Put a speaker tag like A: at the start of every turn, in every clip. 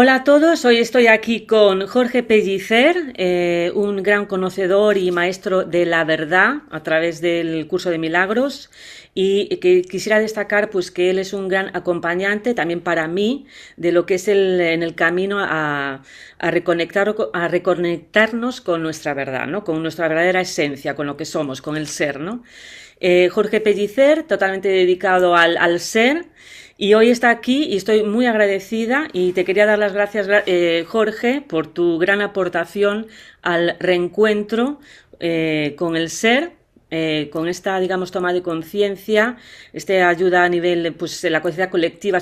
A: Hola a todos, hoy estoy aquí con Jorge Pellicer, eh, un gran conocedor y maestro de la verdad a través del curso de milagros y que quisiera destacar pues que él es un gran acompañante también para mí de lo que es el, en el camino a, reconectar, a reconectarnos con nuestra verdad, ¿no? con nuestra verdadera esencia, con lo que somos, con el ser. ¿no? Eh, Jorge Pellicer, totalmente dedicado al, al ser y hoy está aquí y estoy muy agradecida y te quería dar las gracias, eh, Jorge, por tu gran aportación al reencuentro eh, con el ser eh, con esta, digamos, toma de conciencia, esta ayuda a nivel, pues, de la conciencia colectiva,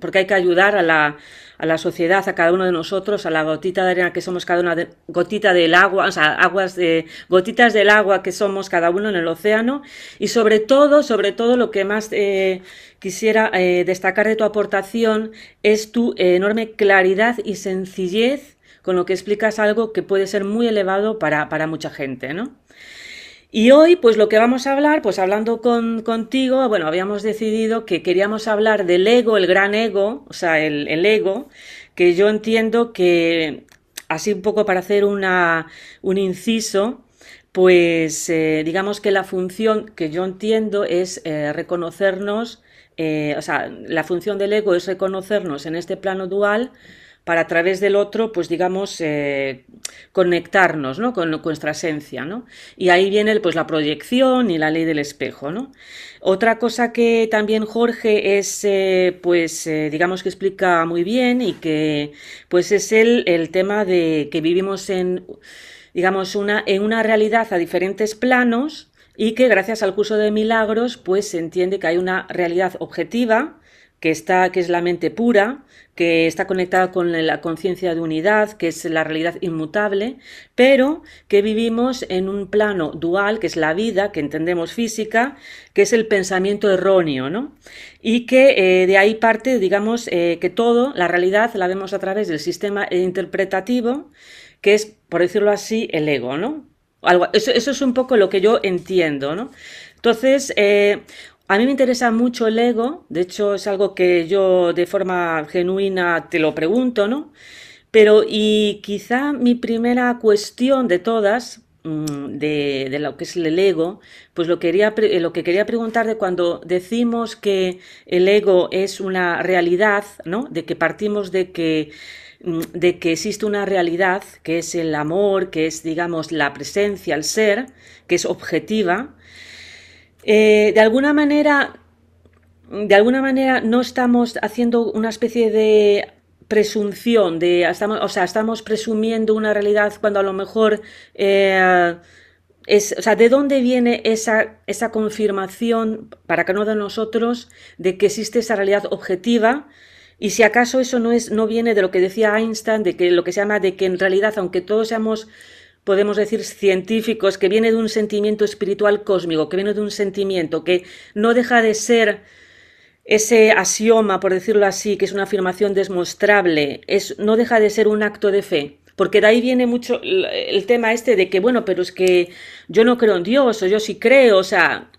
A: porque hay que ayudar a la, sociedad, a cada uno de nosotros, a la gotita de arena que somos cada una, gotita del agua, o sea, aguas de, gotitas del agua que somos cada uno en el océano, y sobre todo, sobre todo, lo que más eh, quisiera eh, destacar de tu aportación es tu enorme claridad y sencillez con lo que explicas algo que puede ser muy elevado para, mucha gente, y hoy, pues lo que vamos a hablar, pues hablando contigo, bueno, habíamos decidido que queríamos hablar del ego, el gran ego, o sea, el, ego, que yo entiendo que, así un poco para hacer una, un inciso, pues eh, digamos que la función que yo entiendo es eh, reconocernos, eh, o sea, la función del ego es reconocernos en este plano dual para a través del otro, pues digamos, eh, conectarnos ¿no? con nuestra esencia. ¿no? Y ahí viene pues, la proyección y la ley del espejo. ¿no? Otra cosa que también Jorge es, eh, pues, eh, digamos que explica muy bien y que pues es el, el tema de que vivimos en, digamos, una, en una realidad a diferentes planos y que gracias al curso de milagros pues se entiende que hay una realidad objetiva que, está, que es la mente pura, que está conectada con la conciencia de unidad, que es la realidad inmutable, pero que vivimos en un plano dual, que es la vida, que entendemos física, que es el pensamiento erróneo, ¿no? Y que eh, de ahí parte, digamos, eh, que todo, la realidad la vemos a través del sistema interpretativo, que es, por decirlo así, el ego, ¿no? Algo, eso, es un poco lo que yo entiendo, ¿no? Entonces, eh, a mí me interesa mucho el ego, de hecho es algo que yo de forma genuina te lo pregunto, ¿no? Pero y quizá mi primera cuestión de todas, mm, de, lo que es el ego, pues lo, eh, lo que quería preguntar de cuando decimos que el ego es una realidad, ¿no? De que partimos de que, mm, de que existe una realidad, que es el amor, que es, digamos, la presencia, el ser, que es objetiva, eh, de alguna manera, de alguna manera no estamos haciendo una especie de presunción, de, estamos, o sea, estamos presumiendo una realidad cuando a lo mejor eh, es, o sea, ¿de dónde viene esa, esa confirmación para cada uno de nosotros de que existe esa realidad objetiva? Y si acaso eso no, es, no viene de lo que decía Einstein, de que lo que se llama de que en realidad, aunque todos seamos podemos decir, científicos, que viene de un sentimiento espiritual cósmico, que viene de un sentimiento que no deja de ser ese axioma por decirlo así, que es una afirmación desmostrable, es, no deja de ser un acto de fe. Porque de ahí viene mucho el tema este de que, bueno, pero es que yo no creo en Dios, o yo sí creo, o sea,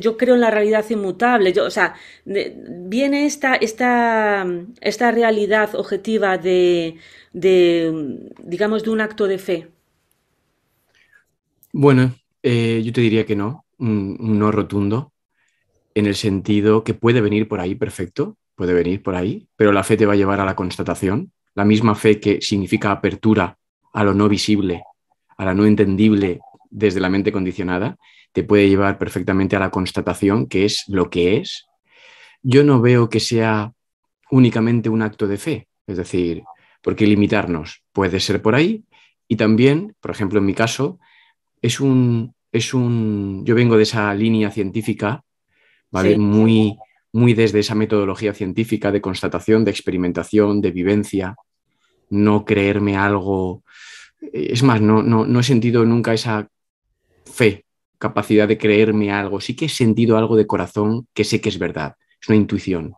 A: yo creo en la realidad inmutable, yo, o sea, viene esta, esta, esta realidad objetiva de, digamos, de un acto de fe.
B: Bueno, eh, yo te diría que no, un, no rotundo, en el sentido que puede venir por ahí, perfecto, puede venir por ahí, pero la fe te va a llevar a la constatación, la misma fe que significa apertura a lo no visible, a lo no entendible desde la mente condicionada, te puede llevar perfectamente a la constatación que es lo que es. Yo no veo que sea únicamente un acto de fe, es decir, qué limitarnos puede ser por ahí y también, por ejemplo, en mi caso, es un, un, yo vengo de esa línea científica, ¿vale? Muy, muy desde esa metodología científica de constatación, de experimentación, de vivencia, no creerme algo. Eh, es más, no, no he sentido nunca esa fe, capacidad de creerme algo. Sí que he sentido algo de corazón que sé que es verdad. Es una intuición.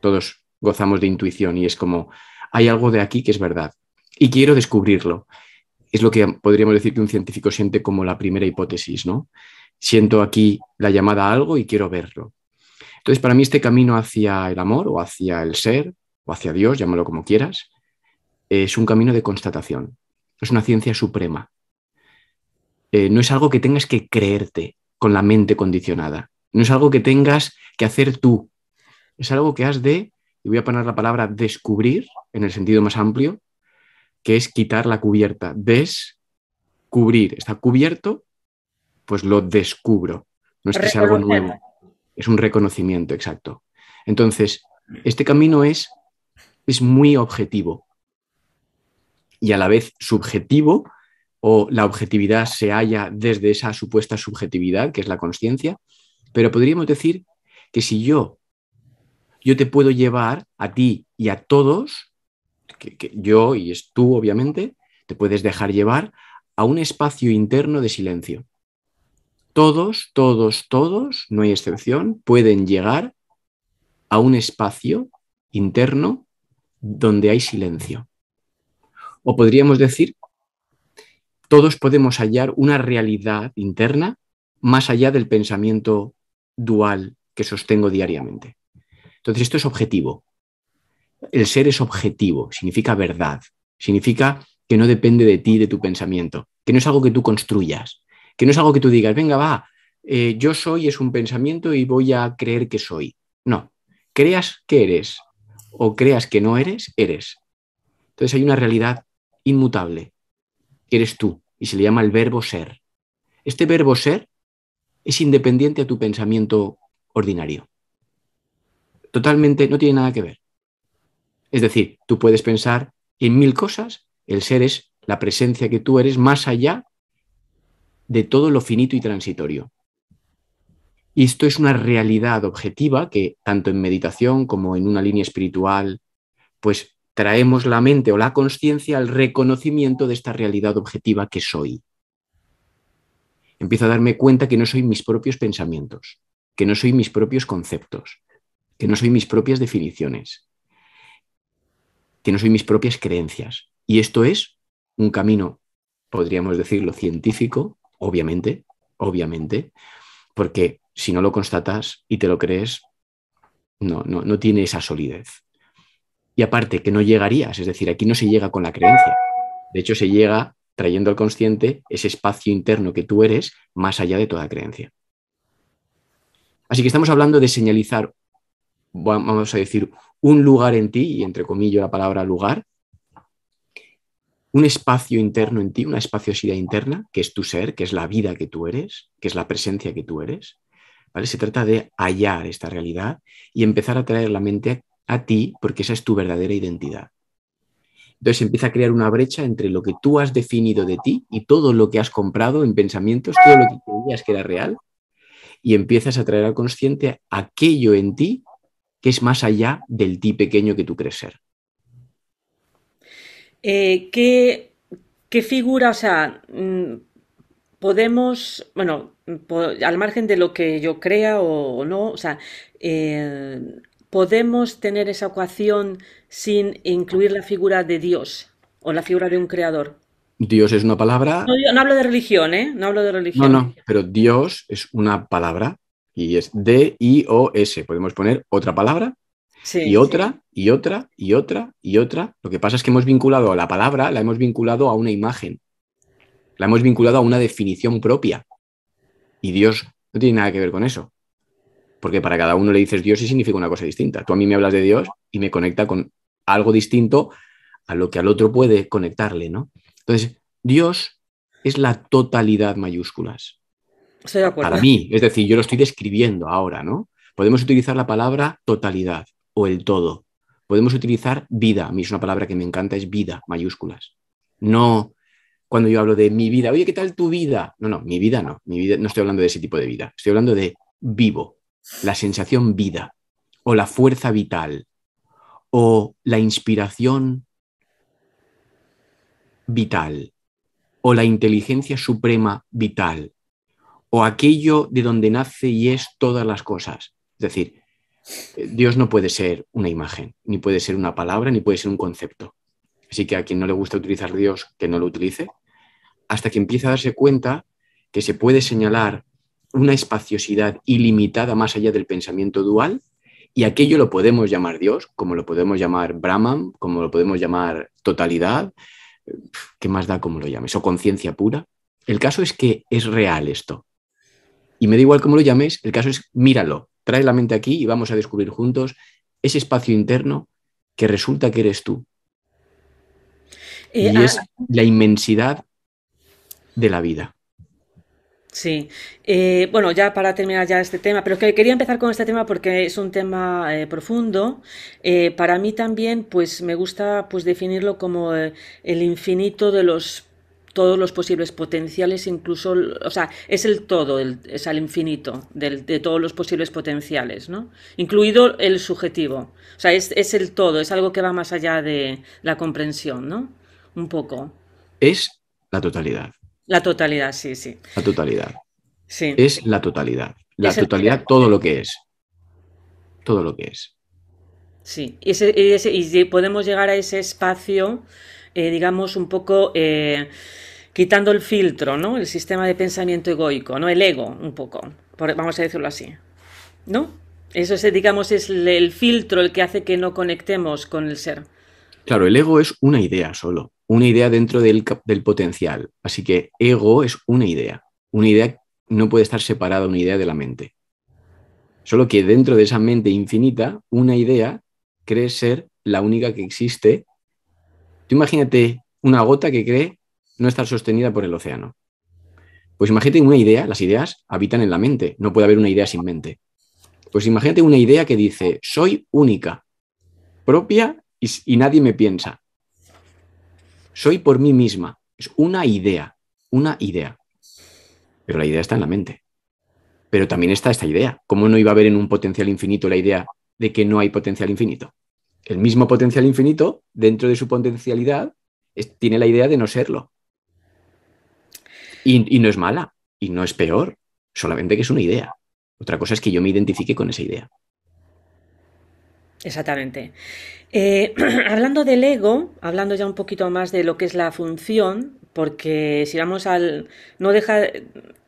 B: Todos gozamos de intuición y es como, hay algo de aquí que es verdad. Y quiero descubrirlo es lo que podríamos decir que un científico siente como la primera hipótesis, ¿no? Siento aquí la llamada a algo y quiero verlo. Entonces, para mí este camino hacia el amor o hacia el ser o hacia Dios, llámalo como quieras, es un camino de constatación. Es una ciencia suprema. Eh, no es algo que tengas que creerte con la mente condicionada. No es algo que tengas que hacer tú. Es algo que has de, y voy a poner la palabra descubrir en el sentido más amplio, que es quitar la cubierta. Descubrir. Está cubierto, pues lo descubro. No es que sea algo nuevo. Es un reconocimiento, exacto. Entonces, este camino es, es muy objetivo y a la vez subjetivo, o la objetividad se halla desde esa supuesta subjetividad, que es la conciencia, pero podríamos decir que si yo, yo te puedo llevar a ti y a todos que, yo y es tú obviamente, te puedes dejar llevar a un espacio interno de silencio. Todos, todos, todos, no hay excepción, pueden llegar a un espacio interno donde hay silencio. O podríamos decir, todos podemos hallar una realidad interna más allá del pensamiento dual que sostengo diariamente. Entonces, esto es objetivo el ser es objetivo, significa verdad, significa que no depende de ti, de tu pensamiento, que no es algo que tú construyas, que no es algo que tú digas, venga, va, eh, yo soy es un pensamiento y voy a creer que soy. No, creas que eres o creas que no eres, eres. Entonces hay una realidad inmutable, que eres tú, y se le llama el verbo ser. Este verbo ser es independiente a tu pensamiento ordinario. Totalmente, no tiene nada que ver. Es decir, tú puedes pensar en mil cosas, el ser es la presencia que tú eres más allá de todo lo finito y transitorio. Y esto es una realidad objetiva que tanto en meditación como en una línea espiritual, pues traemos la mente o la conciencia al reconocimiento de esta realidad objetiva que soy. Empiezo a darme cuenta que no soy mis propios pensamientos, que no soy mis propios conceptos, que no soy mis propias definiciones, que no soy mis propias creencias. Y esto es un camino, podríamos decirlo, científico, obviamente, obviamente, porque si no lo constatas y te lo crees, no, no, no tiene esa solidez. Y aparte, que no llegarías, es decir, aquí no se llega con la creencia. De hecho, se llega trayendo al consciente ese espacio interno que tú eres más allá de toda creencia. Así que estamos hablando de señalizar vamos a decir, un lugar en ti, y entre comillas la palabra lugar, un espacio interno en ti, una espaciosidad interna, que es tu ser, que es la vida que tú eres, que es la presencia que tú eres. ¿vale? Se trata de hallar esta realidad y empezar a traer la mente a, ti, porque esa es tu verdadera identidad. Entonces empieza a crear una brecha entre lo que tú has definido de ti y todo lo que has comprado en pensamientos, todo lo que creías que era real, y empiezas a traer al consciente aquello en ti que es más allá del ti pequeño que tú crees ser.
A: Eh, ¿qué, figura, o sea, mm, podemos, bueno, al margen de lo que yo crea o, no, o sea, eh, podemos tener esa ecuación sin incluir la figura de Dios o la figura de un creador?
B: Dios es una palabra. No,
A: no hablo de religión, ¿eh? No hablo de religión. No, no,
B: pero Dios es una palabra y es D-I-O-S. Podemos poner otra palabra
A: y otra
B: y otra y otra y otra. Lo que pasa es que hemos vinculado a la palabra, la hemos vinculado a una imagen. La hemos vinculado a una definición propia. Y Dios no tiene nada que ver con eso. Porque para cada uno le dices Dios y significa una cosa distinta. Tú a mí me hablas de Dios y me conecta con algo distinto a lo que al otro puede conectarle, ¿no? Entonces, Dios es la totalidad mayúsculas. Para mí, es decir, yo lo estoy describiendo ahora, ¿no? Podemos utilizar la palabra totalidad o el todo. Podemos utilizar vida. A mí es una palabra que me encanta, es vida, mayúsculas. No cuando yo hablo de mi vida, oye, ¿qué tal tu vida? No, no, mi vida no. Mi vida, no estoy hablando de ese tipo de vida. Estoy hablando de vivo, la sensación vida, o la fuerza vital, o la inspiración vital, o la inteligencia suprema vital, o aquello de donde nace y es todas las cosas. Es decir, eh, Dios no puede ser una imagen, ni puede ser una palabra, ni puede ser un concepto. Así que a quien no le gusta utilizar Dios, que no lo utilice, hasta que empiece a darse cuenta que se puede señalar una espaciosidad ilimitada más allá del pensamiento dual, y aquello lo podemos llamar Dios, como lo podemos llamar Brahman, como lo podemos llamar totalidad, eh, ¿qué más da como lo llames? O conciencia pura. El caso es que es real esto. Y me da igual cómo lo llames, el caso es míralo, trae la mente aquí y vamos a descubrir juntos ese espacio interno que resulta que eres tú. Eh, y ah, es la inmensidad de la vida.
A: Sí, eh, bueno, ya para terminar ya este tema, pero que quería empezar con este tema porque es un tema eh, profundo. para mí también, pues me gusta pues definirlo como el infinito de los todos los posibles potenciales, incluso, o sea, es el todo, es al infinito de todos los posibles potenciales, ¿no? Incluido el subjetivo. O sea, es, el todo, es algo que va más allá de la comprensión, ¿no? Un poco.
B: Es la totalidad.
A: La totalidad, sí, sí. La totalidad. Sí.
B: Es la totalidad. La totalidad, todo lo que es. Todo lo que es.
A: Sí, y podemos llegar a ese espacio eh, digamos, un poco eh, quitando el filtro, ¿no? El sistema de pensamiento egoico, ¿no? El ego, un poco, vamos a decirlo así, ¿no? Eso, es, digamos, es el, filtro el que hace que no conectemos con el ser.
B: Claro, el ego es una idea solo, una idea dentro del, del, potencial. Así que ego es una idea. Una idea no puede estar separada una idea de la mente. Solo que dentro de esa mente infinita, una idea cree ser la única que existe imagínate una gota que cree no estar sostenida por el océano. Pues imagínate una idea, las ideas habitan en la mente, no puede haber una idea sin mente. Pues imagínate una idea que dice, soy única, propia y nadie me piensa. Soy por mí misma. Es una idea, una idea. Pero la idea está en la mente. Pero también está esta idea. ¿Cómo no iba a haber en un potencial infinito la idea de que no hay potencial infinito? el mismo potencial infinito, dentro de su potencialidad, tiene la idea de no serlo. Y, no es mala, y no es peor, solamente que es una idea. Otra cosa es que yo me identifique con esa idea.
A: Exactamente. Eh, hablando del ego, hablando ya un poquito más de lo que es la función, porque si vamos al... No deja...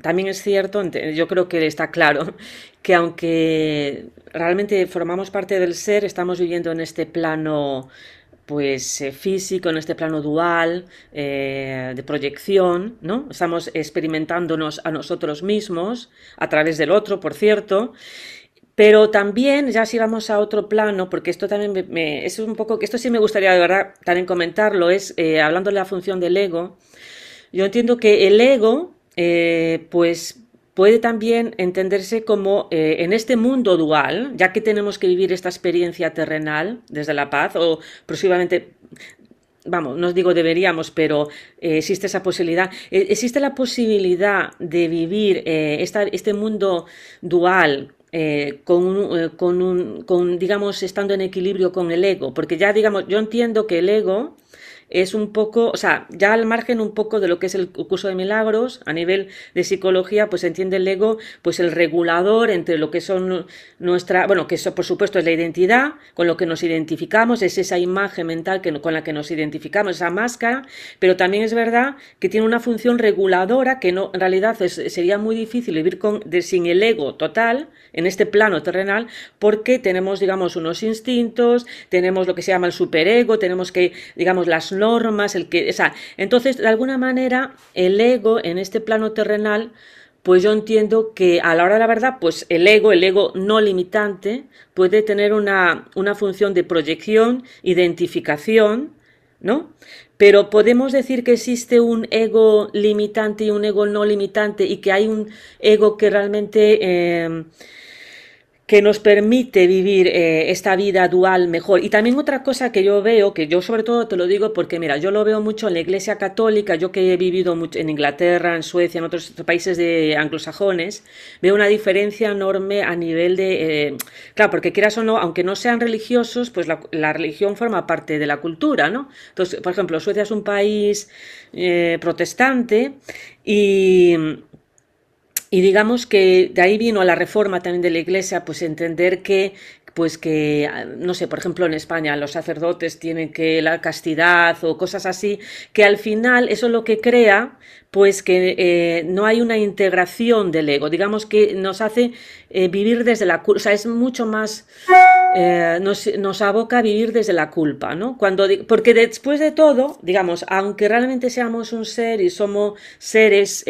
A: También es cierto, yo creo que está claro, que aunque realmente formamos parte del ser, estamos viviendo en este plano pues eh, físico, en este plano dual, eh, de proyección, ¿no? Estamos experimentándonos a nosotros mismos, a través del otro, por cierto, pero también, ya si vamos a otro plano, porque esto también es un poco, esto sí me gustaría de verdad también comentarlo, es eh, hablando de la función del ego, yo entiendo que el ego, eh, pues puede también entenderse como eh, en este mundo dual, ya que tenemos que vivir esta experiencia terrenal desde la paz, o posiblemente vamos, no digo deberíamos, pero existe esa posibilidad. E, existe la posibilidad de vivir este mundo dual eh, con, eh, con, un, con, digamos, estando en equilibrio con el ego, porque ya, digamos, yo entiendo que el ego es un poco, o sea, ya al margen un poco de lo que es el curso de milagros, a nivel de psicología, pues entiende el ego, pues el regulador entre lo que son nuestra, bueno, que eso por supuesto es la identidad, con lo que nos identificamos, es esa imagen mental con la que nos identificamos, esa máscara, pero también es verdad que tiene una función reguladora que no, en realidad sería muy difícil vivir con, sin el ego total en este plano terrenal, porque tenemos, digamos, unos instintos, tenemos lo que se llama el superego, tenemos que, digamos, las normas, el que, o sea, entonces de alguna manera el ego en este plano terrenal, pues yo entiendo que a la hora de la verdad, pues el ego, el ego no limitante, puede tener una, función de proyección, identificación, ¿no? Pero podemos decir que existe un ego limitante y un ego no limitante y que hay un ego que realmente... Eh, que nos permite vivir eh, esta vida dual mejor. Y también otra cosa que yo veo, que yo sobre todo te lo digo porque, mira, yo lo veo mucho en la Iglesia Católica, yo que he vivido mucho en Inglaterra, en Suecia, en otros países de anglosajones, veo una diferencia enorme a nivel de... Eh, claro, porque quieras o no, aunque no sean religiosos, pues la, religión forma parte de la cultura, ¿no? Entonces, por ejemplo, Suecia es un país eh, protestante y y digamos que de ahí vino la reforma también de la Iglesia, pues entender que pues que, no sé, por ejemplo en España los sacerdotes tienen que la castidad o cosas así, que al final eso lo que crea, pues que eh, no hay una integración del ego, digamos que nos hace eh, vivir desde la culpa, o sea, es mucho más, eh, nos, nos, aboca a vivir desde la culpa, ¿no? Cuando, porque después de todo, digamos, aunque realmente seamos un ser y somos seres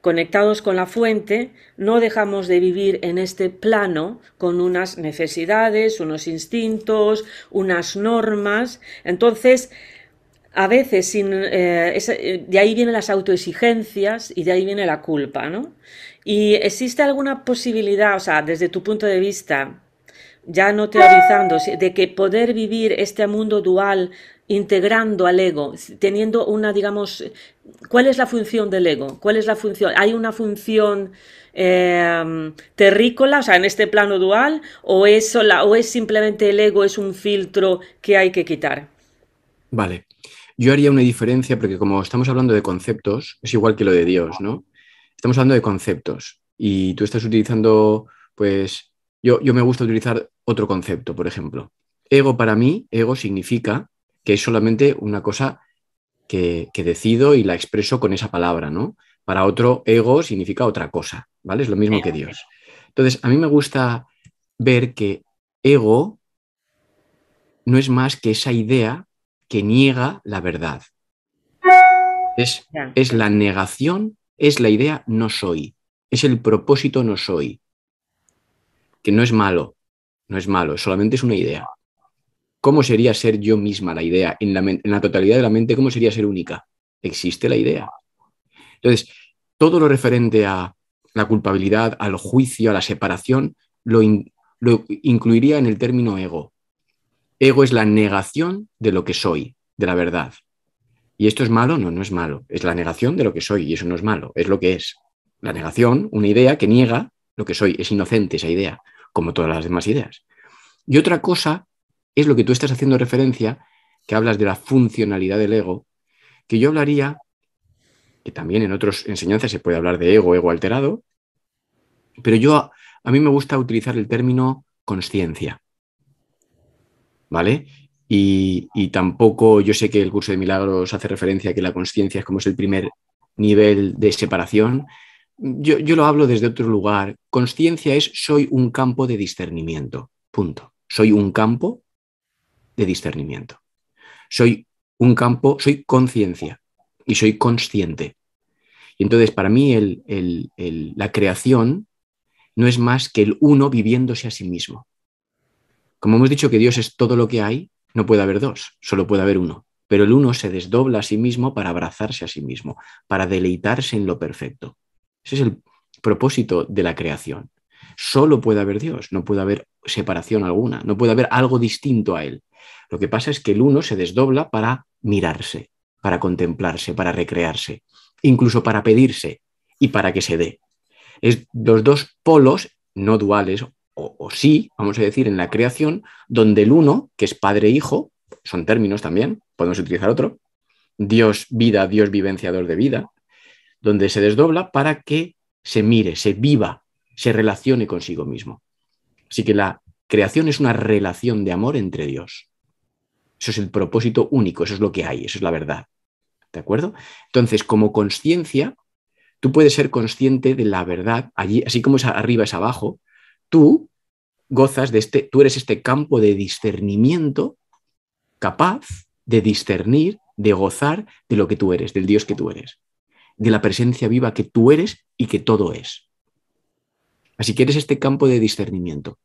A: conectados con la fuente, no dejamos de vivir en este plano con unas necesidades, unos instintos, unas normas, entonces, a veces sin, eh, eh, de ahí vienen las autoexigencias y de ahí viene la culpa, ¿no? Y existe alguna posibilidad, o sea, desde tu punto de vista, ya no teorizando, de que poder vivir este mundo dual integrando al ego, teniendo una, digamos, ¿cuál es la función del ego? ¿Cuál es la función? ¿Hay una función em, terrícola, o sea, en este plano dual, o es, o es simplemente el ego es un filtro que hay que quitar?
B: Vale. Yo haría una diferencia porque como estamos hablando de conceptos, es igual que lo de Dios, ¿no? Estamos hablando de conceptos y tú estás utilizando, pues, yo, yo me gusta utilizar otro concepto, por ejemplo. Ego para mí, ego significa que es solamente una cosa que, que decido y la expreso con esa palabra, ¿no? Para otro, ego significa otra cosa, ¿vale? Es lo mismo que Dios. Entonces, a mí me gusta ver que ego no es más que esa idea que niega la verdad. Es, la negación, es la idea no soy, es el propósito no soy, que no es malo, no es malo, solamente es una idea. ¿Cómo sería ser yo misma la idea en la, en la totalidad de la mente? ¿Cómo sería ser única? Existe la idea. Entonces, todo lo referente a la culpabilidad, al juicio, a la separación, lo incluiría en el término ego. Ego es la negación de lo que soy, de la verdad. ¿Y esto es malo? No, no es malo. Es la negación de lo que soy y eso no es malo, es lo que es. La negación, una idea que niega lo que soy, es inocente esa idea, como todas las demás ideas. Y otra cosa es lo que tú estás haciendo referencia, que hablas de la funcionalidad del ego, que yo hablaría, que también en otras enseñanzas se puede hablar de ego, ego alterado, pero yo a mí me gusta utilizar el término conciencia. ¿vale? Y, tampoco, yo sé que el curso de milagros hace referencia a que la conciencia es como es el primer nivel de separación. Yo, lo hablo desde otro lugar. Conciencia es soy un campo de discernimiento, punto. Soy un campo de discernimiento. Soy un campo, soy conciencia y soy consciente. Y entonces para mí la creación no es más que el uno viviéndose a sí mismo. Como hemos dicho que Dios es todo lo que hay, no puede haber dos, solo puede haber uno. Pero el uno se desdobla a sí mismo para abrazarse a sí mismo, para deleitarse en lo perfecto. Ese es el propósito de la creación. Solo puede haber Dios, no puede haber separación alguna, no puede haber algo distinto a Él. Lo que pasa es que el uno se desdobla para mirarse, para contemplarse, para recrearse, incluso para pedirse y para que se dé. Es los dos polos no duales o, sí, vamos a decir, en la creación, donde el uno, que es padre e hijo, son términos también, podemos utilizar otro, Dios vida, Dios vivenciador de vida, donde se desdobla para que se mire, se viva, se relacione consigo mismo. Así que la creación es una relación de amor entre Dios. Eso es el propósito único, eso es lo que hay, eso es la verdad. ¿De acuerdo? Entonces, como conciencia, tú puedes ser consciente de la verdad, allí, así como es arriba es abajo, tú gozas de este, tú eres este campo de discernimiento capaz de discernir, de gozar de lo que tú eres, del Dios que tú eres, de la presencia viva que tú eres y que todo es. Así que eres este campo de discernimiento.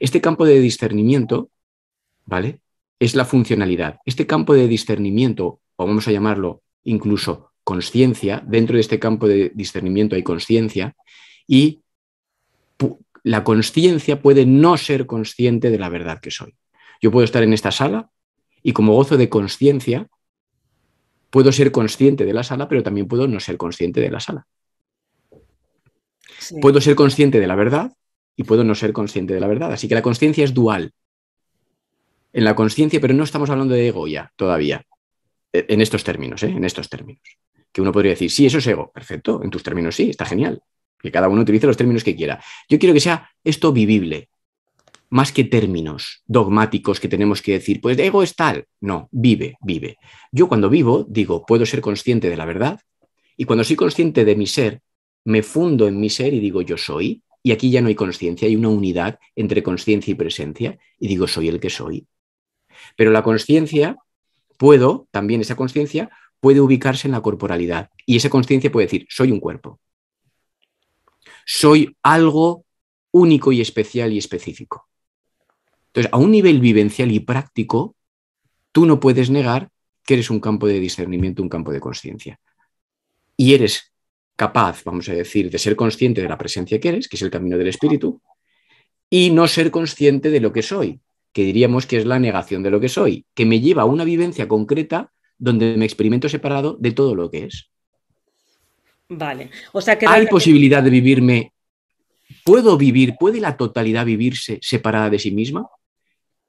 B: Este campo de discernimiento, ¿vale? Es la funcionalidad. Este campo de discernimiento, o vamos a llamarlo incluso conciencia, dentro de este campo de discernimiento hay conciencia, y la conciencia puede no ser consciente de la verdad que soy. Yo puedo estar en esta sala y como gozo de conciencia, puedo ser consciente de la sala, pero también puedo no ser consciente de la sala. Puedo ser consciente de la verdad y puedo no ser consciente de la verdad. Así que la conciencia es dual. En la conciencia, pero no estamos hablando de ego ya todavía, e-, en estos términos, ¿eh? en estos términos. Que uno podría decir, sí, eso es ego, perfecto, en tus términos sí, está genial que cada uno utilice los términos que quiera. Yo quiero que sea esto vivible, más que términos dogmáticos que tenemos que decir, pues ego es tal. No, vive, vive. Yo cuando vivo digo, puedo ser consciente de la verdad y cuando soy consciente de mi ser, me fundo en mi ser y digo, yo soy. Y aquí ya no hay conciencia, hay una unidad entre conciencia y presencia y digo, soy el que soy. Pero la conciencia, puedo, también esa conciencia, puede ubicarse en la corporalidad y esa conciencia puede decir, soy un cuerpo soy algo único y especial y específico. Entonces, a un nivel vivencial y práctico, tú no puedes negar que eres un campo de discernimiento, un campo de conciencia. Y eres capaz, vamos a decir, de ser consciente de la presencia que eres, que es el camino del espíritu, y no ser consciente de lo que soy, que diríamos que es la negación de lo que soy, que me lleva a una vivencia concreta donde me experimento separado de todo lo que es.
A: Vale. O sea que ¿Hay
B: posibilidad de vivirme? ¿Puedo vivir? ¿Puede la totalidad vivirse separada de sí misma?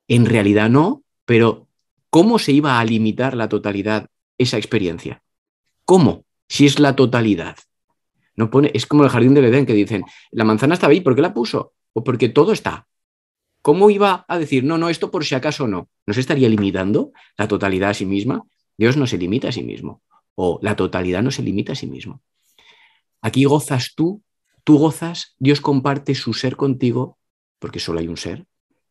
B: En realidad no, pero ¿cómo se iba a limitar la totalidad esa experiencia? ¿Cómo? Si es la totalidad. No pone, es como el jardín de Edén que dicen, la manzana estaba ahí, ¿por qué la puso? O porque todo está. ¿Cómo iba a decir, no, no, esto por si acaso no? ¿No se estaría limitando la totalidad a sí misma? Dios no se limita a sí mismo. O la totalidad no se limita a sí mismo. Aquí gozas tú, tú gozas, Dios comparte su ser contigo, porque solo hay un ser.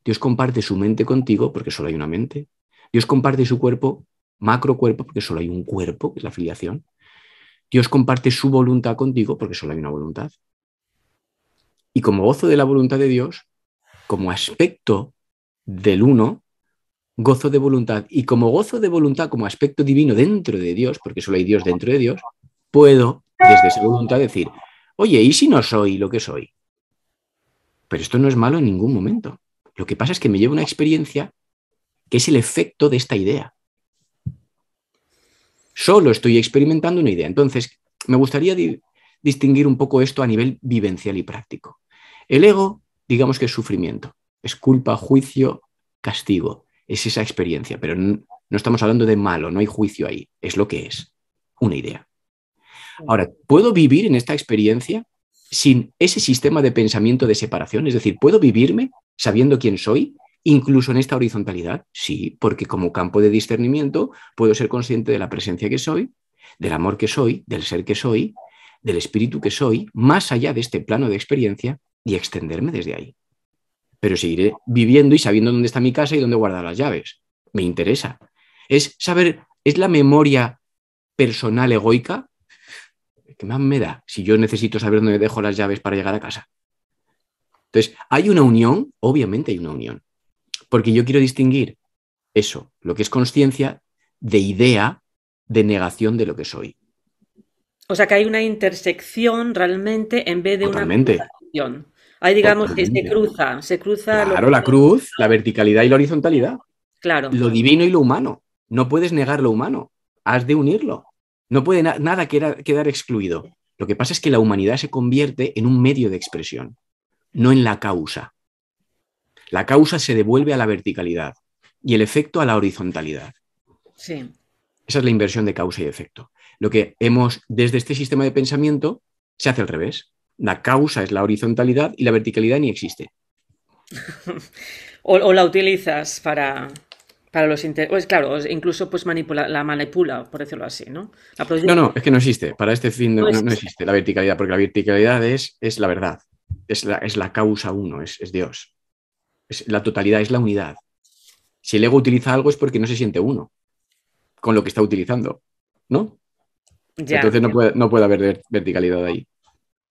B: Dios comparte su mente contigo, porque solo hay una mente. Dios comparte su cuerpo, macro cuerpo, porque solo hay un cuerpo, que es la filiación. Dios comparte su voluntad contigo, porque solo hay una voluntad. Y como gozo de la voluntad de Dios, como aspecto del uno, gozo de voluntad. Y como gozo de voluntad, como aspecto divino dentro de Dios, porque solo hay Dios dentro de Dios, puedo desde esa voluntad decir, oye, ¿y si no soy lo que soy? Pero esto no es malo en ningún momento. Lo que pasa es que me lleva una experiencia que es el efecto de esta idea. Solo estoy experimentando una idea. Entonces, me gustaría distinguir un poco esto a nivel vivencial y práctico. El ego, digamos que es sufrimiento, es culpa, juicio, castigo, es esa experiencia, pero no estamos hablando de malo, no hay juicio ahí, es lo que es, una idea. Ahora, ¿puedo vivir en esta experiencia sin ese sistema de pensamiento de separación? Es decir, ¿puedo vivirme sabiendo quién soy? Incluso en esta horizontalidad, sí, porque como campo de discernimiento puedo ser consciente de la presencia que soy, del amor que soy, del ser que soy, del espíritu que soy, más allá de este plano de experiencia y extenderme desde ahí. Pero seguiré viviendo y sabiendo dónde está mi casa y dónde guardar las llaves. Me interesa. Es saber, es la memoria personal egoica ¿qué más me da si yo necesito saber dónde dejo las llaves para llegar a casa? Entonces, hay una unión, obviamente hay una unión, porque yo quiero distinguir eso, lo que es conciencia, de idea, de negación de lo que soy.
A: O sea que hay una intersección realmente en vez de una
B: intersección.
A: Hay, digamos, que se cruza, se cruza.
B: Claro, la cruz, la verticalidad y la horizontalidad. Claro. Lo divino y lo humano. No puedes negar lo humano. Has de unirlo. No puede nada quedar, excluido. Lo que pasa es que la humanidad se convierte en un medio de expresión, no en la causa. La causa se devuelve a la verticalidad y el efecto a la horizontalidad. Sí. Esa es la inversión de causa y efecto. Lo que hemos, desde este sistema de pensamiento, se hace al revés. La causa es la horizontalidad y la verticalidad ni existe.
A: o la utilizas para para los intereses. Pues claro, incluso pues manipula, la manipula, por decirlo así, ¿no?
B: no, no, es que no existe. Para este fin no, existe. la verticalidad, porque la verticalidad es, es la verdad, es la, es la causa uno, es, Dios. Es la totalidad es la unidad. Si el ego utiliza algo es porque no se siente uno con lo que está utilizando, ¿no?
A: Entonces no puede,
B: no puede haber verticalidad ahí.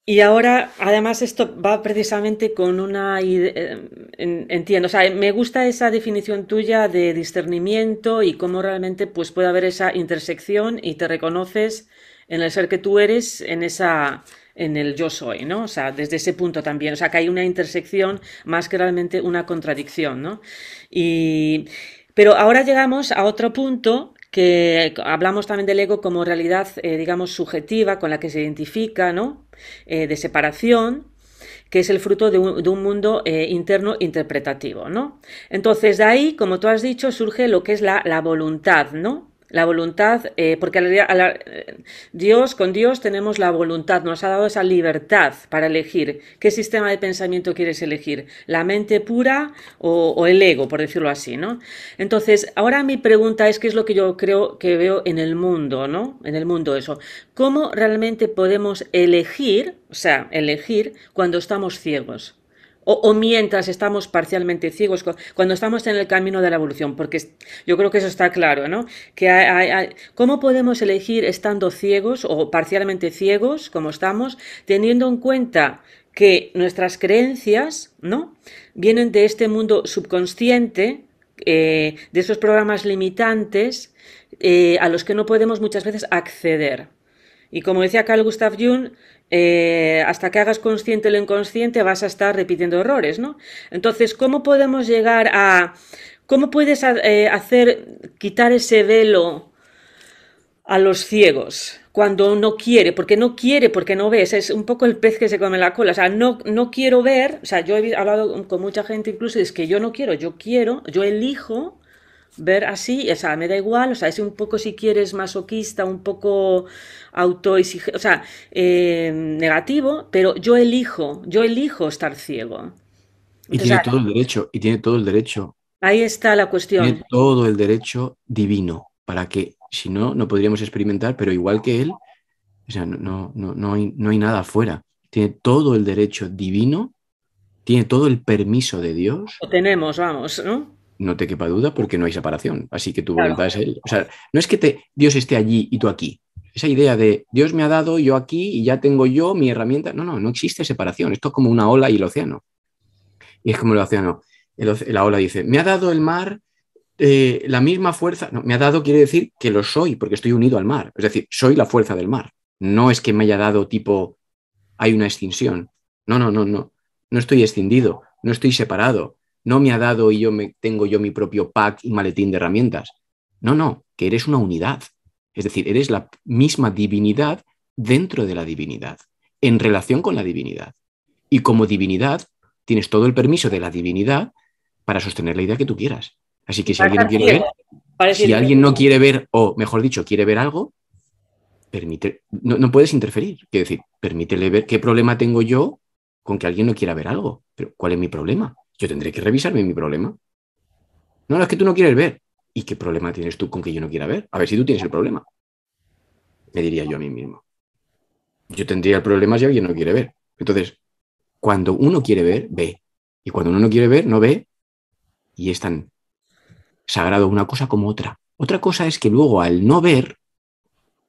A: Y ahora, además, esto va precisamente con una... Eh, entiendo, o sea, me gusta esa definición tuya de discernimiento y cómo realmente pues, puede haber esa intersección y te reconoces en el ser que tú eres, en esa en el yo soy, ¿no? O sea, desde ese punto también, o sea, que hay una intersección más que realmente una contradicción, ¿no? Y, pero ahora llegamos a otro punto que hablamos también del ego como realidad, eh, digamos, subjetiva con la que se identifica, ¿no? Eh, de separación, que es el fruto de un, mundo eh, interno interpretativo, ¿no? Entonces, de ahí, como tú has dicho, surge lo que es la voluntad, ¿no? La voluntad, eh, porque eh, Dios, con Dios tenemos la voluntad, nos ha dado esa libertad para elegir qué sistema de pensamiento quieres elegir, la mente pura o, o el ego, por decirlo así, ¿no? Entonces, ahora mi pregunta es qué es lo que yo creo que veo en el mundo, ¿no? En el mundo eso. ¿Cómo realmente podemos elegir, o sea, elegir cuando estamos ciegos? o, mientras estamos parcialmente ciegos, cuando estamos en el camino de la evolución, porque yo creo que eso está claro, ¿no? Que ¿Cómo podemos elegir estando ciegos o parcialmente ciegos, como estamos, teniendo en cuenta que nuestras creencias, ¿no? Vienen de este mundo subconsciente, eh, de esos programas limitantes eh, a los que no podemos muchas veces acceder. Y como decía Carl Gustav Jung, eh, hasta que hagas consciente lo inconsciente vas a estar repitiendo errores, ¿no? Entonces, ¿cómo podemos llegar a... ¿Cómo puedes eh, hacer, quitar ese velo a los ciegos cuando no quiere? Porque no quiere, porque no ves. Es un poco el pez que se come la cola. O sea, no, no quiero ver. O sea, yo he hablado con mucha gente incluso, es que yo no quiero, yo quiero, yo elijo ver así, o sea, me da igual, o sea, es un poco si quieres masoquista, un poco auto, o sea, eh, negativo, pero yo elijo, yo elijo estar ciego. Y tiene todo el
B: derecho, y tiene todo el derecho.
A: Ahí está la cuestión. Tiene
B: todo el derecho divino para que, si no, no podríamos experimentar, pero igual que él, o sea, no, no, hay, no hay nada afuera. Tiene todo el derecho divino, tiene todo el permiso de Dios.
A: Lo tenemos, vamos, ¿no?
B: no te quepa duda porque no hay separación. Así que tu voluntad es Él. O sea, no es que te, Dios esté allí y tú aquí. Esa idea de Dios me ha dado, yo aquí y ya tengo yo mi herramienta. No, no, no existe separación. Esto es como una ola y el océano. Y es como el océano. la ola dice, me ha dado el mar eh, la misma fuerza. No, me ha dado quiere decir que lo soy porque estoy unido al mar. Es decir, soy la fuerza del mar. No es que me haya dado tipo, hay una extinción. No, no, no, no. No estoy extendido, no estoy separado, no me ha dado y yo me, tengo yo mi propio pack y maletín de herramientas. No, no, que eres una unidad. Es decir, eres la misma divinidad dentro de la divinidad, en relación con la divinidad. Y como divinidad, tienes todo el permiso de la divinidad para sostener la idea que tú quieras. Así que si alguien, quiere
A: ver, si alguien
B: no quiere ver, o mejor dicho, quiere ver algo, permite, no, no, puedes interferir. Quiero decir, permítele ver qué problema tengo yo con que alguien no quiera ver algo. Pero ¿cuál es mi problema? yo tendré que revisarme mi problema. No, no, es que tú no quieres ver. ¿Y qué problema tienes tú con que yo no quiera ver? A ver si tú tienes el problema. Me diría yo a mí mismo. Yo tendría el problema si alguien no quiere ver. Entonces, cuando uno quiere ver, ve. Y cuando uno no quiere ver, no ve. Y es tan sagrado una cosa como otra. Otra cosa es que luego al no ver,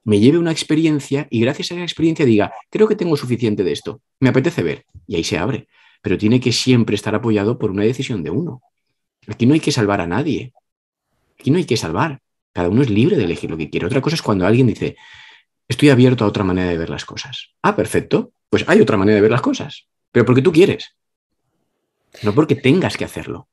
B: me lleve una experiencia y gracias a esa experiencia diga, creo que tengo suficiente de esto, me apetece ver. Y ahí se abre pero tiene que siempre estar apoyado por una decisión de uno. Aquí no hay que salvar a nadie. Aquí no hay que salvar. Cada uno es libre de elegir lo que quiere. Otra cosa es cuando alguien dice, estoy abierto a otra manera de ver las cosas. Ah, perfecto. Pues hay otra manera de ver las cosas, pero porque tú quieres. No porque tengas que hacerlo.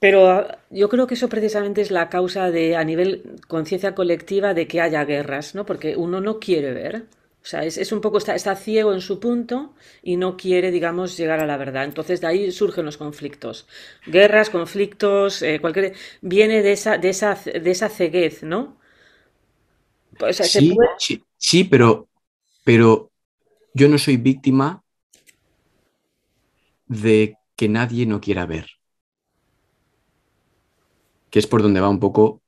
A: Pero ah, yo creo que eso precisamente es la causa de, a nivel conciencia colectiva, de que haya guerras, ¿no? Porque uno no quiere ver. O sea, es, un poco, está, está, ciego en su punto y no quiere, digamos, llegar a la verdad. Entonces de ahí surgen los conflictos. Guerras, conflictos, eh, cualquier... Viene de esa, de de esa ceguez, ¿no?
B: sí, sí, pero, pero yo no soy víctima de que nadie no quiera ver. Que es por donde va un poco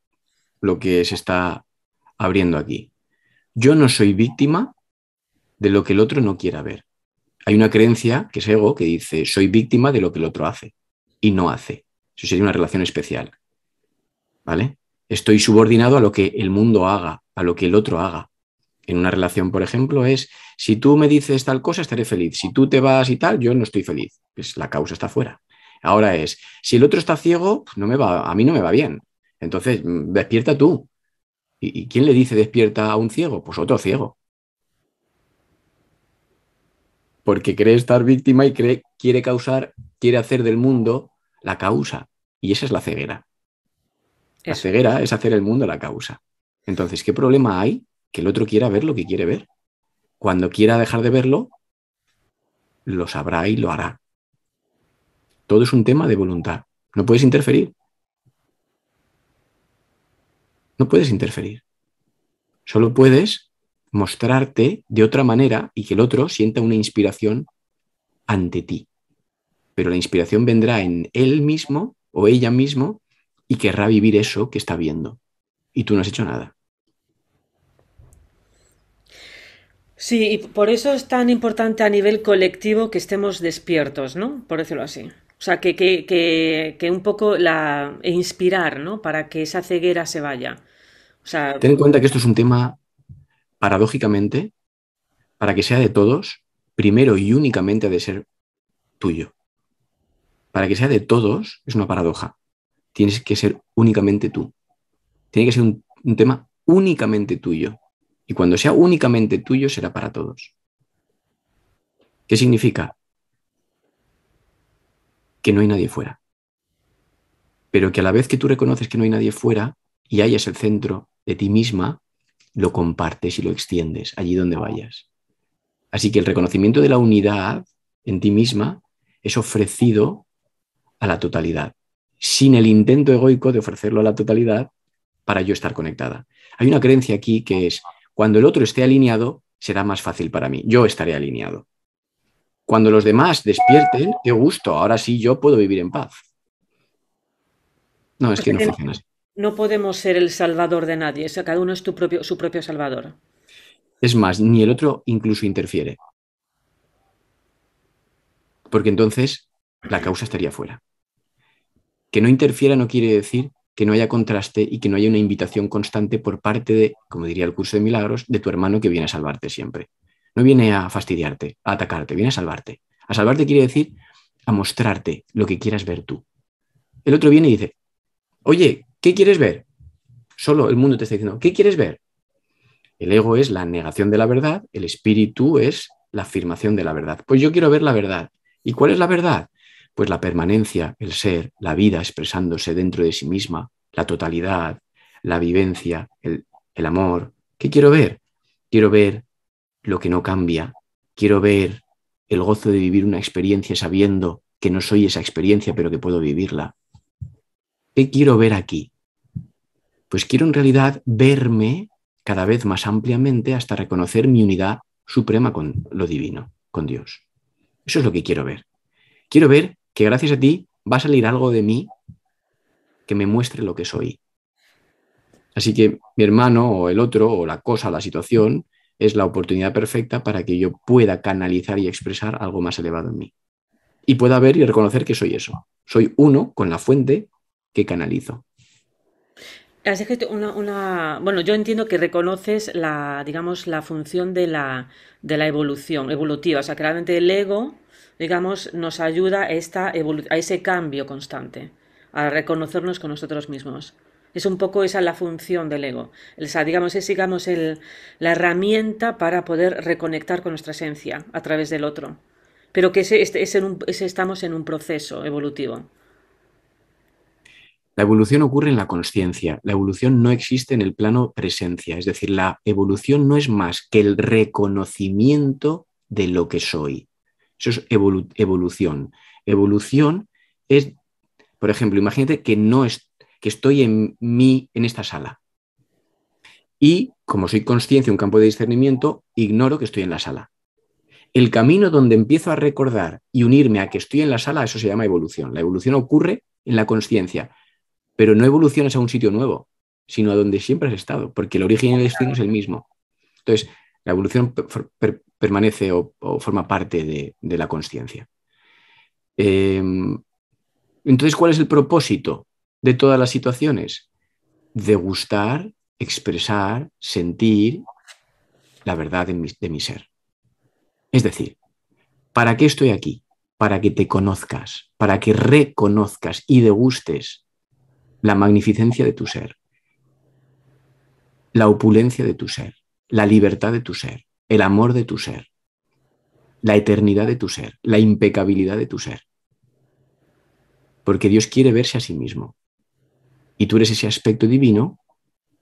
B: lo que se está abriendo aquí. Yo no soy víctima de lo que el otro no quiera ver. Hay una creencia que es ego que dice, soy víctima de lo que el otro hace y no hace. Eso sería una relación especial. ¿Vale? Estoy subordinado a lo que el mundo haga, a lo que el otro haga. En una relación, por ejemplo, es, si tú me dices tal cosa, estaré feliz. Si tú te vas y tal, yo no estoy feliz. Pues la causa está fuera. Ahora es, si el otro está ciego, pues no me va, a mí no me va bien. Entonces, mm, despierta tú. y quién le dice despierta a un ciego? Pues otro ciego porque cree estar víctima y cree, quiere causar, quiere hacer del mundo la causa. Y esa es la ceguera. La ceguera es hacer el mundo la causa. Entonces, ¿qué problema hay que el otro quiera ver lo que quiere ver? Cuando quiera dejar de verlo, lo sabrá y lo hará. Todo es un tema de voluntad. No puedes interferir. No puedes interferir. Solo puedes mostrarte de otra manera y que el otro sienta una inspiración ante ti. Pero la inspiración vendrá en él mismo o ella mismo y querrá vivir eso que está viendo. Y tú no has hecho nada.
A: Sí, y por eso es tan importante a nivel colectivo que estemos despiertos, ¿no? Por decirlo así. O sea, que, un poco la e inspirar, ¿no? Para que esa ceguera se vaya. Ten
B: en cuenta que esto es un tema paradójicamente, para que sea de todos, primero y únicamente ha de ser tuyo. Para que sea de todos, es una paradoja. Tienes que ser únicamente tú. Tiene que ser un, tema únicamente tuyo. Y cuando sea únicamente tuyo, será para todos. ¿Qué significa? Que no hay nadie fuera. Pero que a la vez que tú reconoces que no hay nadie fuera y hayas el centro de ti misma, lo compartes y lo extiendes allí donde vayas. Así que el reconocimiento de la unidad en ti misma es ofrecido a la totalidad, sin el intento egoico de ofrecerlo a la totalidad para yo estar conectada. Hay una creencia aquí que es, cuando el otro esté alineado, será más fácil para mí, yo estaré alineado. Cuando los demás despierten, qué gusto, ahora sí yo puedo vivir en paz. No, es que no funciona así
A: no podemos ser el salvador de nadie, cada uno es su propio salvador.
B: Es más, ni el otro incluso interfiere. Porque entonces la causa estaría fuera. Que no interfiera no quiere decir que no haya contraste y que no haya una invitación constante por parte de, como diría el curso de milagros, de tu hermano que viene a salvarte siempre. No viene a fastidiarte, a atacarte, viene a salvarte. A salvarte quiere decir a mostrarte lo que quieras ver tú. El otro viene y dice, oye, ¿Qué quieres ver? Solo el mundo te está diciendo, ¿qué quieres ver? El ego es la negación de la verdad, el espíritu es la afirmación de la verdad. Pues yo quiero ver la verdad. ¿Y cuál es la verdad? Pues la permanencia, el ser, la vida expresándose dentro de sí misma, la totalidad, la vivencia, el, amor. ¿Qué quiero ver? Quiero ver lo que no cambia. Quiero ver el gozo de vivir una experiencia sabiendo que no soy esa experiencia, pero que puedo vivirla. ¿Qué quiero ver aquí? Pues quiero en realidad verme cada vez más ampliamente hasta reconocer mi unidad suprema con lo divino, con Dios. Eso es lo que quiero ver. Quiero ver que gracias a ti va a salir algo de mí que me muestre lo que soy. Así que mi hermano o el otro o la cosa, o la situación, es la oportunidad perfecta para que yo pueda canalizar y expresar algo más elevado en mí. Y pueda ver y reconocer que soy eso. Soy uno con la fuente que canalizo
A: bueno, yo entiendo que reconoces la, digamos, la función de la, evolución, evolutiva. O sea, que el ego, digamos, nos ayuda a, esta a ese cambio constante, a reconocernos con nosotros mismos. Es un poco esa la función del ego. O sea, digamos, es digamos, el, la herramienta para poder reconectar con nuestra esencia a través del otro. Pero que ese, ese estamos en un proceso evolutivo.
B: La evolución ocurre en la conciencia, la evolución no existe en el plano presencia, es decir, la evolución no es más que el reconocimiento de lo que soy. Eso es evolución. Evolución es, por ejemplo, imagínate que no estoy en mí en esta sala. Y como soy conciencia, un campo de discernimiento, ignoro que estoy en la sala. El camino donde empiezo a recordar y unirme a que estoy en la sala, eso se llama evolución. La evolución ocurre en la conciencia, pero no evolucionas a un sitio nuevo, sino a donde siempre has estado, porque el origen y el destino es el mismo. Entonces, la evolución permanece o, forma parte de, la conciencia. Em, entonces, ¿cuál es el propósito de todas las situaciones? Degustar, expresar, sentir la verdad mi, de mi ser. Es decir, ¿para qué estoy aquí? Para que te conozcas, para que reconozcas y degustes la magnificencia de tu ser, la opulencia de tu ser, la libertad de tu ser, el amor de tu ser, la eternidad de tu ser, la impecabilidad de tu ser. Porque Dios quiere verse a sí mismo. Y tú eres ese aspecto divino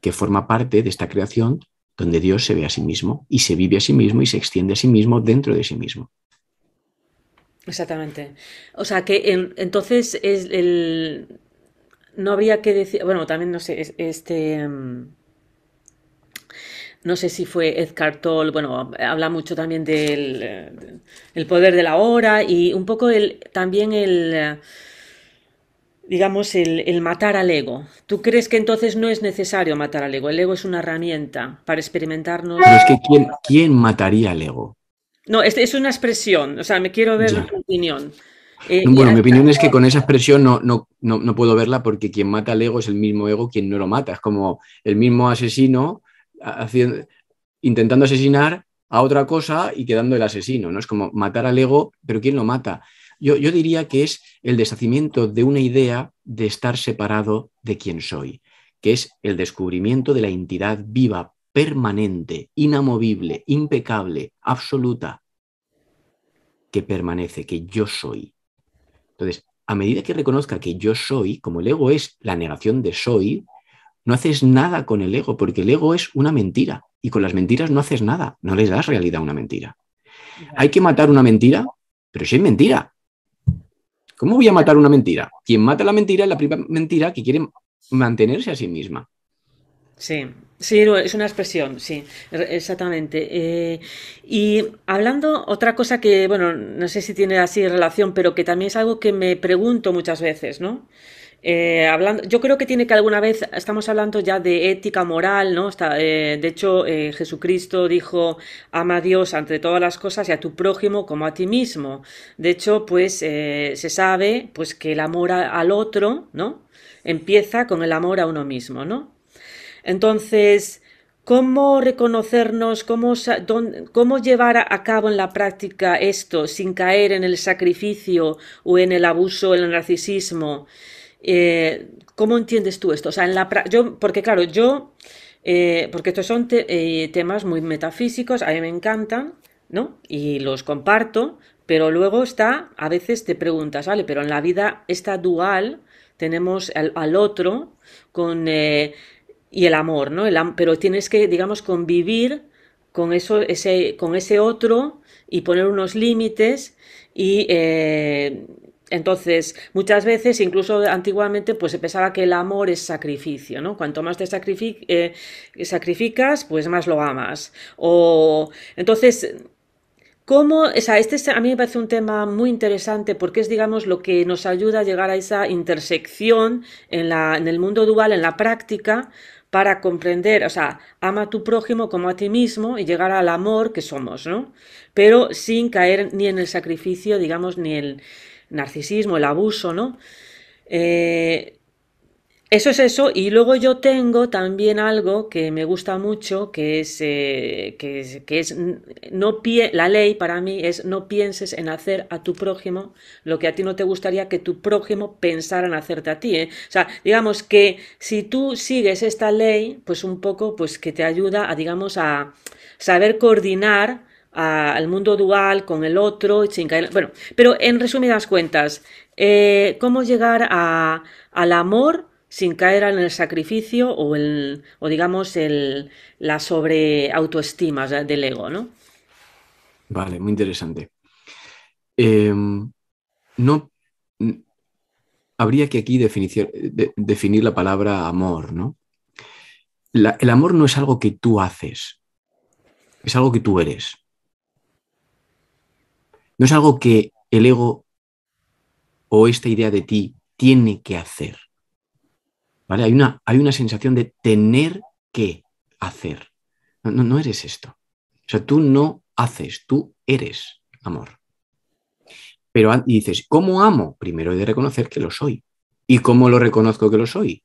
B: que forma parte de esta creación donde Dios se ve a sí mismo y se vive a sí mismo y se extiende a sí mismo dentro de sí mismo.
A: Exactamente. O sea que entonces es el, no habría que decir, bueno, también no sé, este... Mm, no sé si fue Ed Cartol, bueno, habla mucho también del eh, poder de la hora y un poco el, también el, eh, digamos, el, matar al ego. ¿Tú crees que entonces no es necesario matar al ego? El ego es una herramienta para experimentarnos. Pero es
B: que ¿quién, mataría al ego?
A: No, es, una expresión, o sea, me quiero ver tu opinión. Eh, bueno, mi opinión es que con
B: esa expresión no, puedo verla porque quien mata al ego es el mismo ego quien no lo mata. Es como el mismo asesino intentando asesinar a otra cosa y quedando el asesino. ¿no? Es como matar al ego, pero ¿quién lo mata? yo diría que es el deshacimiento de una idea de estar separado de quien soy, que es el descubrimiento de la entidad viva, permanente, inamovible, impecable, absoluta, que permanece, que yo soy. Entonces, a medida que reconozca que yo soy, como el ego es la negación de soy, no haces nada con el ego, porque el ego es una mentira. Y con las mentiras no haces nada, no les das realidad a una mentira. Hay que matar una mentira, pero si es mentira. ¿Cómo voy a matar una mentira? Quien mata la mentira es la primera mentira que quiere mantenerse a sí misma. Sí, Sí,
A: es una expresión, sí, er, exactamente. Eh, y hablando, otra cosa que, bueno, no sé si tiene así relación, pero que también es algo que me pregunto muchas veces, ¿no? Eh, hablando, yo creo que tiene que alguna vez, estamos hablando ya de ética moral, ¿no? Eh, de hecho, Jesucristo dijo, ama a Dios ante todas las cosas y a tu prójimo como a ti mismo. De hecho, pues se sabe pues, que el amor al otro, ¿no? Empieza con el amor a uno mismo, ¿no? Entonces, ¿cómo reconocernos, cómo, llevar a cabo en la práctica esto sin caer en el sacrificio o en el abuso, en el narcisismo? Eh, ¿Cómo entiendes tú esto? O sea, en la, porque claro, yo, eh, porque estos son eh, temas muy metafísicos, a mí me encantan, ¿no? Y los comparto, pero luego está, a veces te preguntas, vale, pero en la vida está dual, tenemos al, otro con y el amor, ¿no? pero tienes que, digamos, convivir con, eso, ese, con ese otro y poner unos límites y... Eh, entonces, muchas veces, incluso antiguamente, pues se pensaba que el amor es sacrificio, ¿no? Cuanto más te eh, sacrificas, pues más lo amas. O entonces, ¿cómo? O sea, este a mí me parece un tema muy interesante porque es, digamos, lo que nos ayuda a llegar a esa intersección en, la, en el mundo dual, en la práctica, para comprender, o sea, ama a tu prójimo como a ti mismo y llegar al amor que somos, ¿no? Pero sin caer ni en el sacrificio, digamos, ni el narcisismo, el abuso, ¿no? Eh, eso es eso. Y luego yo tengo también algo que me gusta mucho, que es, eh, que, no la ley para mí es no pienses en hacer a tu prójimo lo que a ti no te gustaría que tu prójimo pensara en hacerte a ti. ¿eh? O sea, digamos que si tú sigues esta ley, pues un poco, pues que te ayuda a, digamos, a saber coordinar al mundo dual con el otro, bueno, pero en resumidas cuentas, eh, cómo llegar a, al amor sin caer en el sacrificio o, o digamos, el, la autoestima del ego, ¿no?
B: Vale, muy interesante. Em, no habría que aquí definir, definir la palabra amor, ¿no? el amor no es algo que tú haces, es algo que tú eres. No es algo que el ego o esta idea de ti tiene que hacer. Hay una, hay una sensación de tener que hacer. No, no, eres esto. O sea, tú no haces, tú eres amor. Pero dices, ¿cómo amo? Primero he de reconocer que lo soy. ¿Y cómo lo reconozco que lo soy?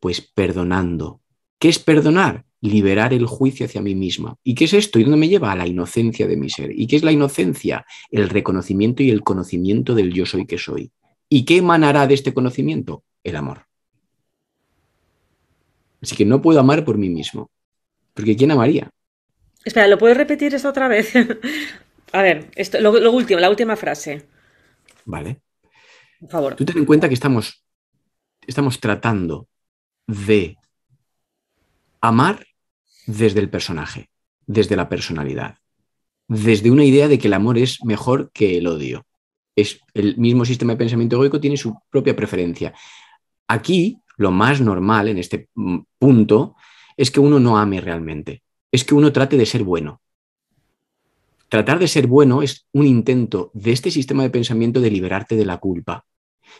B: Pues perdonando. ¿Qué es perdonar? Liberar el juicio hacia mí misma. ¿Y qué es esto? ¿Y dónde me lleva? A la inocencia de mi ser. ¿Y qué es la inocencia? El reconocimiento y el conocimiento del yo soy que soy. ¿Y qué emanará de este conocimiento? El amor. Así que no puedo amar por mí mismo. Porque ¿quién amaría?
A: Espera, ¿lo puedes repetir esto otra vez? a ver, esto, lo, último, la última frase.
B: Vale. Por favor. Tú ten en cuenta que estamos, estamos tratando de amar desde el personaje, desde la personalidad, desde una idea de que el amor es mejor que el odio. Es el mismo sistema de pensamiento egoico tiene su propia preferencia. Aquí lo más normal en este mm, punto es que uno no ame realmente, es que uno trate de ser bueno. Tratar de ser bueno es un intento de este sistema de pensamiento de liberarte de la culpa.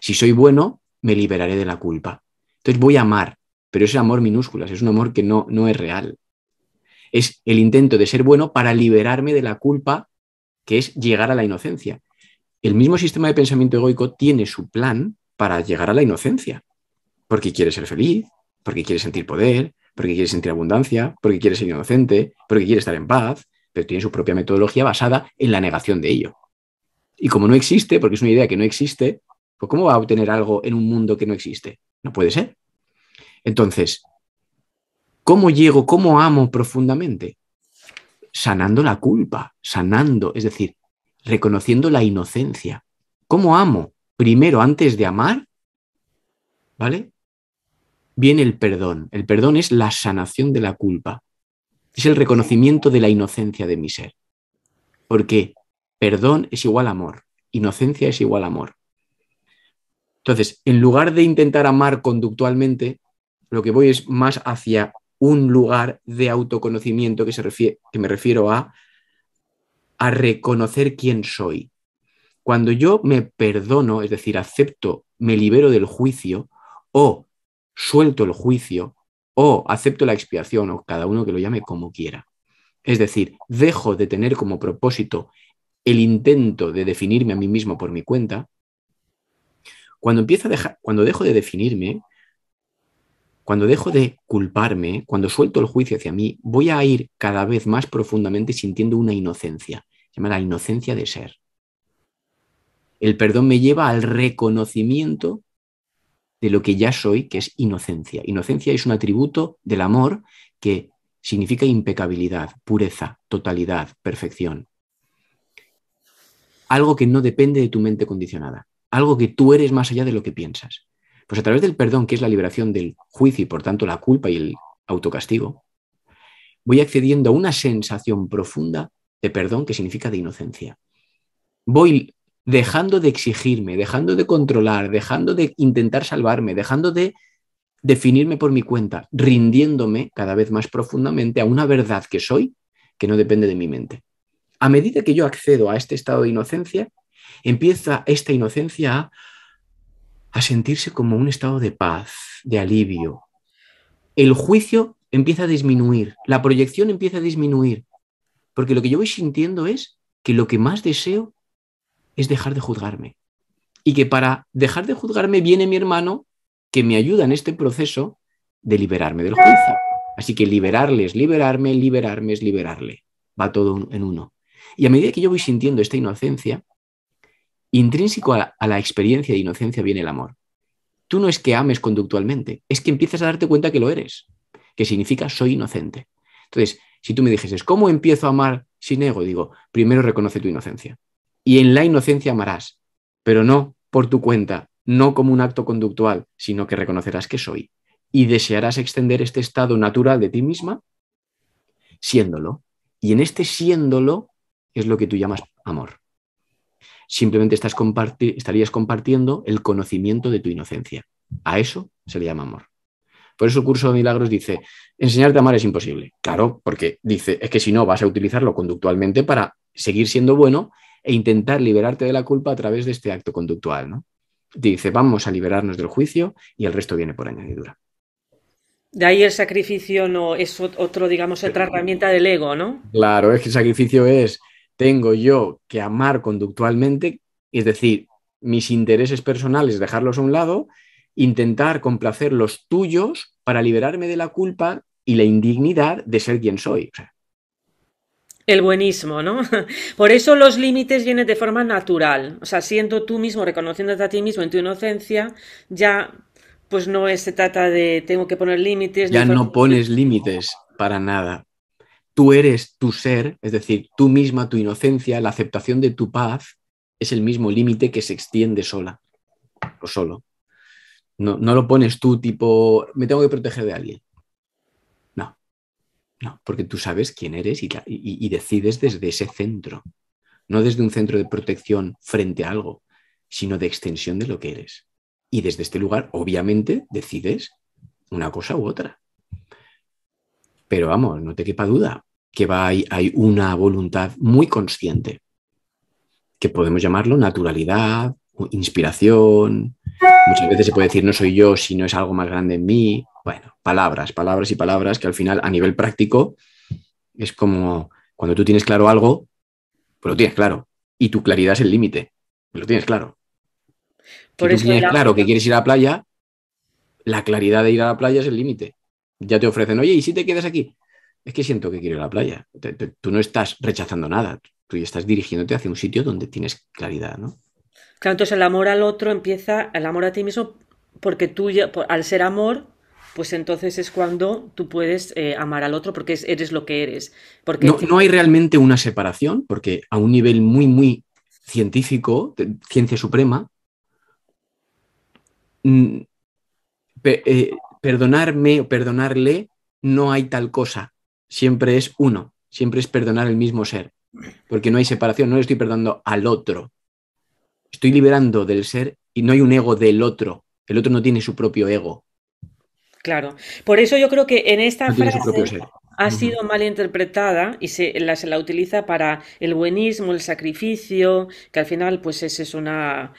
B: Si soy bueno, me liberaré de la culpa. Entonces voy a amar, pero es amor minúsculas, es un amor que no, no es real. Es el intento de ser bueno para liberarme de la culpa, que es llegar a la inocencia. El mismo sistema de pensamiento egoico tiene su plan para llegar a la inocencia porque quiere ser feliz, porque quiere sentir poder, porque quiere sentir abundancia, porque quiere ser inocente, porque quiere estar en paz, pero tiene su propia metodología basada en la negación de ello. Y como no existe, porque es una idea que no existe, pues ¿cómo va a obtener algo en un mundo que no existe? No puede ser. Entonces, ¿cómo llego, cómo amo profundamente? Sanando la culpa, sanando, es decir, reconociendo la inocencia. ¿Cómo amo? Primero, antes de amar, ¿vale? viene el perdón. El perdón es la sanación de la culpa. Es el reconocimiento de la inocencia de mi ser. Porque perdón es igual amor, inocencia es igual amor. Entonces, en lugar de intentar amar conductualmente, lo que voy es más hacia un lugar de autoconocimiento que, se me refiero a, a reconocer quién soy. Cuando yo me perdono, es decir, acepto, me libero del juicio o suelto el juicio o acepto la expiación o cada uno que lo llame como quiera. Es decir, dejo de tener como propósito el intento de definirme a mí mismo por mi cuenta. Cuando, empiezo a cuando dejo de definirme, cuando dejo de culparme, cuando suelto el juicio hacia mí, voy a ir cada vez más profundamente sintiendo una inocencia. Se llama la inocencia de ser. El perdón me lleva al reconocimiento de lo que ya soy, que es inocencia. Inocencia es un atributo del amor que significa impecabilidad, pureza, totalidad, perfección. Algo que no depende de tu mente condicionada, algo que tú eres más allá de lo que piensas. Pues a través del perdón, que es la liberación del juicio y por tanto la culpa y el autocastigo, voy accediendo a una sensación profunda de perdón que significa de inocencia. Voy dejando de exigirme, dejando de controlar, dejando de intentar salvarme, dejando de definirme por mi cuenta, rindiéndome cada vez más profundamente a una verdad que soy, que no depende de mi mente. A medida que yo accedo a este estado de inocencia, empieza esta inocencia a, sentirse como un estado de paz, de alivio. El juicio empieza a disminuir, la proyección empieza a disminuir, porque lo que yo voy sintiendo es que lo que más deseo es dejar de juzgarme. Y que para dejar de juzgarme viene mi hermano que me ayuda en este proceso de liberarme del juicio. Así que liberarle es liberarme, liberarme es liberarle. Va todo en uno. Y a medida que yo voy sintiendo esta inocencia, intrínseco a, la experiencia de inocencia viene el amor. Tú no es que ames conductualmente, es que empiezas a darte cuenta que lo eres, que significa soy inocente. Entonces, si tú me dijeses, ¿cómo empiezo a amar sin ego? Digo, primero reconoce tu inocencia y en la inocencia amarás, pero no por tu cuenta, no como un acto conductual, sino que reconocerás que soy y desearás extender este estado natural de ti misma siéndolo. Y en este siéndolo es lo que tú llamas amor. Simplemente estás estarías compartiendo el conocimiento de tu inocencia. A eso se le llama amor. Por eso el curso de milagros dice, enseñarte a amar es imposible. Claro, porque dice, es que si no vas a utilizarlo conductualmente para seguir siendo bueno e intentar liberarte de la culpa a través de este acto conductual, ¿no? Dice, vamos a liberarnos del juicio y el resto viene por añadidura.
A: De ahí el sacrificio no es otro, digamos, otra herramienta del ego, ¿no?
B: Claro, es que el sacrificio es, tengo yo que amar conductualmente, es decir, mis intereses personales, dejarlos a un lado, intentar complacer los tuyos para liberarme de la culpa y la indignidad de ser quien soy. O sea,
A: el buenismo, ¿no? Por eso los límites vienen de forma natural. O sea, siendo tú mismo, reconociéndote a ti mismo en tu inocencia, ya pues no se trata de tengo que poner límites. Ya no
B: pones límites para nada. Tú eres tu ser, es decir, tú misma, tu inocencia, la aceptación de tu paz es el mismo límite que se extiende sola o solo. No, no lo pones tú tipo, me tengo que proteger de alguien. No, porque tú sabes quién eres y, decides desde ese centro, no desde un centro de protección frente a algo, sino de extensión de lo que eres. Y desde este lugar, obviamente, decides una cosa u otra. Pero vamos, no te quepa duda que va, hay, hay una voluntad muy consciente, que podemos llamarlo naturalidad, inspiración. Muchas veces se puede decir no soy yo, sino es algo más grande en mí. Bueno, palabras, palabras y palabras que al final a nivel práctico es como cuando tú tienes claro algo, pues lo tienes claro. Y tu claridad es el límite, lo tienes claro.
A: Por si tú tienes claro que
B: quieres ir a la playa, la claridad de ir a la playa es el límite. Ya te ofrecen, oye, ¿y si te quedas aquí? Es que siento que quiero ir a la playa. tú no estás rechazando nada, tú estás dirigiéndote hacia un sitio donde tienes claridad, ¿no?
A: Claro, entonces el amor al otro empieza, el amor a ti mismo, porque tú, al ser amor, pues entonces es cuando tú puedes eh, amar al otro porque eres lo que eres. Porque no,
B: hay realmente una separación, porque a un nivel muy, muy científico, ciencia suprema, mm, eh, perdonarme o perdonarle no hay tal cosa. Siempre es uno, siempre es perdonar el mismo ser, porque no hay separación, no le estoy perdonando al otro. Estoy liberando del ser y no hay un ego del otro. El otro no tiene su propio ego.
A: Claro. Por eso yo creo que en esta frase ha sido mal interpretada y se la, utiliza para el buenismo, el sacrificio, que al final pues es, es una,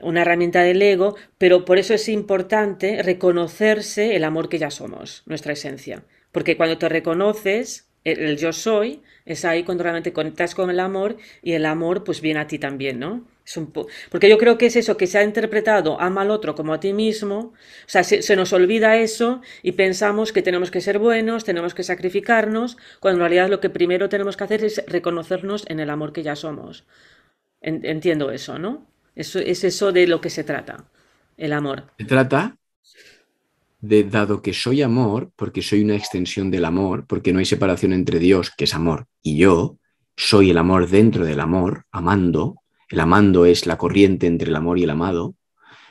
A: herramienta del ego, pero por eso es importante reconocerse el amor que ya somos, nuestra esencia. Porque cuando te reconoces el yo soy, es ahí cuando realmente conectas con el amor y el amor pues viene a ti también, ¿no? Es un Porque yo creo que es eso, que se ha interpretado ama al otro como a ti mismo, o sea, se, nos olvida eso y pensamos que tenemos que ser buenos, tenemos que sacrificarnos, cuando en realidad lo que primero tenemos que hacer es reconocernos en el amor que ya somos. entiendo eso, ¿no? Eso, es eso de lo que se trata, el amor.
B: Se trata dado que soy amor, porque soy una extensión del amor, porque no hay separación entre Dios, que es amor, y yo, soy el amor dentro del amor, amando, el amando es la corriente entre el amor y el amado,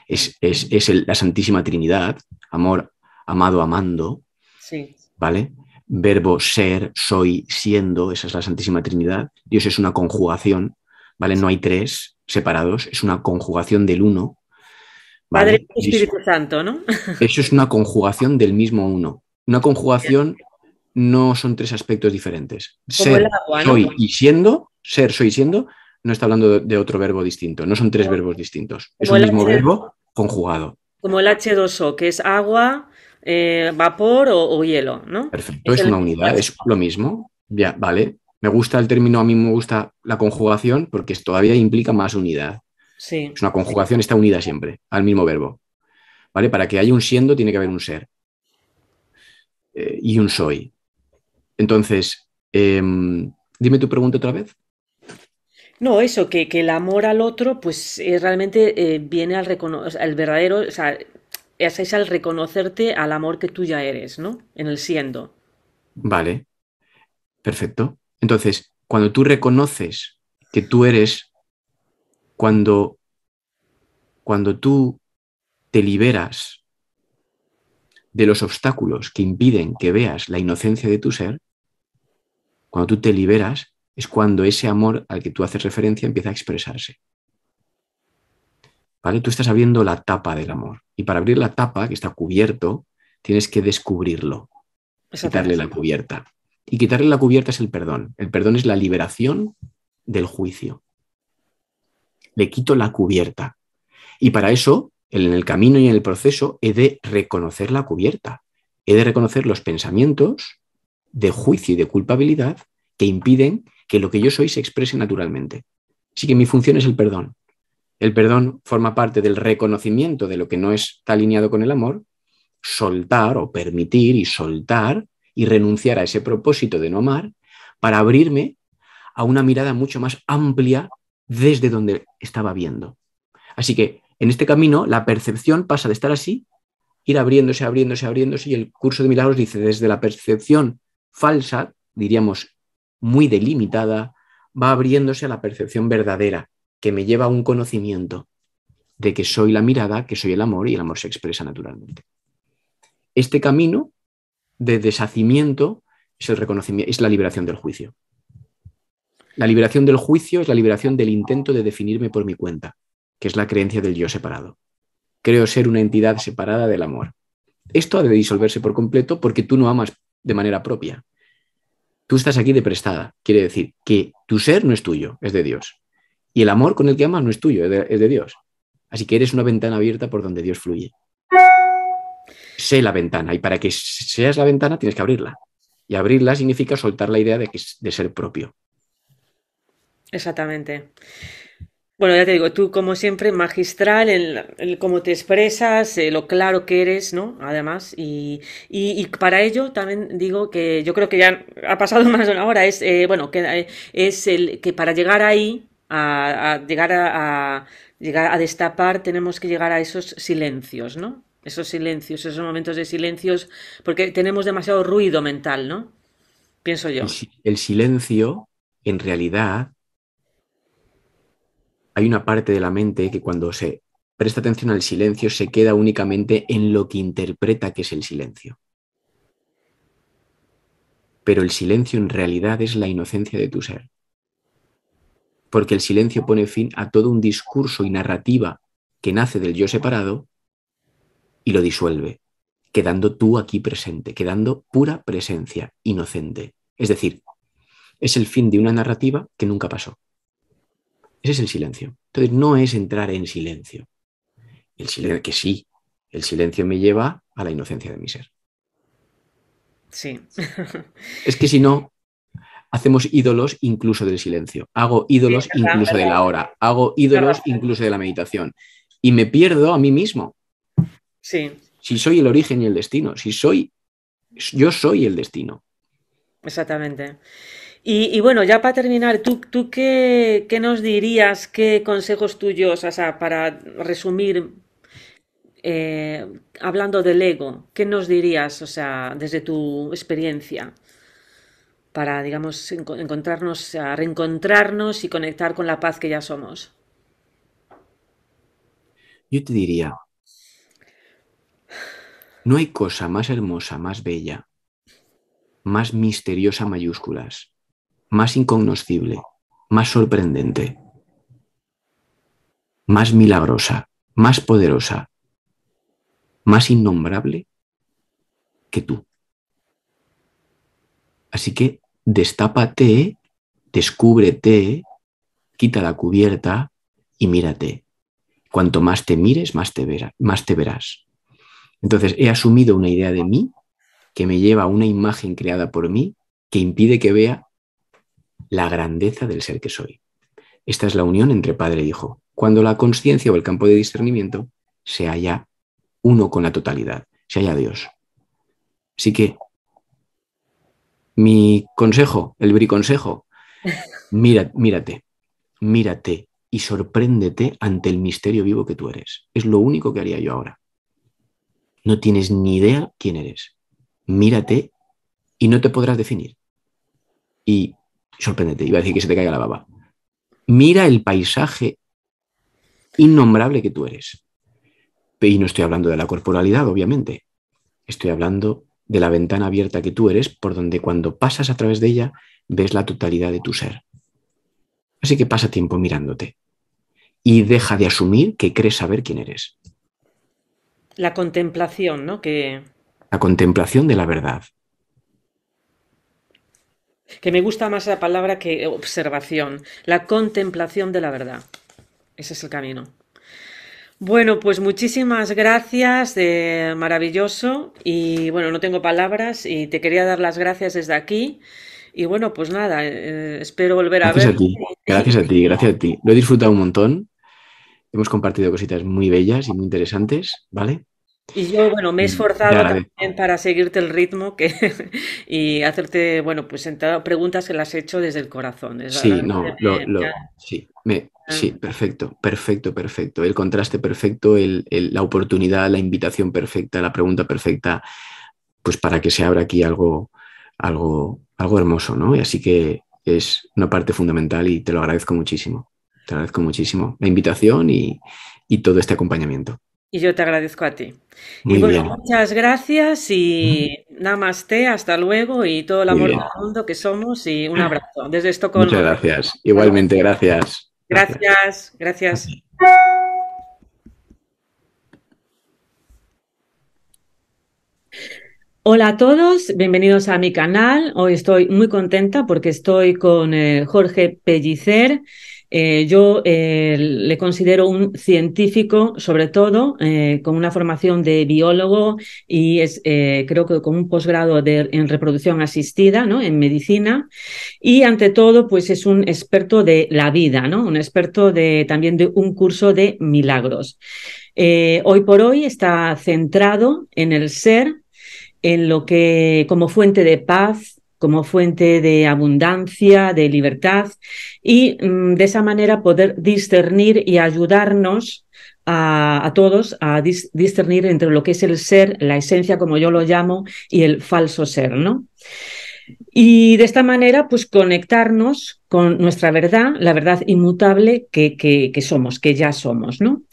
B: es, es, es la Santísima Trinidad, amor, amado, amando, sí. ¿vale? Verbo ser, soy, siendo, esa es la Santísima Trinidad. Dios es una conjugación, ¿vale? No hay tres separados, es una conjugación del uno Padre y Espíritu Santo, ¿no? Eso es una conjugación del mismo uno. Una conjugación no son tres aspectos diferentes. Ser, soy y siendo, ser, soy y siendo, no está hablando de otro verbo distinto, no son tres verbos distintos. Es el un mismo verbo conjugado.
A: Como el H2O, que es agua, eh, vapor o, hielo, ¿no? Perfecto, es, una unidad, es
B: lo mismo. Ya, vale. Me gusta el término, a mí me gusta la conjugación porque todavía implica más unidad. Es una conjugación, está unida siempre al mismo verbo. ¿Vale? Para que haya un siendo tiene que haber un ser eh, y un soy. Entonces, em, dime tu pregunta otra vez.
A: No, eso, que, que el amor al otro, pues eh, realmente eh, viene al reconocer, al verdadero, o sea, es al reconocerte al amor que tú ya eres, ¿no? En el siendo.
B: Vale, perfecto. Entonces, cuando tú reconoces que tú eres cuando, cuando tú te liberas de los obstáculos que impiden que veas la inocencia de tu ser, cuando tú te liberas, es cuando ese amor al que tú haces referencia empieza a expresarse. Tú estás abriendo la tapa del amor. Y para abrir la tapa, que está cubierto, tienes que descubrirlo, quitarle la cubierta. Y quitarle la cubierta es el perdón. El perdón es la liberación del juicio le quito la cubierta. Y para eso, en el camino y en el proceso, he de reconocer la cubierta, he de reconocer los pensamientos de juicio y de culpabilidad que impiden que lo que yo soy se exprese naturalmente. Así que mi función es el perdón. El perdón forma parte del reconocimiento de lo que no está alineado con el amor, soltar o permitir y soltar y renunciar a ese propósito de no amar para abrirme a una mirada mucho más amplia desde donde estaba viendo. Así que en este camino la percepción pasa de estar así, ir abriéndose, abriéndose, abriéndose y el curso de milagros dice desde la percepción falsa, diríamos muy delimitada, va abriéndose a la percepción verdadera que me lleva a un conocimiento de que soy la mirada, que soy el amor y el amor se expresa naturalmente. Este camino de deshacimiento es el reconocimiento, es la liberación del juicio. La liberación del juicio es la liberación del intento de definirme por mi cuenta, que es la creencia del yo separado. Creo ser una entidad separada del amor. Esto ha de disolverse por completo porque tú no amas de manera propia. Tú estás aquí de prestada, quiere decir que tu ser no es tuyo, es de Dios. Y el amor con el que amas no es tuyo, es de, Dios. Así que eres una ventana abierta por donde Dios fluye. Sé la ventana y para que seas la ventana tienes que abrirla. Y abrirla significa soltar la idea de ser propio.
A: Exactamente. Bueno, ya te digo, tú como siempre, magistral, en, cómo te expresas, eh, lo claro que eres, ¿no? Además, y, para ello también digo que yo creo que ya ha pasado más de una hora, es, eh, bueno, que eh, es el que para llegar ahí, a, llegar a, llegar a destapar, tenemos que llegar a esos silencios, ¿no? Esos silencios, esos momentos de silencios, porque tenemos demasiado ruido mental, ¿no? Pienso yo.
B: El silencio, en realidad, hay una parte de la mente que cuando se presta atención al silencio se queda únicamente en lo que interpreta que es el silencio. Pero el silencio en realidad es la inocencia de tu ser. Porque el silencio pone fin a todo un discurso y narrativa que nace del yo separado y lo disuelve, quedando tú aquí presente, quedando pura presencia, inocente. Es decir, es el fin de una narrativa que nunca pasó. Ese es el silencio. Entonces, no es entrar en silencio. El silencio, que sí, el silencio me lleva a la inocencia de mi ser.
A: Sí.
B: es que si no, hacemos ídolos incluso del silencio. Hago ídolos incluso de la hora. Hago ídolos incluso de la meditación. Y me pierdo a mí mismo. Sí. Si soy el origen y el destino, si soy, yo soy el destino.
A: Exactamente. Y, bueno, ya para terminar, ¿tú, tú qué, qué, nos dirías, qué consejos tuyos, o sea, para resumir, eh, hablando del ego, qué nos dirías, o sea, desde tu experiencia, para, digamos, encontrarnos, reencontrarnos y conectar con la paz que ya somos?
B: Yo te diría, no hay cosa más hermosa, más bella, más misteriosa mayúsculas más incognoscible, más sorprendente, más milagrosa, más poderosa, más innombrable que tú. Así que destápate, descúbrete, quita la cubierta y mírate. Cuanto más te mires, más te, más te verás. Entonces, he asumido una idea de mí que me lleva a una imagen creada por mí que impide que vea la grandeza del ser que soy. Esta es la unión entre padre e hijo. Cuando la conciencia o el campo de discernimiento se halla uno con la totalidad, se halla Dios. Así que mi consejo, el briconsejo, mira, mírate, mírate y sorpréndete ante el misterio vivo que tú eres. Es lo único que haría yo ahora. No tienes ni idea quién eres. Mírate y no te podrás definir. Y sorprendente, iba a decir que se te caiga la baba. Mira el paisaje innombrable que tú eres. Y no estoy hablando de la corporalidad, obviamente. Estoy hablando de la ventana abierta que tú eres, por donde cuando pasas a través de ella ves la totalidad de tu ser. Así que pasa tiempo mirándote y deja de asumir que crees saber quién eres.
A: La contemplación, ¿no? Que...
B: La contemplación de la verdad.
A: Que me gusta más la palabra que observación, la contemplación de la verdad. Ese es el camino. Bueno, pues muchísimas gracias, maravilloso. Y bueno, no tengo palabras y te quería dar las gracias desde aquí. Y bueno, pues nada, eh, espero volver a gracias ver. A ti,
B: gracias a ti, gracias a ti. Lo he disfrutado un montón. Hemos compartido cositas muy bellas y muy interesantes, ¿vale?
A: Y yo, bueno, me he mm, esforzado también eh. para seguirte el ritmo que, y hacerte, bueno, pues preguntas que las he hecho desde el corazón. Sí, no, ah.
B: perfecto, perfecto, perfecto. El contraste perfecto, la oportunidad, la invitación perfecta, la pregunta perfecta, pues para que se abra aquí algo, algo, algo hermoso, ¿no? Y así que es una parte fundamental y te lo agradezco muchísimo. Te agradezco muchísimo la invitación y, y todo este acompañamiento.
A: Y yo te agradezco a ti.
B: muchas
A: gracias y más namaste, hasta luego y todo el amor del mundo que somos y un abrazo desde Estocolmo. Muchas
B: gracias, igualmente gracias.
A: Gracias, gracias. Hola a todos, bienvenidos a mi canal. Hoy estoy muy contenta porque estoy con eh, Jorge Pellicer. Eh, yo eh, le considero un científico, sobre todo, eh, con una formación de biólogo y es, creo que con un posgrado en reproducción asistida, ¿no? En medicina. Y ante todo, pues es un experto de la vida, ¿no? Un experto de, también de un curso de milagros. hoy por hoy está centrado en el ser, en lo que como fuente de paz, como fuente de abundancia, de libertad y mm, de esa manera poder discernir y ayudarnos a, todos a discernir entre lo que es el ser, la esencia, como yo lo llamo, y el falso ser, ¿no? Y de esta manera, pues conectarnos con nuestra verdad, la verdad inmutable que, que, que somos, que ya somos, ¿no?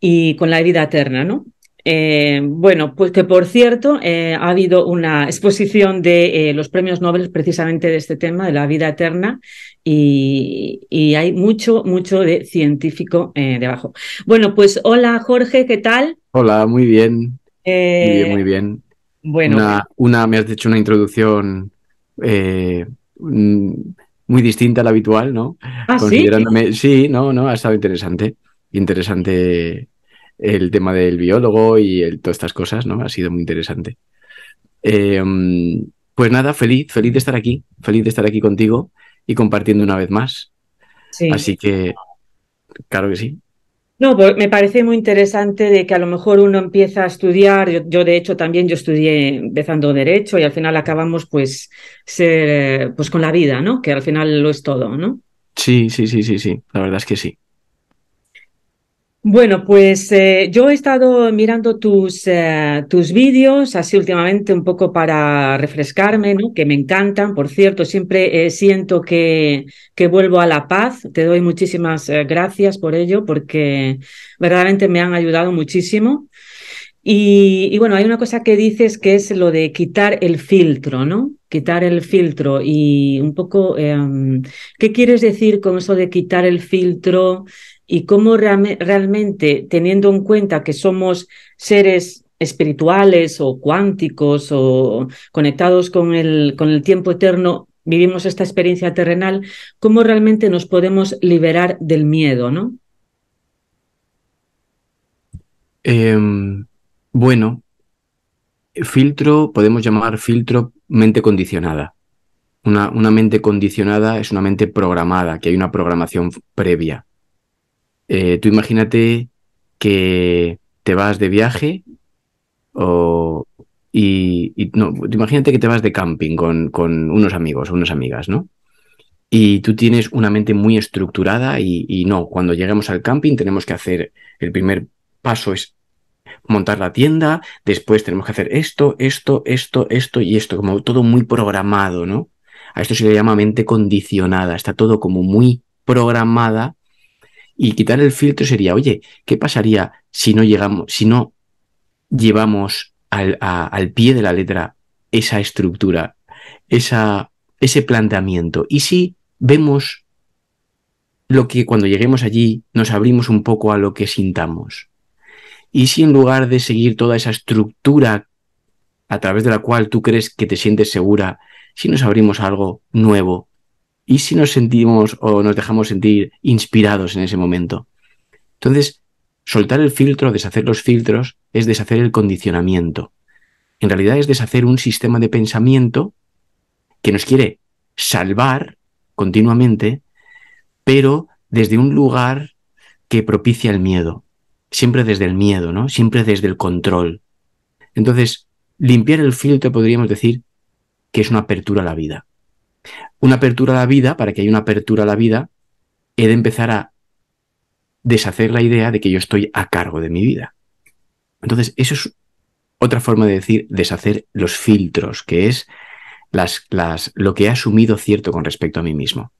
A: Y con la vida eterna, ¿no? Eh, bueno, pues que por cierto, eh, ha habido una exposición de eh, los premios Nobel precisamente de este tema, de la vida eterna, y, hay mucho, mucho de científico debajo. Bueno, pues hola Jorge, ¿qué tal?
B: Hola, muy bien.
A: muy bien, muy bien. Bueno.
B: Una, me has hecho una introducción mm, muy distinta a la habitual, ¿no?
A: Ah, ¿sí?
B: sí, no, no, ha estado interesante. Interesante el tema del biólogo y todas estas cosas, ¿no? Ha sido muy interesante. Em, pues nada, feliz, feliz de estar aquí, feliz de estar aquí contigo y compartiendo una vez más. Sí. Así que, claro que sí.
A: No, pues me parece muy interesante de que a lo mejor uno empieza a estudiar, yo, de hecho también yo estudié empezando derecho y al final acabamos pues pues con la vida, ¿no? Que al final lo es todo, ¿no?
B: Sí, sí, sí, sí, sí, la verdad es que sí.
A: Bueno, pues eh, yo he estado mirando tus, eh, tus vídeos, así últimamente un poco para refrescarme, ¿no? que me encantan, por cierto, siempre eh, siento que, vuelvo a la paz, te doy muchísimas gracias por ello, porque verdaderamente me han ayudado muchísimo. Y, bueno, hay una cosa que dices que es lo de quitar el filtro, ¿no? Quitar el filtro y un poco, em, ¿qué quieres decir con eso de quitar el filtro? y cómo realmente, teniendo en cuenta que somos seres espirituales o cuánticos o conectados con el, tiempo eterno, vivimos esta experiencia terrenal, cómo realmente nos podemos liberar del miedo, ¿no?
B: Em, bueno, filtro, podemos llamar filtro mente condicionada. Una, una mente condicionada es una mente programada, que hay una programación previa. Eh, tú imagínate que te vas de viaje o, y, no, imagínate que te vas de camping con, unos amigos o unas amigas, ¿no? Y tú tienes una mente muy estructurada y, y no, cuando llegamos al camping tenemos que hacer, el primer paso es montar la tienda, después tenemos que hacer esto, esto, esto, esto y esto, como todo muy programado, ¿no? A esto se le llama mente condicionada, está todo como muy programada y quitar el filtro sería, oye, ¿qué pasaría si no llegamos, si no llevamos al, pie de la letra esa estructura, esa, ese planteamiento? ¿Y si vemos lo que cuando lleguemos allí nos abrimos un poco a lo que sintamos? ¿Y si en lugar de seguir toda esa estructura a través de la cual tú crees que te sientes segura, si nos abrimos a algo nuevo, ¿Y si nos sentimos o nos dejamos sentir inspirados en ese momento? Entonces, soltar el filtro, deshacer los filtros, es deshacer el condicionamiento. En realidad es deshacer un sistema de pensamiento que nos quiere salvar continuamente, pero desde un lugar que propicia el miedo. Siempre desde el miedo, ¿no? Siempre desde el control. Entonces, limpiar el filtro podríamos decir que es una apertura a la vida una apertura a la vida, para que haya una apertura a la vida, he de empezar a deshacer la idea de que yo estoy a cargo de mi vida. Entonces, eso es otra forma de decir deshacer los filtros, que es las, las, lo que he asumido cierto con respecto a mí mismo.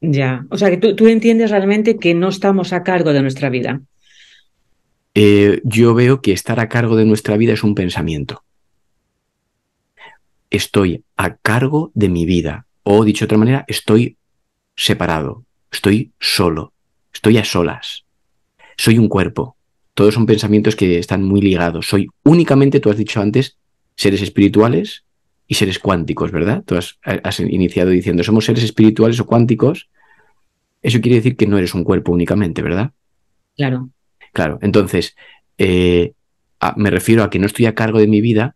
A: Ya, o sea que tú, entiendes realmente que no estamos a cargo de nuestra vida.
B: Eh, yo veo que estar a cargo de nuestra vida es un pensamiento estoy a cargo de mi vida. O dicho de otra manera, estoy separado, estoy solo, estoy a solas. Soy un cuerpo. Todos son pensamientos que están muy ligados. Soy únicamente, tú has dicho antes, seres espirituales y seres cuánticos, ¿verdad? Tú has, eh, iniciado diciendo, somos seres espirituales o cuánticos. Eso quiere decir que no eres un cuerpo únicamente, ¿verdad? Claro. Claro, entonces, eh, me refiero a que no estoy a cargo de mi vida,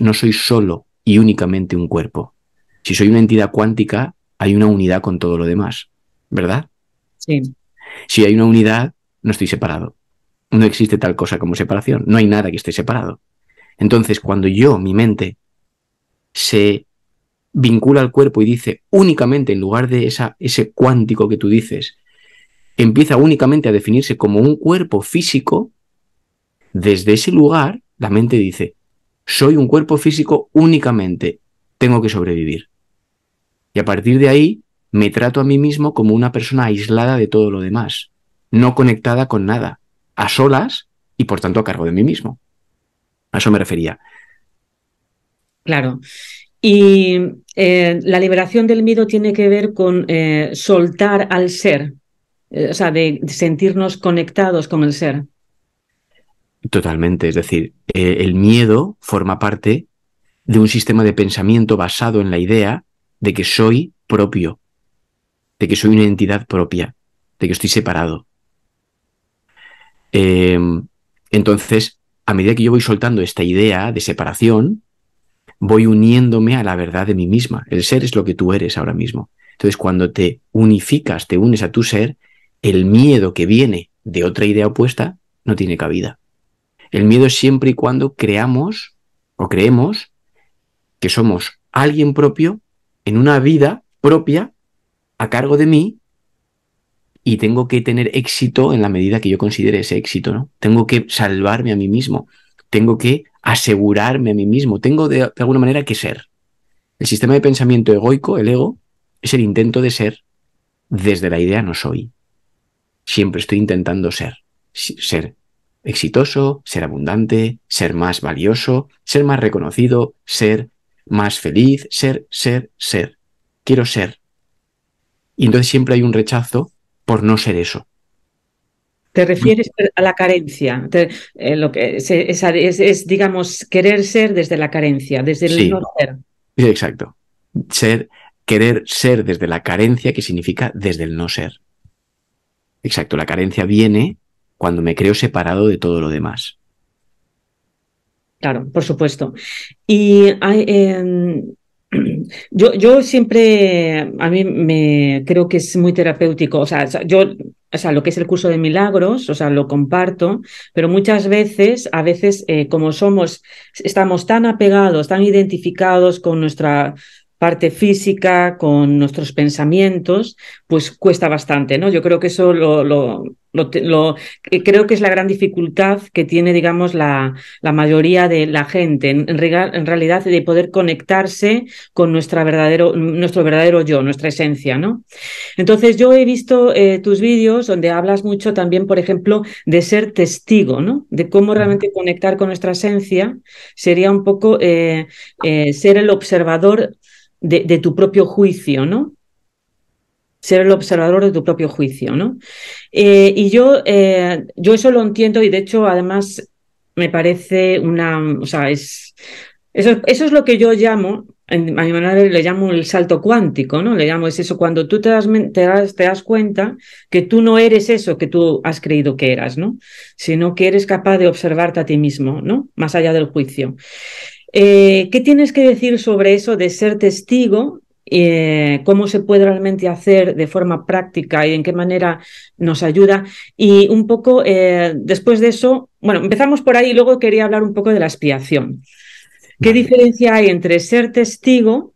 B: no soy solo y únicamente un cuerpo. Si soy una entidad cuántica, hay una unidad con todo lo demás, ¿verdad? Sí. Si hay una unidad, no estoy separado. No existe tal cosa como separación. No hay nada que esté separado. Entonces, cuando yo, mi mente, se vincula al cuerpo y dice únicamente, en lugar de esa, ese cuántico que tú dices, empieza únicamente a definirse como un cuerpo físico, desde ese lugar la mente dice, soy un cuerpo físico únicamente. Tengo que sobrevivir. Y a partir de ahí me trato a mí mismo como una persona aislada de todo lo demás, no conectada con nada, a solas y por tanto a cargo de mí mismo. A eso me refería.
A: Claro. Y eh, la liberación del miedo tiene que ver con eh, soltar al ser, eh, o sea, de sentirnos conectados con el ser.
B: Totalmente, es decir, eh, el miedo forma parte de un sistema de pensamiento basado en la idea de que soy propio, de que soy una entidad propia, de que estoy separado. Em, entonces, a medida que yo voy soltando esta idea de separación, voy uniéndome a la verdad de mí misma. El ser es lo que tú eres ahora mismo. Entonces, cuando te unificas, te unes a tu ser, el miedo que viene de otra idea opuesta no tiene cabida. El miedo es siempre y cuando creamos o creemos que somos alguien propio en una vida propia a cargo de mí y tengo que tener éxito en la medida que yo considere ese éxito, ¿no? Tengo que salvarme a mí mismo, tengo que asegurarme a mí mismo, tengo de, de alguna manera que ser. El sistema de pensamiento egoico, el ego, es el intento de ser desde la idea no soy. Siempre estoy intentando ser, ser, exitoso, ser abundante, ser más valioso, ser más reconocido, ser más feliz, ser, ser, ser. Quiero ser. Y entonces siempre hay un rechazo por no ser eso.
A: Te refieres a la carencia, eh, lo que es, digamos, querer ser desde la carencia, desde el no ser.
B: Exacto. Ser, querer ser desde la carencia, que significa desde el no ser. Exacto, la carencia viene cuando me creo separado de todo lo demás.
A: Claro, por supuesto. Y em, yo, yo siempre, a mí me creo que es muy terapéutico, o sea, yo o sea, lo que es el curso de milagros, o sea, lo comparto, pero muchas veces, a veces, eh, como somos, estamos tan apegados, tan identificados con nuestra, parte física, con nuestros pensamientos, pues cuesta bastante, ¿no? Yo creo que eso lo, lo, eh, creo que es la gran dificultad que tiene, digamos, la, la mayoría de la gente, en, realidad, de poder conectarse con nuestra verdadero, nuestro verdadero yo, nuestra esencia, ¿no? Entonces, yo he visto eh, tus vídeos donde hablas mucho también, por ejemplo, de ser testigo, ¿no? De cómo mm. realmente conectar con nuestra esencia sería un poco eh, ser el observador de, tu propio juicio, ¿no? ser el observador de tu propio juicio, ¿no? Eh, y yo, eh, yo eso lo entiendo y de hecho además me parece una, o sea, es, eso, eso es lo que yo llamo, en, a mi manera le llamo el salto cuántico, ¿no? Le llamo es eso, cuando tú te das, te das, te das cuenta que tú no eres eso que tú has creído que eras, ¿no? Sino que eres capaz de observarte a ti mismo, ¿no? Más allá del juicio. Eh, ¿Qué tienes que decir sobre eso de ser testigo? Eh, ¿Cómo se puede realmente hacer de forma práctica y en qué manera nos ayuda? Y un poco eh, después de eso, bueno, empezamos por ahí y luego quería hablar un poco de la expiación. ¿Qué diferencia hay entre ser testigo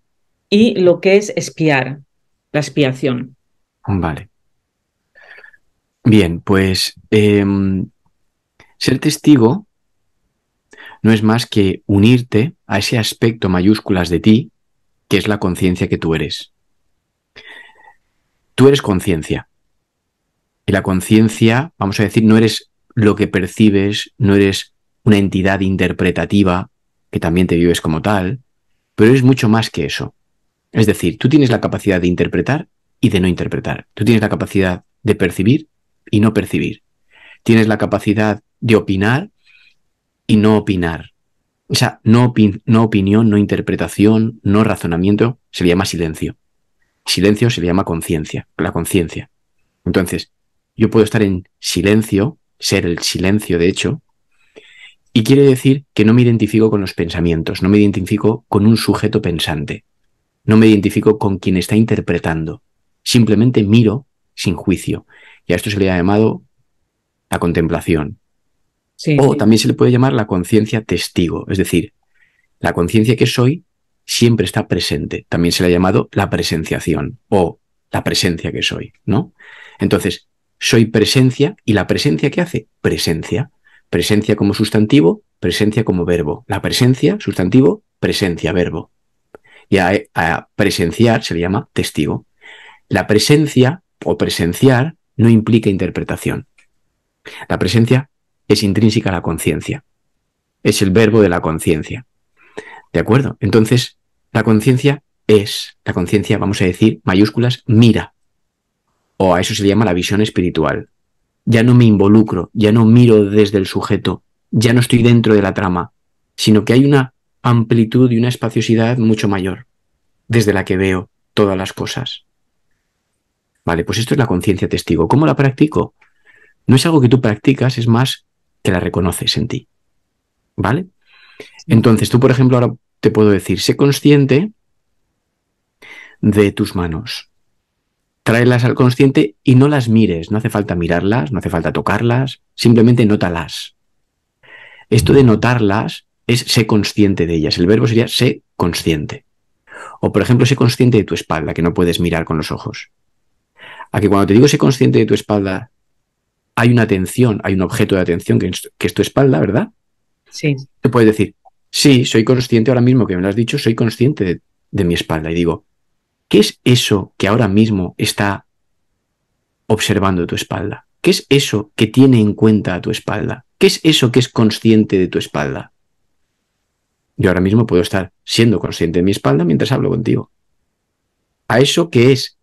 A: y lo que es espiar, la expiación?
B: Vale. Bien, pues em, ser testigo no es más que unirte a ese aspecto mayúsculas de ti, que es la conciencia que tú eres. Tú eres conciencia. Y la conciencia, vamos a decir, no eres lo que percibes, no eres una entidad interpretativa, que también te vives como tal, pero eres mucho más que eso. Es decir, tú tienes la capacidad de interpretar y de no interpretar. Tú tienes la capacidad de percibir y no percibir. Tienes la capacidad de opinar y no opinar. O sea, no, no opinión, no interpretación, no razonamiento, se le llama silencio. Silencio se le llama conciencia, la conciencia. Entonces, yo puedo estar en silencio, ser el silencio de hecho, y quiere decir que no me identifico con los pensamientos, no me identifico con un sujeto pensante, no me identifico con quien está interpretando, simplemente miro sin juicio. Y a esto se le ha llamado la contemplación, o también se le puede llamar la conciencia testigo, es decir, la conciencia que soy siempre está presente. También se le ha llamado la presenciación o la presencia que soy, ¿no? Entonces, soy presencia y la presencia que hace presencia, presencia como sustantivo, presencia como verbo. La presencia, sustantivo, presencia, verbo. Y a presenciar se le llama testigo. La presencia o presenciar no implica interpretación. La presencia es intrínseca a la conciencia. Es el verbo de la conciencia. ¿De acuerdo? Entonces, la conciencia es, la conciencia, vamos a decir, mayúsculas, mira. O a eso se llama la visión espiritual. Ya no me involucro, ya no miro desde el sujeto, ya no estoy dentro de la trama, sino que hay una amplitud y una espaciosidad mucho mayor, desde la que veo todas las cosas. Vale, pues esto es la conciencia testigo. ¿Cómo la practico? No es algo que tú practicas, es más que la reconoces en ti. ¿Vale? Entonces, tú, por ejemplo, ahora te puedo decir, sé consciente de tus manos. Tráelas al consciente y no las mires, no hace falta mirarlas, no hace falta tocarlas, simplemente nótalas. Esto de notarlas es sé consciente de ellas. El verbo sería sé consciente. O, por ejemplo, sé consciente de tu espalda, que no puedes mirar con los ojos. A que cuando te digo sé consciente de tu espalda, hay una atención, hay un objeto de atención que, es tu espalda, ¿verdad? Sí. Te puedes decir, sí, soy consciente ahora mismo que me lo has dicho, soy consciente de, mi espalda. Y digo, ¿qué es eso que ahora mismo está observando tu espalda? ¿Qué es eso que tiene en cuenta a tu espalda? ¿Qué es eso que es consciente de tu espalda? Yo ahora mismo puedo estar siendo consciente de mi espalda mientras hablo contigo. A eso que es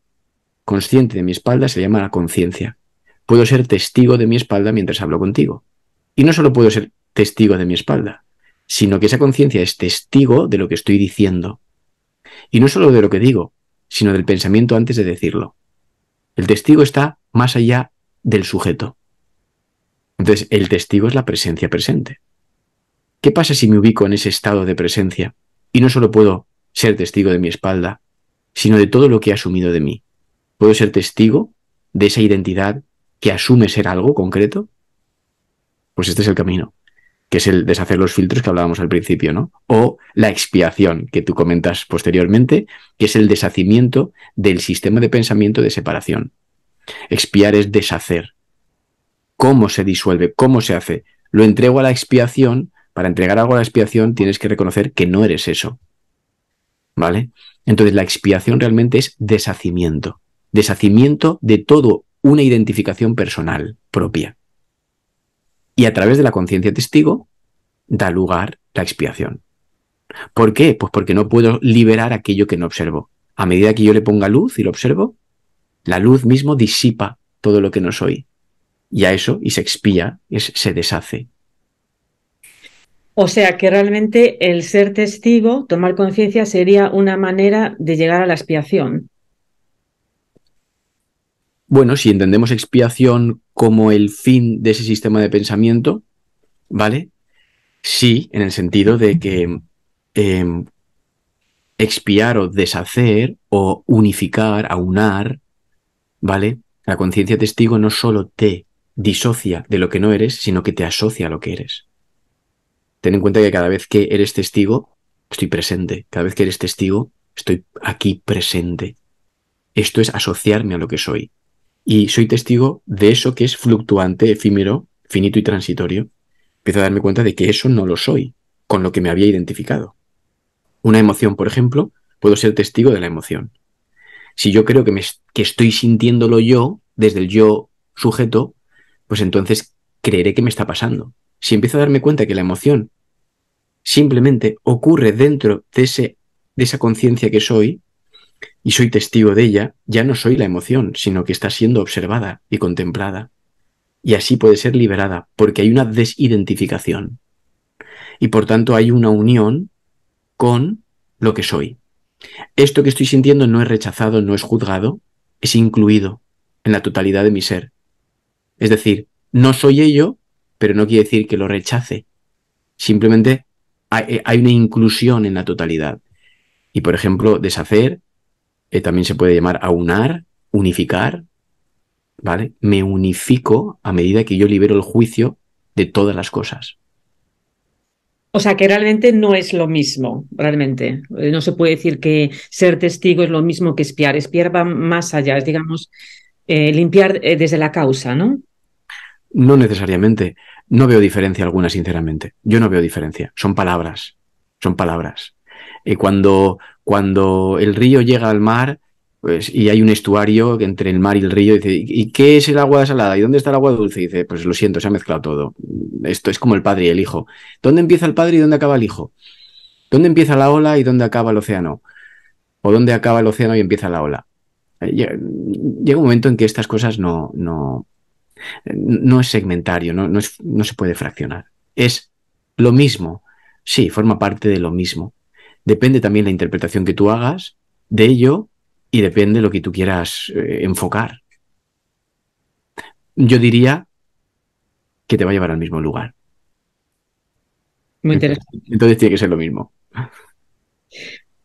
B: consciente de mi espalda se llama la conciencia puedo ser testigo de mi espalda mientras hablo contigo. Y no solo puedo ser testigo de mi espalda, sino que esa conciencia es testigo de lo que estoy diciendo. Y no solo de lo que digo, sino del pensamiento antes de decirlo. El testigo está más allá del sujeto. Entonces, el testigo es la presencia presente. ¿Qué pasa si me ubico en ese estado de presencia y no solo puedo ser testigo de mi espalda, sino de todo lo que he asumido de mí? Puedo ser testigo de esa identidad que asume ser algo concreto, pues este es el camino, que es el deshacer los filtros que hablábamos al principio, ¿no? O la expiación que tú comentas posteriormente, que es el deshacimiento del sistema de pensamiento de separación. Expiar es deshacer. ¿Cómo se disuelve? ¿Cómo se hace? Lo entrego a la expiación. Para entregar algo a la expiación tienes que reconocer que no eres eso. ¿Vale? Entonces la expiación realmente es deshacimiento. Deshacimiento de todo una identificación personal propia. Y a través de la conciencia testigo da lugar la expiación. ¿Por qué? Pues porque no puedo liberar aquello que no observo. A medida que yo le ponga luz y lo observo, la luz mismo disipa todo lo que no soy. Y a eso, y se expía, es, se deshace.
A: O sea que realmente el ser testigo, tomar conciencia, sería una manera de llegar a la expiación.
B: Bueno, si entendemos expiación como el fin de ese sistema de pensamiento, ¿vale? Sí, en el sentido de que em, expiar o deshacer o unificar, aunar, ¿vale? La conciencia testigo no solo te disocia de lo que no eres, sino que te asocia a lo que eres. Ten en cuenta que cada vez que eres testigo, estoy presente. Cada vez que eres testigo, estoy aquí presente. Esto es asociarme a lo que soy. Y soy testigo de eso que es fluctuante, efímero, finito y transitorio. Empiezo a darme cuenta de que eso no lo soy, con lo que me había identificado. Una emoción, por ejemplo, puedo ser testigo de la emoción. Si yo creo que, me, que estoy sintiéndolo yo, desde el yo sujeto, pues entonces creeré que me está pasando. Si empiezo a darme cuenta que la emoción simplemente ocurre dentro de, ese, de esa conciencia que soy, y soy testigo de ella, ya no soy la emoción, sino que está siendo observada y contemplada. Y así puede ser liberada, porque hay una desidentificación. Y por tanto hay una unión con lo que soy. Esto que estoy sintiendo no es rechazado, no es juzgado, es incluido en la totalidad de mi ser. Es decir, no soy ello, pero no quiere decir que lo rechace. Simplemente hay, eh, una inclusión en la totalidad. Y por ejemplo, deshacer eh, también se puede llamar aunar, unificar, ¿vale? Me unifico a medida que yo libero el juicio de todas las cosas.
A: O sea que realmente no es lo mismo, realmente. Eh, no se puede decir que ser testigo es lo mismo que espiar. Espiar va más allá, es digamos, eh, limpiar desde la
B: causa, ¿no? No necesariamente. No veo diferencia alguna, sinceramente. Yo no veo diferencia. Son palabras. Son palabras. Eh, cuando, cuando el río llega al mar pues, y hay un estuario entre el mar y el río, dice, ¿y qué es el agua salada? ¿Y dónde está el agua dulce? Y dice, pues lo siento, se ha mezclado todo. Esto es como el padre y el hijo. ¿Dónde empieza el padre y dónde acaba el hijo? ¿Dónde empieza la ola y dónde acaba el océano? ¿O dónde acaba el océano y empieza la ola? Eh, llega un momento en que estas cosas no, no, no es segmentario, no se puede fraccionar. Es lo mismo, sí, forma parte de lo mismo, depende también la interpretación que tú hagas de ello y depende lo que tú quieras eh, enfocar. Yo diría que te va a llevar al mismo lugar. Muy interesante. entonces tiene que ser lo mismo.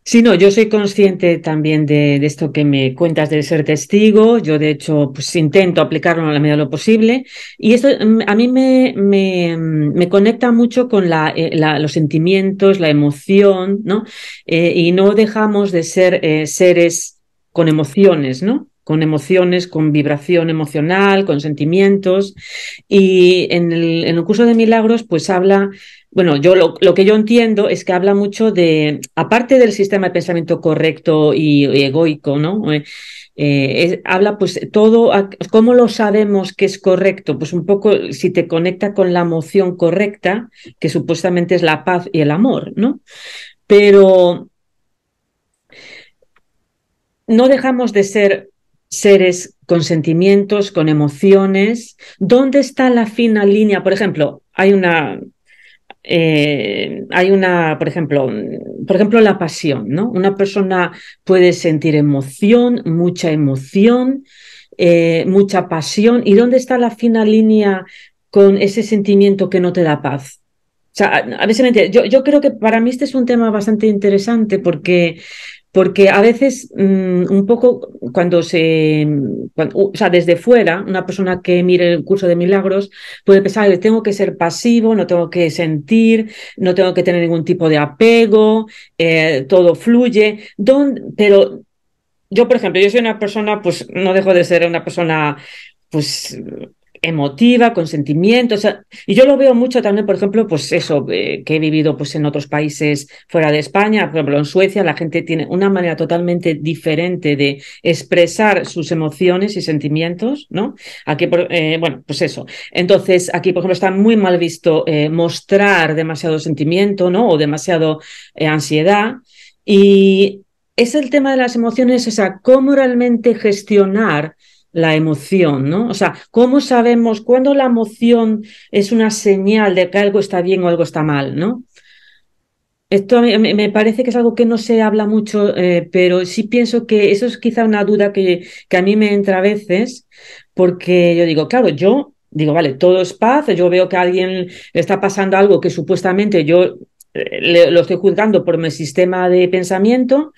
A: Sí, no, yo soy consciente también de, esto que me cuentas de ser testigo. Yo, de hecho, pues intento aplicarlo a la medida de lo posible. Y esto mm, a mí me, me, mm, me conecta mucho con la, eh, la, los sentimientos, la emoción, ¿no? Eh, y no dejamos de ser eh, seres con emociones, ¿no? con emociones, con vibración emocional, con sentimientos. Y en el, curso de milagros, pues habla, bueno, yo lo, que yo entiendo es que habla mucho de, aparte del sistema de pensamiento correcto y, egoico, ¿no? Eh, eh, habla pues todo, ¿cómo lo sabemos que es correcto? Pues un poco si te conecta con la emoción correcta, que supuestamente es la paz y el amor, ¿no? Pero no dejamos de ser seres con sentimientos, con emociones. ¿Dónde está la fina línea? Por ejemplo, hay una, eh, hay una, por ejemplo, por ejemplo, la pasión, ¿no? Una persona puede sentir emoción, mucha emoción, eh, mucha pasión. ¿Y dónde está la fina línea con ese sentimiento que no te da paz? O sea, a, veces me yo, yo creo que para mí este es un tema bastante interesante porque porque a veces mm, un poco cuando se, o sea, desde fuera, una persona que mire el curso de milagros puede pensar que tengo que ser pasivo, no tengo que sentir, no tengo que tener ningún tipo de apego, eh, todo fluye, pero yo, por ejemplo, yo soy una persona, pues no dejo de ser una persona pues emotiva, con sentimientos. y yo lo veo mucho también, por ejemplo, pues eso, eh, que he vivido pues en otros países fuera de España, por ejemplo, en Suecia, la gente tiene una manera totalmente diferente de expresar sus emociones y sentimientos, ¿no? Aquí, eh, bueno, pues eso. Entonces, aquí, por ejemplo, está muy mal visto eh, mostrar demasiado sentimiento, ¿no? O demasiado ansiedad. Y es el tema de las emociones, o sea, cómo realmente gestionar la emoción, ¿no? O sea, ¿cómo sabemos cuándo la emoción es una señal de que algo está bien o algo está mal, ¿no? Esto me parece que es algo que no se habla mucho, eh, pero sí pienso que eso es quizá una duda que, que a mí me entra a veces, porque yo digo, claro, yo digo, vale, todo es paz, yo veo que alguien está pasando algo que supuestamente yo eh, lo estoy juzgando por mi sistema de pensamiento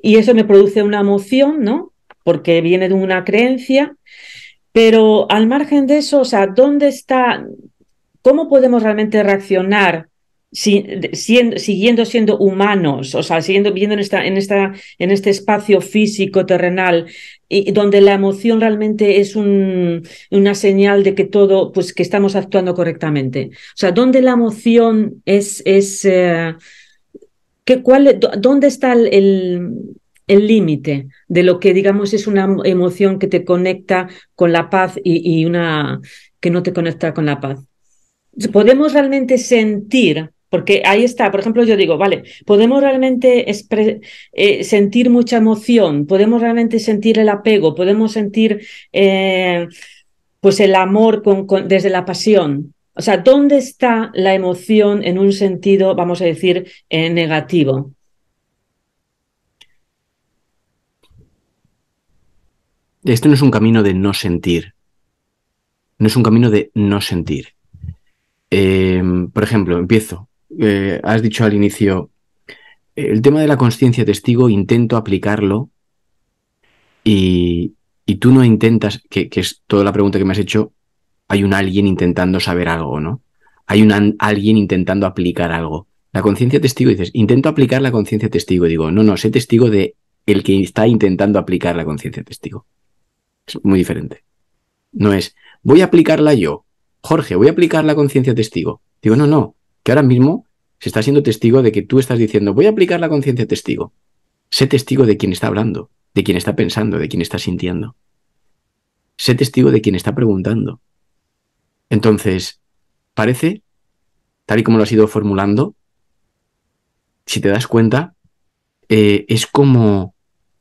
A: y eso me produce una emoción, ¿no? porque viene de una creencia, pero al margen de eso, o sea, ¿dónde está, cómo podemos realmente reaccionar si, siguiendo siendo humanos, o sea, siguiendo viviendo en, esta, en, este espacio físico, terrenal, y, donde la emoción realmente es una señal de que todo, pues que estamos actuando correctamente. O sea, ¿dónde la emoción es, es eh, cuál, ¿dónde está el, el límite de lo que digamos es una emoción que te conecta con la paz y, una que no te conecta con la paz. Podemos realmente sentir, porque ahí está, por ejemplo, yo digo, vale, podemos realmente eh, sentir mucha emoción, podemos realmente sentir el apego, podemos sentir eh, pues el amor desde la pasión. O sea, ¿dónde está la emoción en un sentido, vamos a decir, eh, negativo?
B: Esto no es un camino de no sentir. No es un camino de no sentir. Eh, por ejemplo, empiezo. Eh, has dicho al inicio, el tema de la conciencia testigo intento aplicarlo y, tú no intentas, que, que, es toda la pregunta que me has hecho, hay un alguien intentando saber algo, ¿no? Hay un alguien intentando aplicar algo. La conciencia testigo, dices, intento aplicar la conciencia testigo. Digo, no, no, sé testigo de el que está intentando aplicar la conciencia testigo muy diferente. No es, voy a aplicarla yo. Jorge, voy a aplicar la conciencia testigo. Digo, no, no, que ahora mismo se está siendo testigo de que tú estás diciendo, voy a aplicar la conciencia testigo. Sé testigo de quien está hablando, de quien está pensando, de quien está sintiendo. Sé testigo de quien está preguntando. Entonces, parece, tal y como lo has ido formulando, si te das cuenta, eh, es como,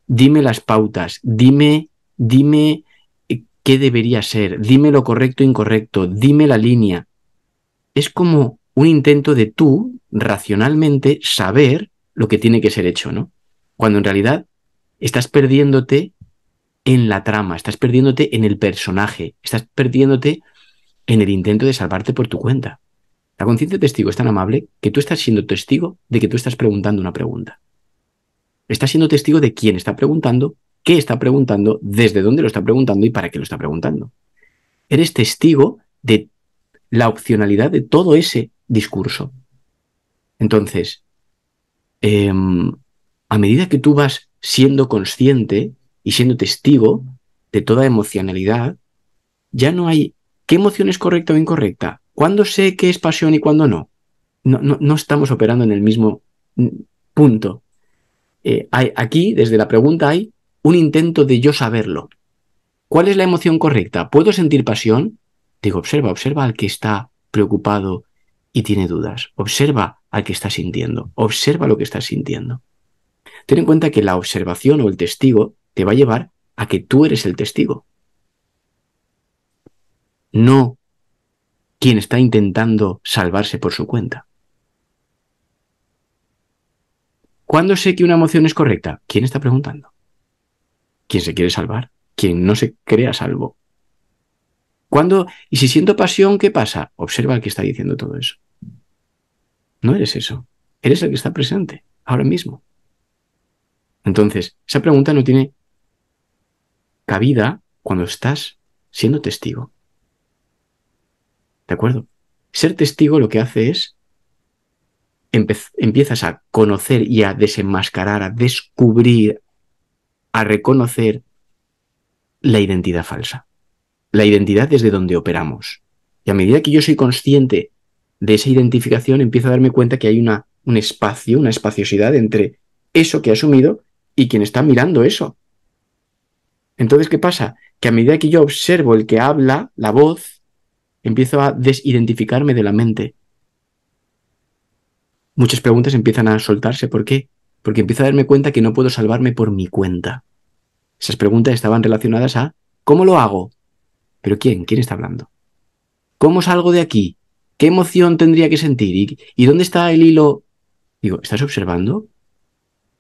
B: dime las pautas, dime dime eh, qué debería ser, dime lo correcto o incorrecto, dime la línea. Es como un intento de tú, racionalmente, saber lo que tiene que ser hecho, ¿no? Cuando en realidad estás perdiéndote en la trama, estás perdiéndote en el personaje, estás perdiéndote en el intento de salvarte por tu cuenta. La conciencia testigo es tan amable que tú estás siendo testigo de que tú estás preguntando una pregunta. Estás siendo testigo de quién está preguntando qué está preguntando, desde dónde lo está preguntando y para qué lo está preguntando. Eres testigo de la opcionalidad de todo ese discurso. Entonces, em, a medida que tú vas siendo consciente y siendo testigo de toda emocionalidad, ya no hay qué emoción es correcta o incorrecta, cuándo sé qué es pasión y cuándo no. No, no, estamos operando en el mismo mm, punto. Eh, hay, aquí, desde la pregunta, hay un intento de yo saberlo. ¿Cuál es la emoción correcta? ¿Puedo sentir pasión? Digo, observa, observa al que está preocupado y tiene dudas. Observa al que está sintiendo. Observa lo que está sintiendo. Ten en cuenta que la observación o el testigo te va a llevar a que tú eres el testigo. No quien está intentando salvarse por su cuenta. ¿Cuándo sé que una emoción es correcta? ¿Quién está preguntando? quien se quiere salvar, quien no se crea salvo. Cuando, y si siento pasión, ¿qué pasa? Observa al que está diciendo todo eso. No eres eso, eres el que está presente, ahora mismo. Entonces, esa pregunta no tiene cabida cuando estás siendo testigo. ¿De acuerdo? Ser testigo lo que hace es empiezas a conocer y a desenmascarar, a descubrir, a reconocer la identidad falsa, la identidad desde donde operamos. Y a medida que yo soy consciente de esa identificación, empiezo a darme cuenta que hay una, un espacio, una espaciosidad entre eso que he asumido y quien está mirando eso. Entonces, ¿qué pasa? Que a medida que yo observo el que habla, la voz, empiezo a desidentificarme de la mente. Muchas preguntas empiezan a soltarse. ¿Por qué? porque empiezo a darme cuenta que no puedo salvarme por mi cuenta. Esas preguntas estaban relacionadas a ¿cómo lo hago? Pero ¿quién? ¿Quién está hablando? ¿Cómo salgo de aquí? ¿Qué emoción tendría que sentir? ¿Y, dónde está el hilo? Digo, ¿estás observando?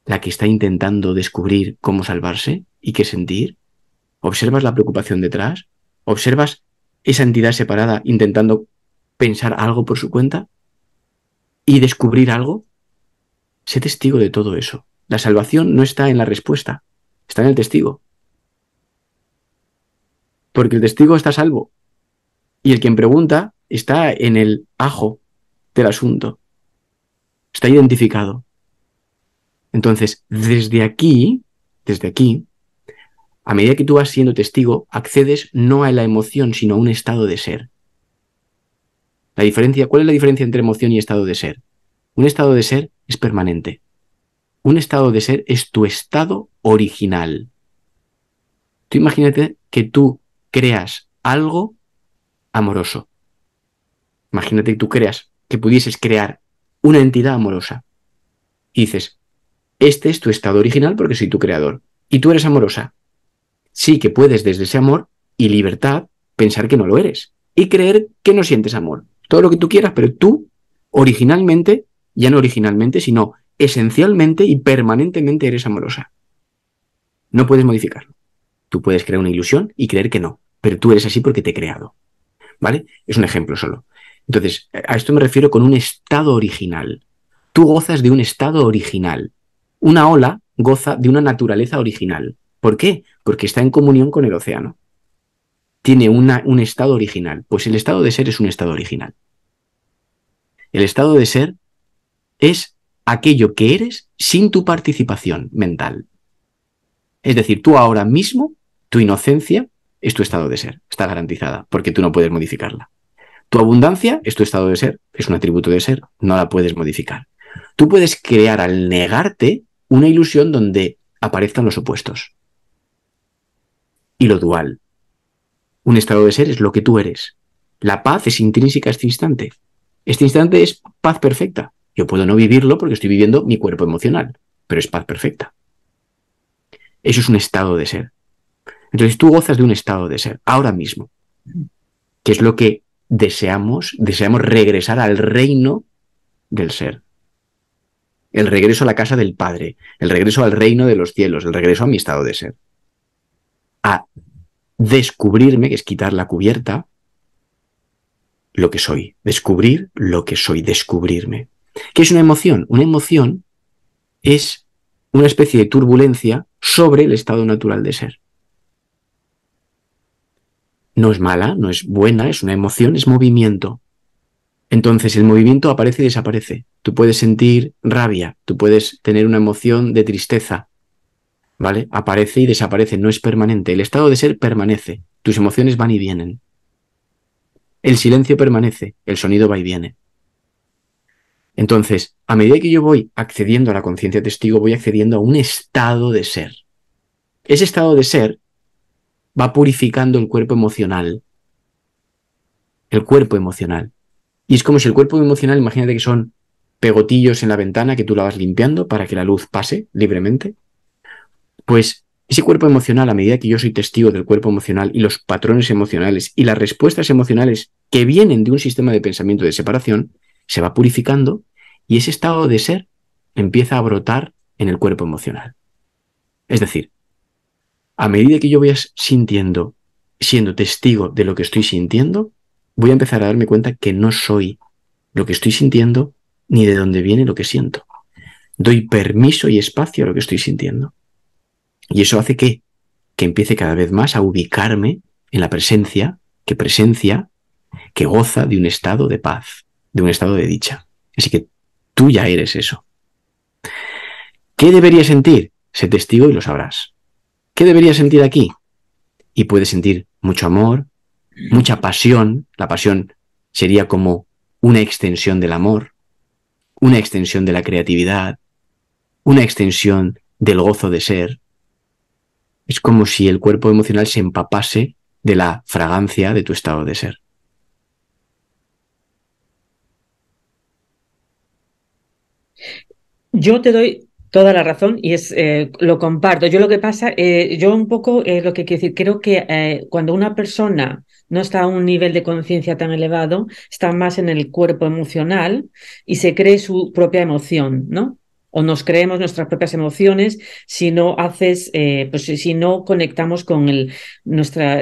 B: La que está intentando descubrir cómo salvarse y qué sentir. ¿Observas la preocupación detrás? ¿Observas esa entidad separada intentando pensar algo por su cuenta? ¿Y descubrir algo? Sé testigo de todo eso. La salvación no está en la respuesta, está en el testigo. Porque el testigo está salvo. Y el quien pregunta está en el ajo del asunto. Está identificado. Entonces, desde aquí, desde aquí, a medida que tú vas siendo testigo, accedes no a la emoción, sino a un estado de ser. La diferencia, ¿cuál es la diferencia entre emoción y estado de ser? Un estado de ser es permanente. Un estado de ser es tu estado original. Tú imagínate que tú creas algo amoroso. Imagínate que tú creas que pudieses crear una entidad amorosa. Y dices, este es tu estado original porque soy tu creador. Y tú eres amorosa. Sí que puedes desde ese amor y libertad pensar que no lo eres. Y creer que no sientes amor. Todo lo que tú quieras, pero tú originalmente ya no originalmente, sino esencialmente y permanentemente eres amorosa. No puedes modificarlo. Tú puedes crear una ilusión y creer que no, pero tú eres así porque te he creado. ¿Vale? Es un ejemplo solo. Entonces, a esto me refiero con un estado original. Tú gozas de un estado original. Una ola goza de una naturaleza original. ¿Por qué? Porque está en comunión con el océano. Tiene una, un estado original. Pues el estado de ser es un estado original. El estado de ser es aquello que eres sin tu participación mental. Es decir, tú ahora mismo, tu inocencia es tu estado de ser, está garantizada, porque tú no puedes modificarla. Tu abundancia es tu estado de ser, es un atributo de ser, no la puedes modificar. Tú puedes crear al negarte una ilusión donde aparezcan los opuestos. Y lo dual. Un estado de ser es lo que tú eres. La paz es intrínseca a este instante. Este instante es paz perfecta. Yo puedo no vivirlo porque estoy viviendo mi cuerpo emocional, pero es paz perfecta. Eso es un estado de ser. Entonces tú gozas de un estado de ser ahora mismo, que es lo que deseamos, deseamos regresar al reino del ser. El regreso a la casa del Padre, el regreso al reino de los cielos, el regreso a mi estado de ser. A descubrirme, que es quitar la cubierta, lo que soy, descubrir lo que soy, descubrirme. ¿Qué es una emoción? Una emoción es una especie de turbulencia sobre el estado natural de ser. No es mala, no es buena, es una emoción, es movimiento. Entonces el movimiento aparece y desaparece. Tú puedes sentir rabia, tú puedes tener una emoción de tristeza, ¿vale? Aparece y desaparece, no es permanente. El estado de ser permanece, tus emociones van y vienen. El silencio permanece, el sonido va y viene. Entonces, a medida que yo voy accediendo a la conciencia testigo, voy accediendo a un estado de ser. Ese estado de ser va purificando el cuerpo emocional. El cuerpo emocional. Y es como si el cuerpo emocional, imagínate que son pegotillos en la ventana que tú la vas limpiando para que la luz pase libremente. Pues ese cuerpo emocional, a medida que yo soy testigo del cuerpo emocional y los patrones emocionales y las respuestas emocionales que vienen de un sistema de pensamiento de separación, se va purificando y ese estado de ser empieza a brotar en el cuerpo emocional. Es decir, a medida que yo voy sintiendo, siendo testigo de lo que estoy sintiendo, voy a empezar a darme cuenta que no soy lo que estoy sintiendo ni de dónde viene lo que siento. Doy permiso y espacio a lo que estoy sintiendo. Y eso hace que, que empiece cada vez más a ubicarme en la presencia, que presencia, que goza de un estado de paz de un estado de dicha. Así que tú ya eres eso. ¿Qué deberías sentir? Sé testigo y lo sabrás. ¿Qué deberías sentir aquí? Y puedes sentir mucho amor, mucha pasión. La pasión sería como una extensión del amor, una extensión de la creatividad, una extensión del gozo de ser. Es como si el cuerpo emocional se empapase de la fragancia de tu estado de ser.
A: Yo te doy Toda la razón y es eh, lo comparto. Yo lo que pasa, eh, yo un poco eh, lo que quiero decir, creo que cuando una persona no está a un nivel de conciencia tan elevado, está más en el cuerpo emocional y se cree su propia emoción, ¿no? O nos creemos nuestras propias emociones si no haces, pues si no conectamos con el nuestra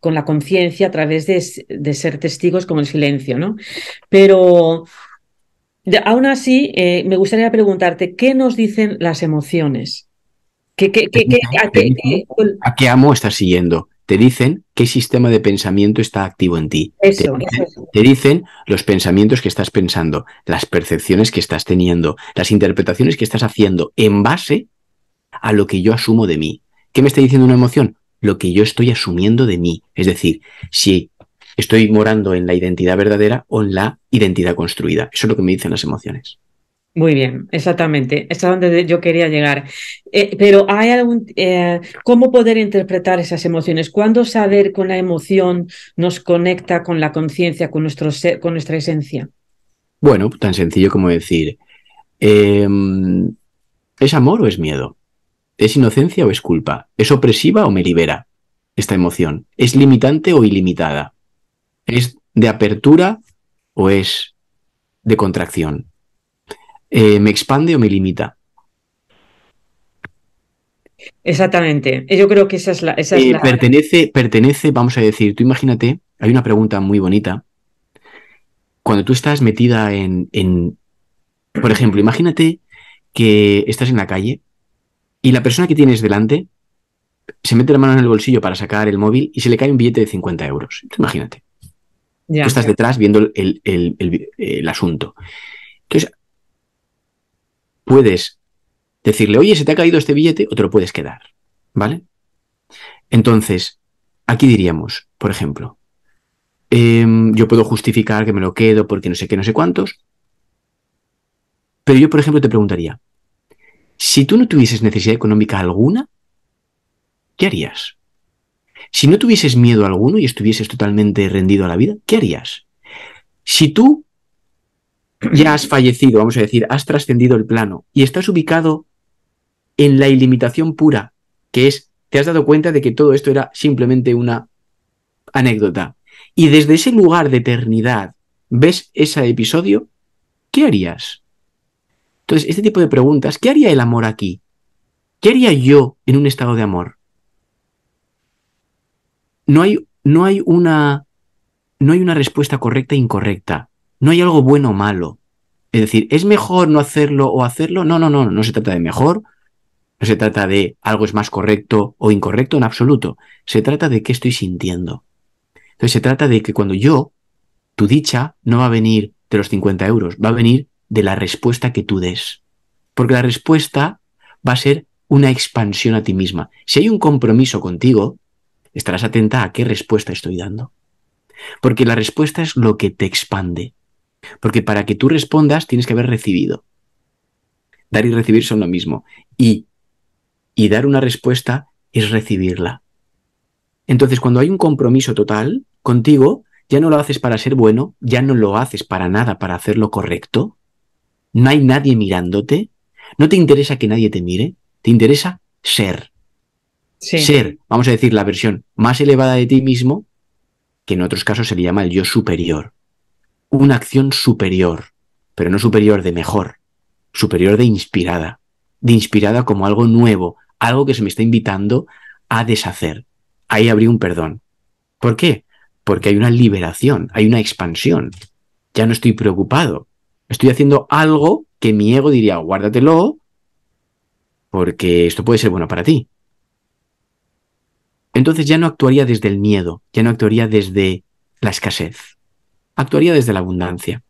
A: con la conciencia a través de, de ser testigos como el silencio, ¿no? Pero aún así, eh, me gustaría preguntarte, ¿qué nos dicen las emociones? a,
B: qué, amo estás siguiendo? Te dicen qué sistema de pensamiento está activo en ti. eso. te, dicen los pensamientos que estás pensando, las percepciones que estás teniendo, las interpretaciones que estás haciendo en base a lo que yo asumo de mí. ¿Qué me está diciendo una emoción? Lo que yo estoy asumiendo de mí. Es decir, si estoy morando en la identidad verdadera o en la identidad construida. Eso es lo que me dicen las emociones.
A: Muy bien, exactamente. Es a donde yo quería llegar. Eh, pero hay algún eh, cómo poder interpretar esas emociones. ¿Cuándo saber con la emoción nos conecta con la conciencia, con nuestro con nuestra esencia?
B: Bueno, tan sencillo como decir, em, ¿es amor o es miedo? ¿Es inocencia o es culpa? ¿Es opresiva o me libera esta emoción? ¿Es limitante o ilimitada? ¿Es de apertura o es de contracción? Eh, ¿Me expande o me limita?
A: Exactamente. Yo creo que esa es eh, la.
B: Pertenece, pertenece, vamos a decir, tú imagínate, hay una pregunta muy bonita. Cuando tú estás metida en, en. Por ejemplo, imagínate que estás en la calle y la persona que tienes delante se mete la mano en el bolsillo para sacar el móvil y se le cae un billete de 50 euros. Imagínate tú estás detrás viendo el, asunto. Entonces, puedes decirle, oye, se te ha caído este billete o te lo puedes quedar, ¿vale? Entonces, aquí diríamos, por ejemplo, em, yo puedo justificar que me lo quedo porque no sé qué, no sé cuántos, pero yo, por ejemplo, te preguntaría, si tú no tuvieses necesidad económica alguna, ¿qué harías? Si no tuvieses miedo alguno y estuvieses totalmente rendido a la vida, ¿qué harías? Si tú ya has fallecido, vamos a decir, has trascendido el plano y estás ubicado en la ilimitación pura, que es, te has dado cuenta de que todo esto era simplemente una anécdota. Y desde ese lugar de eternidad ves ese episodio, ¿qué harías? Entonces, este tipo de preguntas, ¿qué haría el amor aquí? ¿Qué haría yo en un estado de amor? no hay, no hay una, no hay una respuesta correcta e incorrecta. No hay algo bueno o malo. Es decir, ¿es mejor no hacerlo o hacerlo? No, no, no, no, se trata de mejor, no se trata de algo es más correcto o incorrecto en absoluto. Se trata de qué estoy sintiendo. Entonces se trata de que cuando yo, tu dicha no va a venir de los 50 euros, va a venir de la respuesta que tú des. Porque la respuesta va a ser una expansión a ti misma. Si hay un compromiso contigo, estarás atenta a qué respuesta estoy dando. Porque la respuesta es lo que te expande. Porque para que tú respondas tienes que haber recibido. Dar y recibir son lo mismo. Y, y dar una respuesta es recibirla. Entonces, cuando hay un compromiso total contigo, ya no lo haces para ser bueno, ya no lo haces para nada, para hacer lo correcto. No hay nadie mirándote. No te interesa que nadie te mire. Te interesa ser ser, vamos a decir, la versión más elevada de ti mismo, que en otros casos se le llama el yo superior. Una acción superior, pero no superior de mejor, superior de inspirada, de inspirada como algo nuevo, algo que se me está invitando a deshacer. Ahí abrí un perdón. ¿Por qué? Porque hay una liberación, hay una expansión. Ya no estoy preocupado. Estoy haciendo algo que mi ego diría, guárdatelo, porque esto puede ser bueno para ti entonces ya no actuaría desde el miedo, ya no actuaría desde la escasez, actuaría desde la abundancia.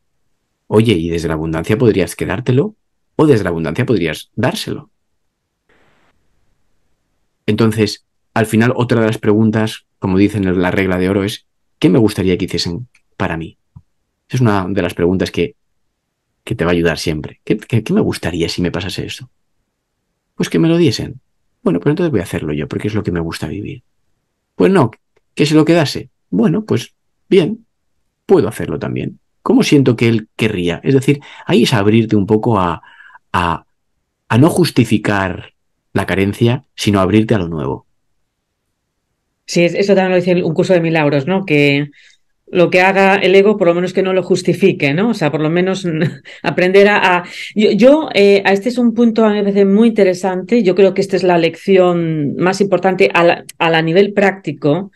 B: Oye, y desde la abundancia podrías quedártelo o desde la abundancia podrías dárselo. Entonces, al final, otra de las preguntas, como dicen en la regla de oro, es, ¿qué me gustaría que hiciesen para mí? es una de las preguntas que, que te va a ayudar siempre. ¿Qué, me gustaría si me pasase eso? Pues que me lo diesen. Bueno, pero pues entonces voy a hacerlo yo, porque es lo que me gusta vivir. Pues no, que se lo quedase. Bueno, pues bien, puedo hacerlo también. ¿Cómo siento que él querría? Es decir, ahí es abrirte un poco a, a, a no justificar la carencia, sino abrirte a lo nuevo.
A: Sí, eso también lo dice un curso de milagros, ¿no? Que lo que haga el ego, por lo menos que no lo justifique, ¿no? O sea, por lo menos aprender a... Yo, eh, a este es un punto a mí me parece muy interesante, yo creo que esta es la lección más importante a, a nivel práctico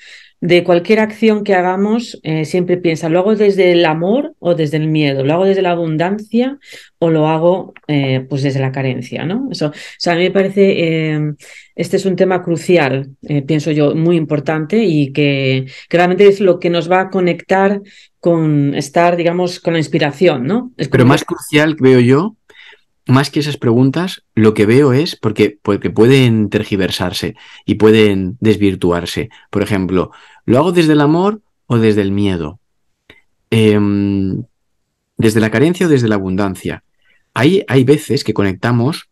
A: de cualquier acción que hagamos, eh, siempre piensa, ¿lo hago desde el amor o desde el miedo? ¿Lo hago desde la abundancia o lo hago eh, pues desde la carencia? ¿no? Eso, a mí me parece, eh, este es un tema crucial, pienso yo, muy importante y que, realmente es lo que nos va a conectar con estar, digamos, con la inspiración. ¿no?
B: Pero más crucial veo yo, más que esas preguntas, lo que veo es porque, porque pueden tergiversarse y pueden desvirtuarse. Por ejemplo, ¿Lo hago desde el amor o desde el miedo? Em, ¿Desde la carencia o desde la abundancia? Hay, hay veces que conectamos,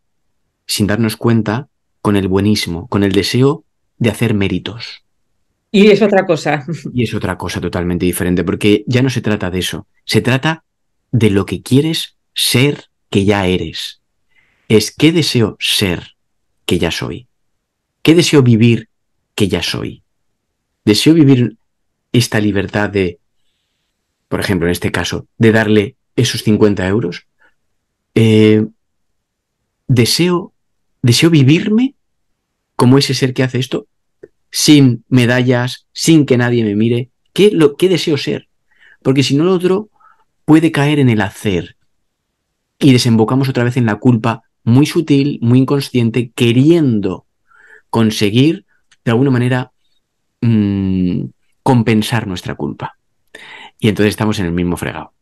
B: sin darnos cuenta, con el buenísimo, con el deseo de hacer méritos. Y es otra cosa. Y es otra cosa totalmente diferente, porque ya no se trata de eso, se trata de lo que quieres ser que ya eres. Es qué deseo ser que ya soy. ¿Qué deseo vivir que ya soy? deseo vivir esta libertad de, por ejemplo, en este caso, de darle esos 50 euros. Eh, deseo, deseo vivirme como ese ser que hace esto, sin medallas, sin que nadie me mire. ¿Qué, lo, qué deseo ser? Porque si no, lo otro puede caer en el hacer. Y desembocamos otra vez en la culpa muy sutil, muy inconsciente, queriendo conseguir de alguna manera Mm, compensar nuestra culpa. Y entonces estamos en el mismo fregado.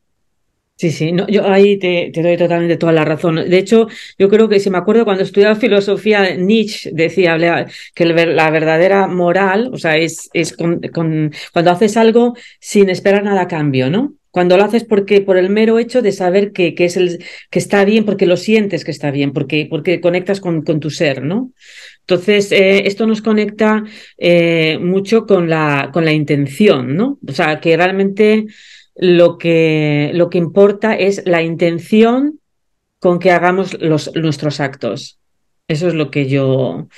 A: Sí, sí, no, yo ahí te, doy totalmente toda la razón. De hecho, yo creo que si me acuerdo cuando estudiaba filosofía, Nietzsche decía que la verdadera moral, o sea, es, es cuando haces algo sin esperar nada a cambio, ¿no? Cuando lo haces porque por el mero hecho de saber que, que es el, que está bien, porque lo sientes que está bien, porque, porque conectas con, con tu ser, ¿no? Entonces, eh, esto nos conecta eh, mucho con la, con la intención, ¿no? O sea, que realmente lo que, lo que importa es la intención con que hagamos los, nuestros actos. Eso es lo que yo,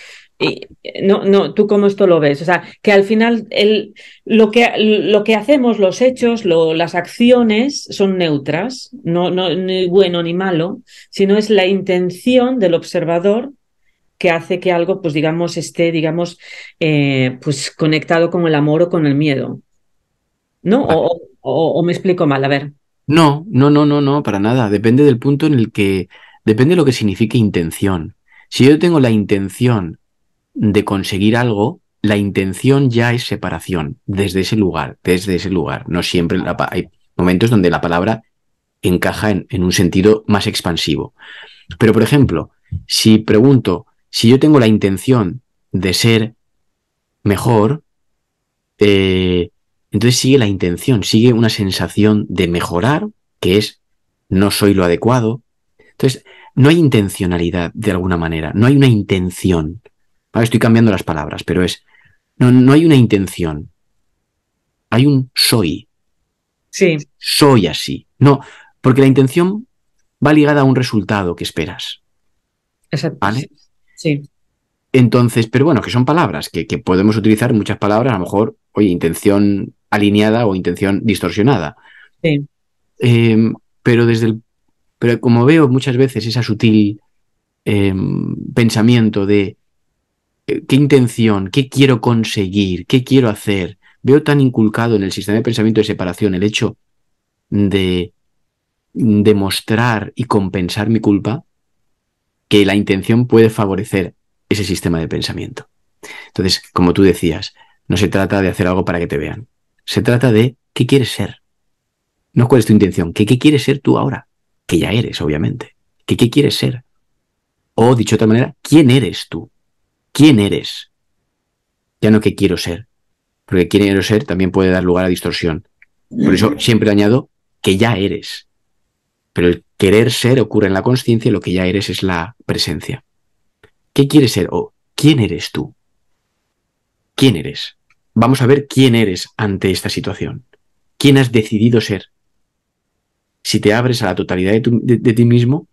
A: no, no, ¿tú cómo esto lo ves? O sea, que al final el, lo, que, lo que hacemos, los hechos, las acciones son neutras, no, no, ni bueno ni malo, sino es la intención del observador que hace que algo, pues digamos, esté, digamos, eh, pues conectado con el amor o con el miedo. ¿No? O, o, me explico mal, a ver.
B: No, no, no, no, no, para nada. Depende del punto en el que. Depende de lo que signifique intención. Si yo tengo la intención de conseguir algo, la intención ya es separación, desde ese lugar, desde ese lugar. No siempre hay momentos donde la palabra encaja en, un sentido más expansivo. Pero, por ejemplo, si pregunto, si yo tengo la intención de ser mejor, eh, entonces sigue la intención, sigue una sensación de mejorar, que es no soy lo adecuado. Entonces, no hay intencionalidad de alguna manera, no hay una intención estoy cambiando las palabras, pero es, no, hay una intención, hay un soy. Sí. Soy así. No, porque la intención va ligada a un resultado que esperas. Exacto. ¿Vale? Sí. Entonces, pero bueno, que son palabras, que, podemos utilizar muchas palabras, a lo mejor, oye, intención alineada o intención distorsionada. Sí. Em, pero desde el, pero como veo muchas veces esa sutil em, pensamiento de eh, qué intención, qué quiero conseguir, qué quiero hacer. Veo tan inculcado en el sistema de pensamiento de separación el hecho de demostrar y compensar mi culpa que la intención puede favorecer ese sistema de pensamiento. Entonces, como tú decías, no se trata de hacer algo para que te vean. Se trata de qué quieres ser. No cuál es tu intención, que qué quieres ser tú ahora, que ya eres, obviamente. qué quieres ser. O, dicho de otra manera, ¿quién eres tú? quién eres, ya no que quiero ser, porque quiero ser también puede dar lugar a distorsión. Por eso siempre añado que ya eres, pero el querer ser ocurre en la conciencia y lo que ya eres es la presencia. ¿Qué quieres ser o quién eres tú? ¿Quién eres? Vamos a ver quién eres ante esta situación. ¿Quién has decidido ser? Si te abres a la totalidad de, de ti mismo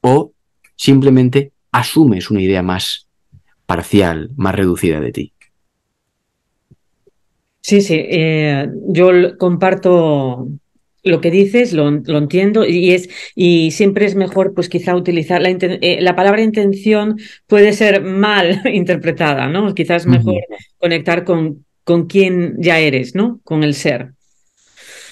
B: o simplemente asumes una idea más parcial, más reducida de ti.
A: Sí, sí, eh, yo comparto lo que dices, lo, entiendo y es y siempre es mejor, pues quizá utilizar la, eh, la palabra intención puede ser mal interpretada, ¿no? Quizás mejor conectar con con quién ya eres, ¿no? Con el ser.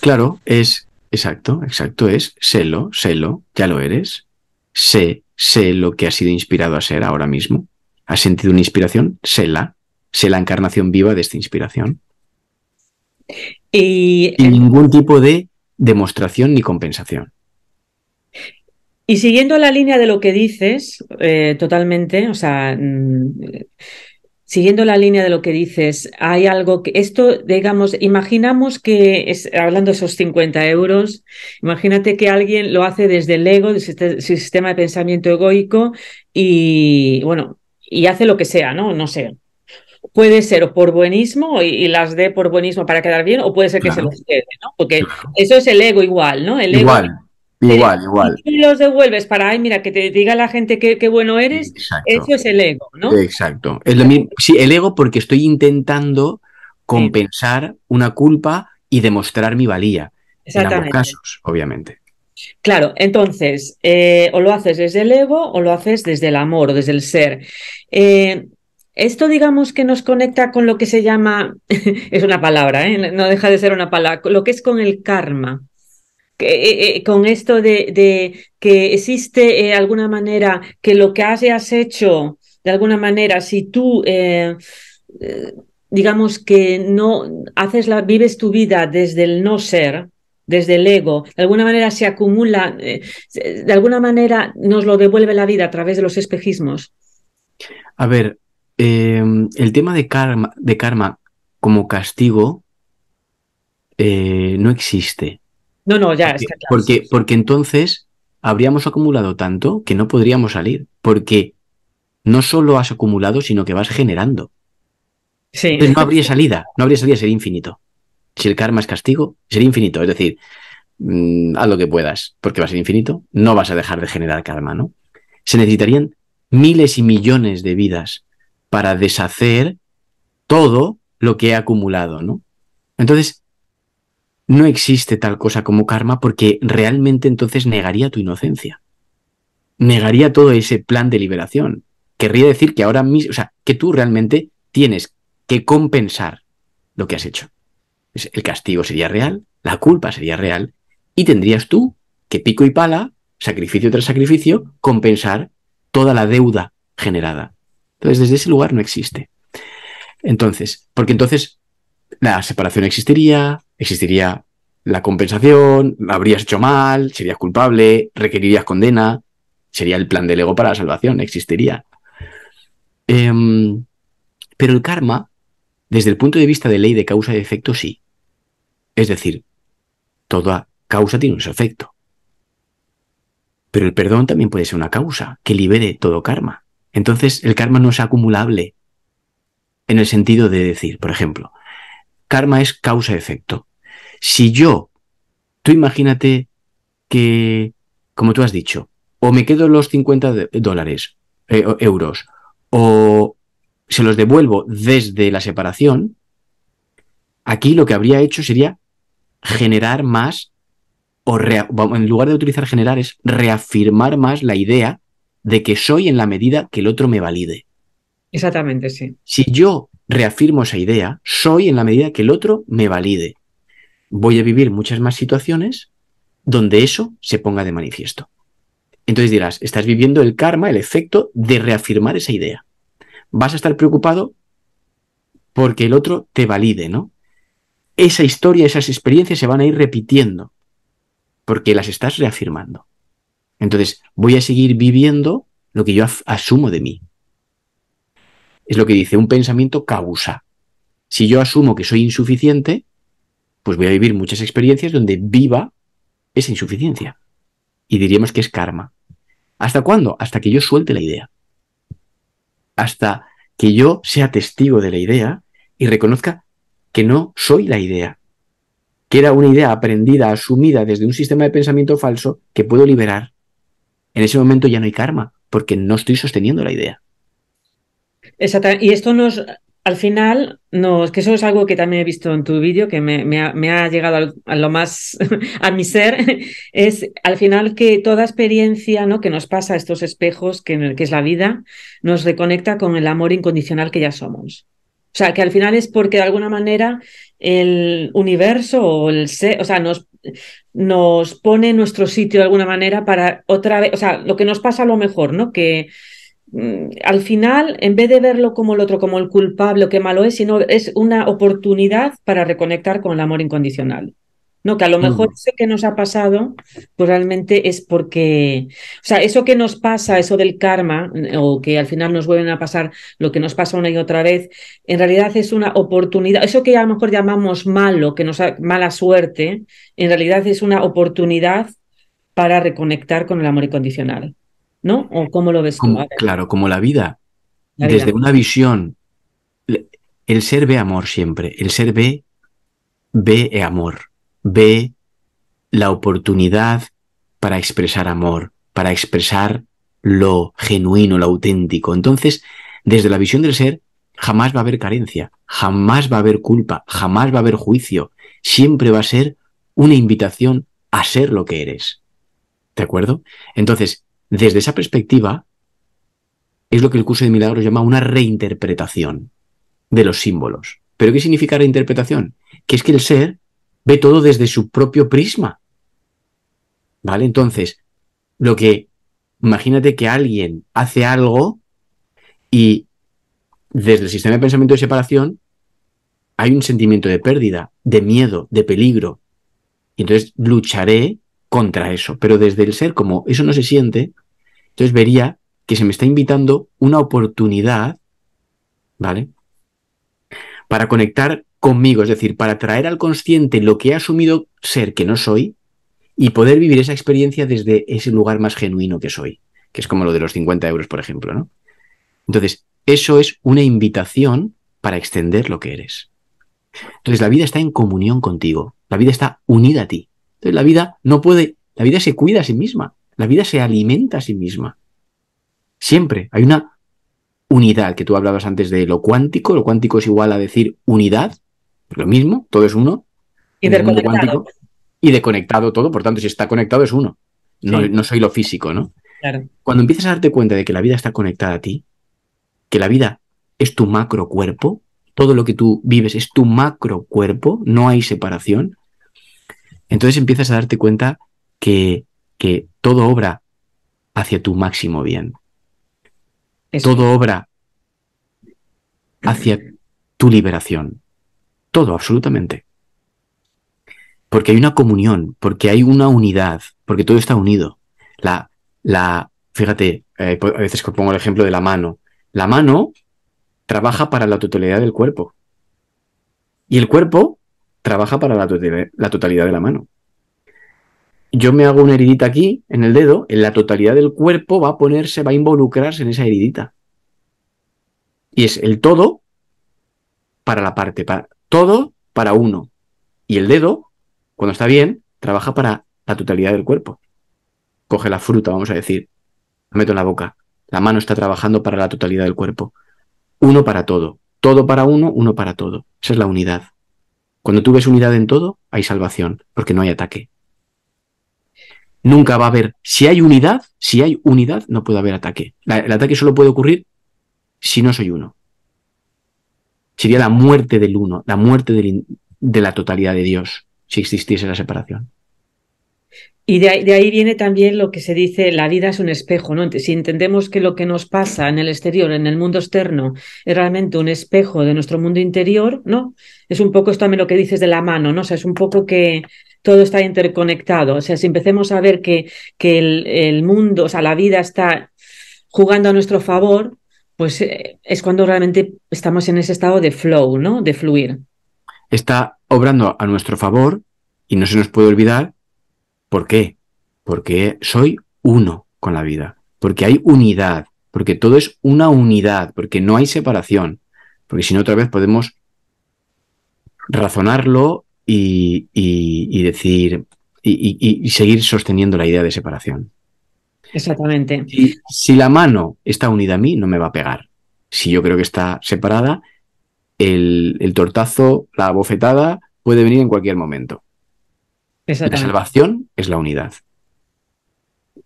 B: Claro, es exacto, exacto es sélo, sélo, ya lo eres, sé, sé lo que has sido inspirado a ser ahora mismo. ¿Has sentido una inspiración? Séla. Sé la encarnación viva de esta inspiración.
A: Y,
B: eh, ningún tipo de demostración ni compensación.
A: Y siguiendo la línea de lo que dices, eh, totalmente, o sea, mm, siguiendo la línea de lo que dices, hay algo que, esto, digamos, imaginamos que, es, hablando de esos 50 euros, imagínate que alguien lo hace desde el ego, desde este sistema de pensamiento egoico, y bueno, y hace lo que sea, ¿no? No sé. Puede ser por buenismo y, las dé por buenismo para quedar bien, o puede ser que se los quede, ¿no? Porque eso es el ego igual, ¿no? El igual.
B: Igual, igual.
A: Y los devuelves para, ay, mira, que te diga la gente qué, bueno eres, eso es el ego,
B: ¿no? Exacto. Sí, el ego porque estoy intentando compensar una culpa y demostrar mi valía.
A: Exactamente. En ambos
B: casos, obviamente.
A: Claro, entonces, eh, o lo haces desde el ego o lo haces desde el amor, desde el ser. Eh, esto digamos que nos conecta con lo que se llama, es una palabra, ¿eh? no deja de ser una palabra, lo que es con el karma. con esto de, que existe alguna manera que lo que has hecho, de alguna manera, si tú, digamos que no haces la, vives tu vida desde el no ser, desde el ego, de alguna manera se acumula, eh, de alguna manera nos lo devuelve la vida a través de los espejismos.
B: A ver, em, el tema de karma, de karma como castigo eh, no existe.
A: No, no, ya está claro.
B: Porque, porque entonces habríamos acumulado tanto que no podríamos salir, porque no solo has acumulado, sino que vas generando.
A: Entonces no habría
B: salida, no habría salida, sería infinito si el karma es castigo, sería infinito. Es decir, mm, haz lo que puedas, porque va a ser infinito, no vas a dejar de generar karma, ¿no? Se necesitarían miles y millones de vidas para deshacer todo lo que he acumulado, ¿no? Entonces, no existe tal cosa como karma porque realmente entonces negaría tu inocencia. Negaría todo ese plan de liberación. Querría decir que ahora mismo, o sea, que tú realmente tienes que compensar lo que has hecho. Pues el castigo sería real, la culpa sería real, y tendrías tú que pico y pala, sacrificio tras sacrificio, compensar toda la deuda generada. Entonces, desde ese lugar no existe. Entonces, porque entonces la separación existiría, existiría la compensación, habrías hecho mal, serías culpable, requerirías condena, sería el plan del ego para la salvación, existiría. Em, pero el karma, desde el punto de vista de ley de causa y efecto, sí. Es decir, toda causa tiene un efecto. Pero el perdón también puede ser una causa que libere todo karma. Entonces el karma no es acumulable en el sentido de decir, por ejemplo, karma es causa-efecto. Si yo, tú imagínate que, como tú has dicho, o me quedo los 50 dólares, eh, euros, o se los devuelvo desde la separación, aquí lo que habría hecho sería generar más, o en lugar de utilizar generar, es reafirmar más la idea de que soy en la medida que el otro me valide.
A: Exactamente, sí.
B: Si yo reafirmo esa idea, soy en la medida que el otro me valide. Voy a vivir muchas más situaciones donde eso se ponga de manifiesto. Entonces dirás, estás viviendo el karma, el efecto de reafirmar esa idea. Vas a estar preocupado porque el otro te valide, ¿no? esa historia, esas experiencias se van a ir repitiendo, porque las estás reafirmando. Entonces, voy a seguir viviendo lo que yo asumo de mí. Es lo que dice un pensamiento causa. Si yo asumo que soy insuficiente, pues voy a vivir muchas experiencias donde viva esa insuficiencia. Y diríamos que es karma. ¿Hasta cuándo? Hasta que yo suelte la idea. Hasta que yo sea testigo de la idea y reconozca que no soy la idea, que era una idea aprendida, asumida desde un sistema de pensamiento falso que puedo liberar. En ese momento ya no hay karma, porque no estoy sosteniendo la idea.
A: Exactamente. Y esto nos, al final, nos, que eso es algo que también he visto en tu vídeo, que me, ha, llegado a lo más, a mi ser, es al final que toda experiencia ¿no? que nos pasa, a estos espejos que, que es la vida, nos reconecta con el amor incondicional que ya somos. O sea, que al final es porque de alguna manera el universo o el ser, o sea, nos, nos pone en nuestro sitio de alguna manera para otra vez, o sea, lo que nos pasa a lo mejor, ¿no? Que mm, al final, en vez de verlo como el otro, como el culpable o que malo es, sino es una oportunidad para reconectar con el amor incondicional. No, que a lo mejor eso que nos ha pasado, pues realmente es porque, o sea, eso que nos pasa, eso del karma, o que al final nos vuelven a pasar lo que nos pasa una y otra vez, en realidad es una oportunidad, eso que a lo mejor llamamos malo, que nos mala suerte, en realidad es una oportunidad para reconectar con el amor incondicional,
B: ¿no? ¿O cómo lo ves como, Claro, como la vida, desde una visión, el ser ve amor siempre, el ser ve, ve amor ve la oportunidad para expresar amor, para expresar lo genuino, lo auténtico. Entonces, desde la visión del ser, jamás va a haber carencia, jamás va a haber culpa, jamás va a haber juicio. Siempre va a ser una invitación a ser lo que eres. ¿De acuerdo? Entonces, desde esa perspectiva, es lo que el curso de milagros llama una reinterpretación de los símbolos. ¿Pero qué significa reinterpretación? Que es que el ser ve todo desde su propio prisma. ¿Vale? Entonces, lo que, imagínate que alguien hace algo y desde el sistema de pensamiento de separación hay un sentimiento de pérdida, de miedo, de peligro. Y entonces lucharé contra eso. Pero desde el ser, como eso no se siente, entonces vería que se me está invitando una oportunidad, ¿vale? Para conectar conmigo, es decir, para traer al consciente lo que he asumido ser que no soy y poder vivir esa experiencia desde ese lugar más genuino que soy, que es como lo de los 50 euros, por ejemplo, ¿no? Entonces, eso es una invitación para extender lo que eres. Entonces, la vida está en comunión contigo, la vida está unida a ti. Entonces, la vida no puede, la vida se cuida a sí misma, la vida se alimenta a sí misma. Siempre hay una unidad, que tú hablabas antes de lo cuántico, lo cuántico es igual a decir unidad, lo mismo, todo es uno.
A: Y desconectado.
B: y conectado todo, por tanto, si está conectado es uno. No, soy lo físico, ¿no? Claro. Cuando empiezas a darte cuenta de que la vida está conectada a ti, que la vida es tu macro cuerpo, todo lo que tú vives es tu macro cuerpo, no hay separación, entonces empiezas a darte cuenta que, que todo obra hacia tu máximo bien. Todo obra hacia tu liberación todo, absolutamente. Porque hay una comunión, porque hay una unidad, porque todo está unido. La, la, fíjate, eh, a veces pongo el ejemplo de la mano. La mano trabaja para la totalidad del cuerpo. Y el cuerpo trabaja para la, totalidad de la mano. Yo me hago una heridita aquí, en el dedo, en la totalidad del cuerpo va a ponerse, va a involucrarse en esa heridita. Y es el todo para la parte, todo para uno. Y el dedo, cuando está bien, trabaja para la totalidad del cuerpo. Coge la fruta, vamos a decir, la meto en la boca. La mano está trabajando para la totalidad del cuerpo. Uno para todo. Todo para uno, uno para todo. Esa es la unidad. Cuando tú ves unidad en todo, hay salvación, porque no hay ataque. Nunca va a haber, si hay unidad, si hay unidad, no puede haber ataque. el ataque solo puede ocurrir si no soy uno sería la muerte del uno, la muerte de la totalidad de Dios, si existiese la separación.
A: Y de ahí, viene también lo que se dice, la vida es un espejo, ¿no? Si entendemos que lo que nos pasa en el exterior, en el mundo externo, es realmente un espejo de nuestro mundo interior, ¿no? Es un poco esto también lo que dices de la mano, ¿no? O sea, es un poco que todo está interconectado. O sea, si empecemos a ver que, que el, el mundo, o sea, la vida está jugando a nuestro favor, pues eh, es cuando realmente estamos en ese estado de flow, ¿no? De fluir.
B: Está obrando a nuestro favor y no se nos puede olvidar por qué. Porque soy uno con la vida, porque hay unidad, porque todo es una unidad, porque no hay separación, porque si no otra vez podemos razonarlo y, decir y seguir sosteniendo la idea de separación.
A: Exactamente.
B: si la mano está unida a mí, no me va a pegar. Si yo creo que está separada, el, el tortazo, la bofetada, puede venir en cualquier momento.
A: La salvación es la unidad.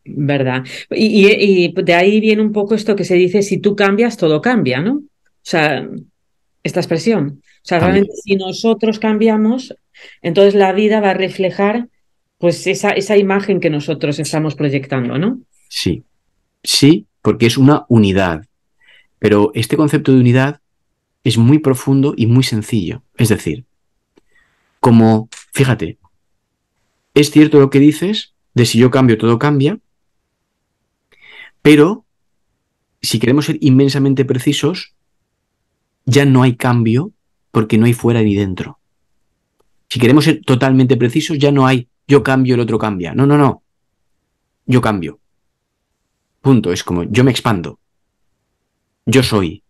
A: ¿Verdad? Y, y, de ahí viene un poco esto que se dice, si tú cambias, todo cambia, ¿no? O sea, esta expresión. O sea, realmente si nosotros cambiamos, entonces la vida va a reflejar pues esa, esa imagen que nosotros estamos proyectando, ¿no?
B: Sí, sí, porque es una unidad. Pero este concepto de unidad es muy profundo y muy sencillo. Es decir, como, fíjate, es cierto lo que dices de si yo cambio, todo cambia, pero si queremos ser inmensamente precisos, ya no hay cambio porque no hay fuera ni dentro. Si queremos ser totalmente precisos, ya no hay yo cambio, el otro cambia. No, no, no. Yo cambio. Punto. Es como yo me expando. Yo soy.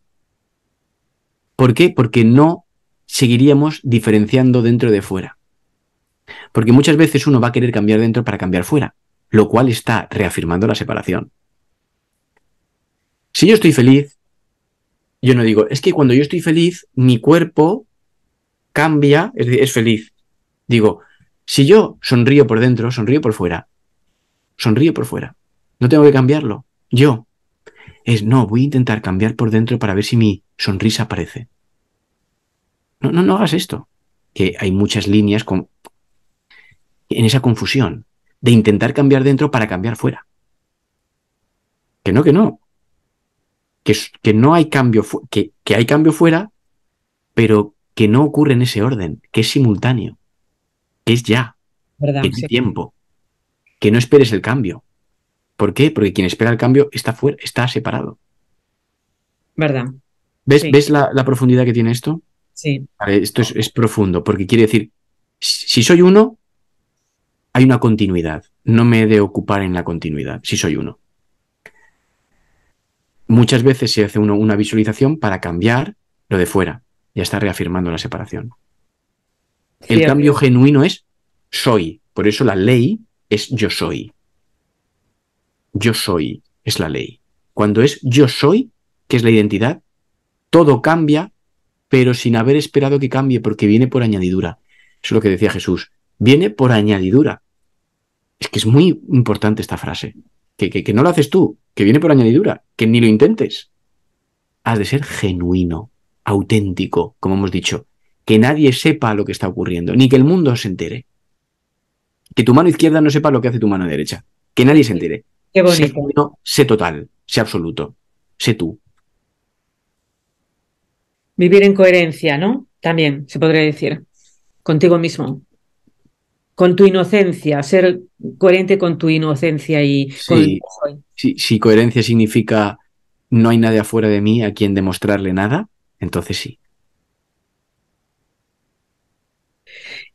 B: ¿Por qué? Porque no seguiríamos diferenciando dentro de fuera. Porque muchas veces uno va a querer cambiar dentro para cambiar fuera, lo cual está reafirmando la separación. Si yo estoy feliz, yo no digo, es que cuando yo estoy feliz, mi cuerpo cambia, es, es feliz. Digo, si yo sonrío por dentro, sonrío por fuera, sonrío por fuera. No tengo que cambiarlo. Yo. Es, no, voy a intentar cambiar por dentro para ver si mi sonrisa aparece. No, no, no hagas esto. Que hay muchas líneas con... en esa confusión de intentar cambiar dentro para cambiar fuera. Que no, que no. Que, que no hay cambio, que, que hay cambio fuera, pero que no ocurre en ese orden, que es simultáneo, que es ya,
A: que es tiempo,
B: que no esperes el cambio, ¿Por qué? Porque quien espera el cambio está fuera, está separado.
A: ¿Verdad? ¿Ves, ¿ves
B: la, profundidad que tiene esto? Sí. esto es, profundo, porque quiere decir, si soy uno, hay una continuidad. No me he de ocupar en la continuidad, si soy uno. Muchas veces se hace uno una visualización para cambiar lo de fuera. Ya está reafirmando la separación. El cambio genuino es soy. Por eso la ley es yo soy yo soy es la ley. Cuando es yo soy, que es la identidad, todo cambia, pero sin haber esperado que cambie, porque viene por añadidura. Eso es lo que decía Jesús. Viene por añadidura. Es que es muy importante esta frase. Que, que, que no lo haces tú, que viene por añadidura, que ni lo intentes. Has de ser genuino, auténtico, como hemos dicho. Que nadie sepa lo que está ocurriendo, ni que el mundo se entere. Que tu mano izquierda no sepa lo que hace tu mano derecha. Que nadie se entere. Sé total, sé absoluto, sé tú.
A: Vivir en coherencia, ¿no? También se podría decir, contigo mismo. Con tu inocencia, ser coherente con tu inocencia y sí,
B: si coherencia significa no hay nadie afuera de mí a quien demostrarle nada, entonces sí.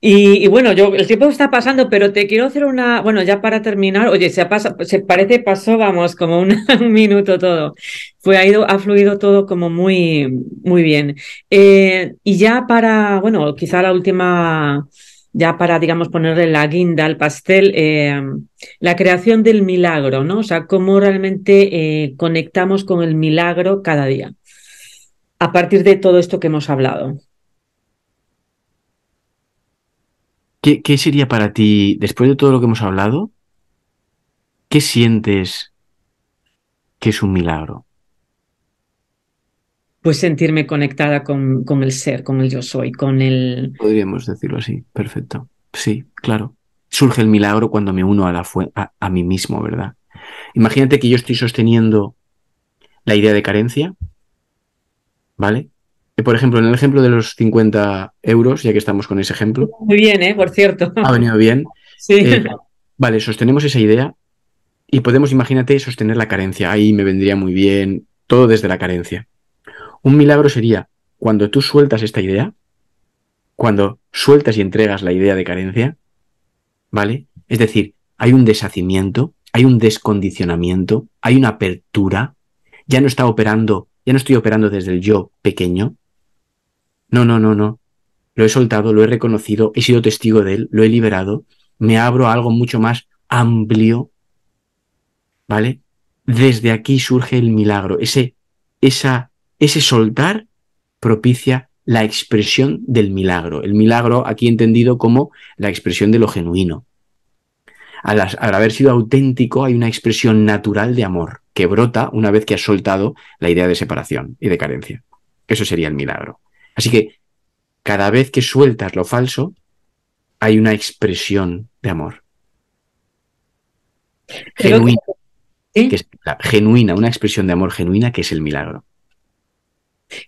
A: Y, bueno, yo el tiempo está pasando, pero te quiero hacer una, bueno, ya para terminar, oye, se, pasado, se parece, pasó, vamos, como un, minuto todo. Fue, ha ido, ha fluido todo como muy, muy bien. Eh, y ya para, bueno, quizá la última, ya para, digamos, ponerle la guinda al pastel, em, la creación del milagro, ¿no? O sea, cómo realmente eh, conectamos con el milagro cada día. A partir de todo esto que hemos hablado.
B: ¿Qué, sería para ti, después de todo lo que hemos hablado, qué sientes que es un milagro?
A: Pues sentirme conectada con, el ser,
B: con el yo soy, con el... Podríamos decirlo así, perfecto. Sí, claro. Surge el milagro cuando me uno a, la a, mí mismo, ¿verdad? Imagínate que yo estoy sosteniendo la idea de carencia, ¿vale? por ejemplo, en el ejemplo de los 50 euros, ya que estamos con ese ejemplo.
A: Muy bien, ¿eh? por cierto. Ha venido
B: bien. Sí. Eh, vale, sostenemos esa idea y podemos, imagínate, sostener la carencia. Ahí me vendría muy bien, todo desde la carencia. Un milagro sería cuando tú sueltas esta idea, cuando sueltas y entregas la idea de carencia, ¿vale? Es decir, hay un deshacimiento, hay un descondicionamiento, hay una apertura, ya no está operando, ya no estoy operando desde el yo pequeño, no, no, no, no. Lo he soltado, lo he reconocido, he sido testigo de él, lo he liberado. Me abro a algo mucho más amplio. ¿Vale? Desde aquí surge el milagro. Ese, esa, ese soltar propicia la expresión del milagro. El milagro aquí entendido como la expresión de lo genuino. Al, al, haber sido auténtico hay una expresión natural de amor que brota una vez que has soltado la idea de separación y de carencia. Eso sería el milagro. Así que cada vez que sueltas lo falso, hay una expresión de amor. Genuina, genuina, una expresión de amor genuina que es el milagro.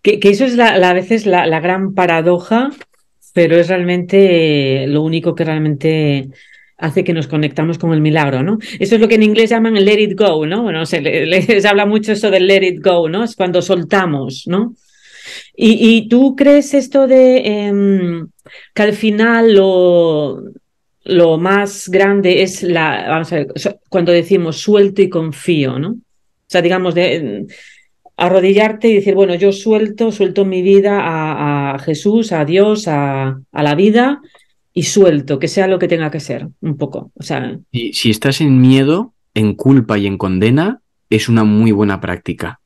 A: Que, eso es la, a veces la, la, gran paradoja, pero es realmente eh, lo único que realmente hace que nos conectamos con el milagro, ¿no? Eso es lo que en inglés llaman el let it go, ¿no? Bueno, se les habla mucho eso del let it go, ¿no? Es cuando soltamos, ¿no? ¿Y, y tú crees esto de em, que al final lo, lo más grande es la, vamos a ver, cuando decimos suelto y confío, ¿no? O sea, digamos, de em, arrodillarte y decir, bueno, yo suelto, suelto mi vida a, Jesús, a Dios, a, la vida y suelto, que sea lo que tenga que ser, un poco. O sea,
B: si estás en miedo, en culpa y en condena, es una muy buena práctica.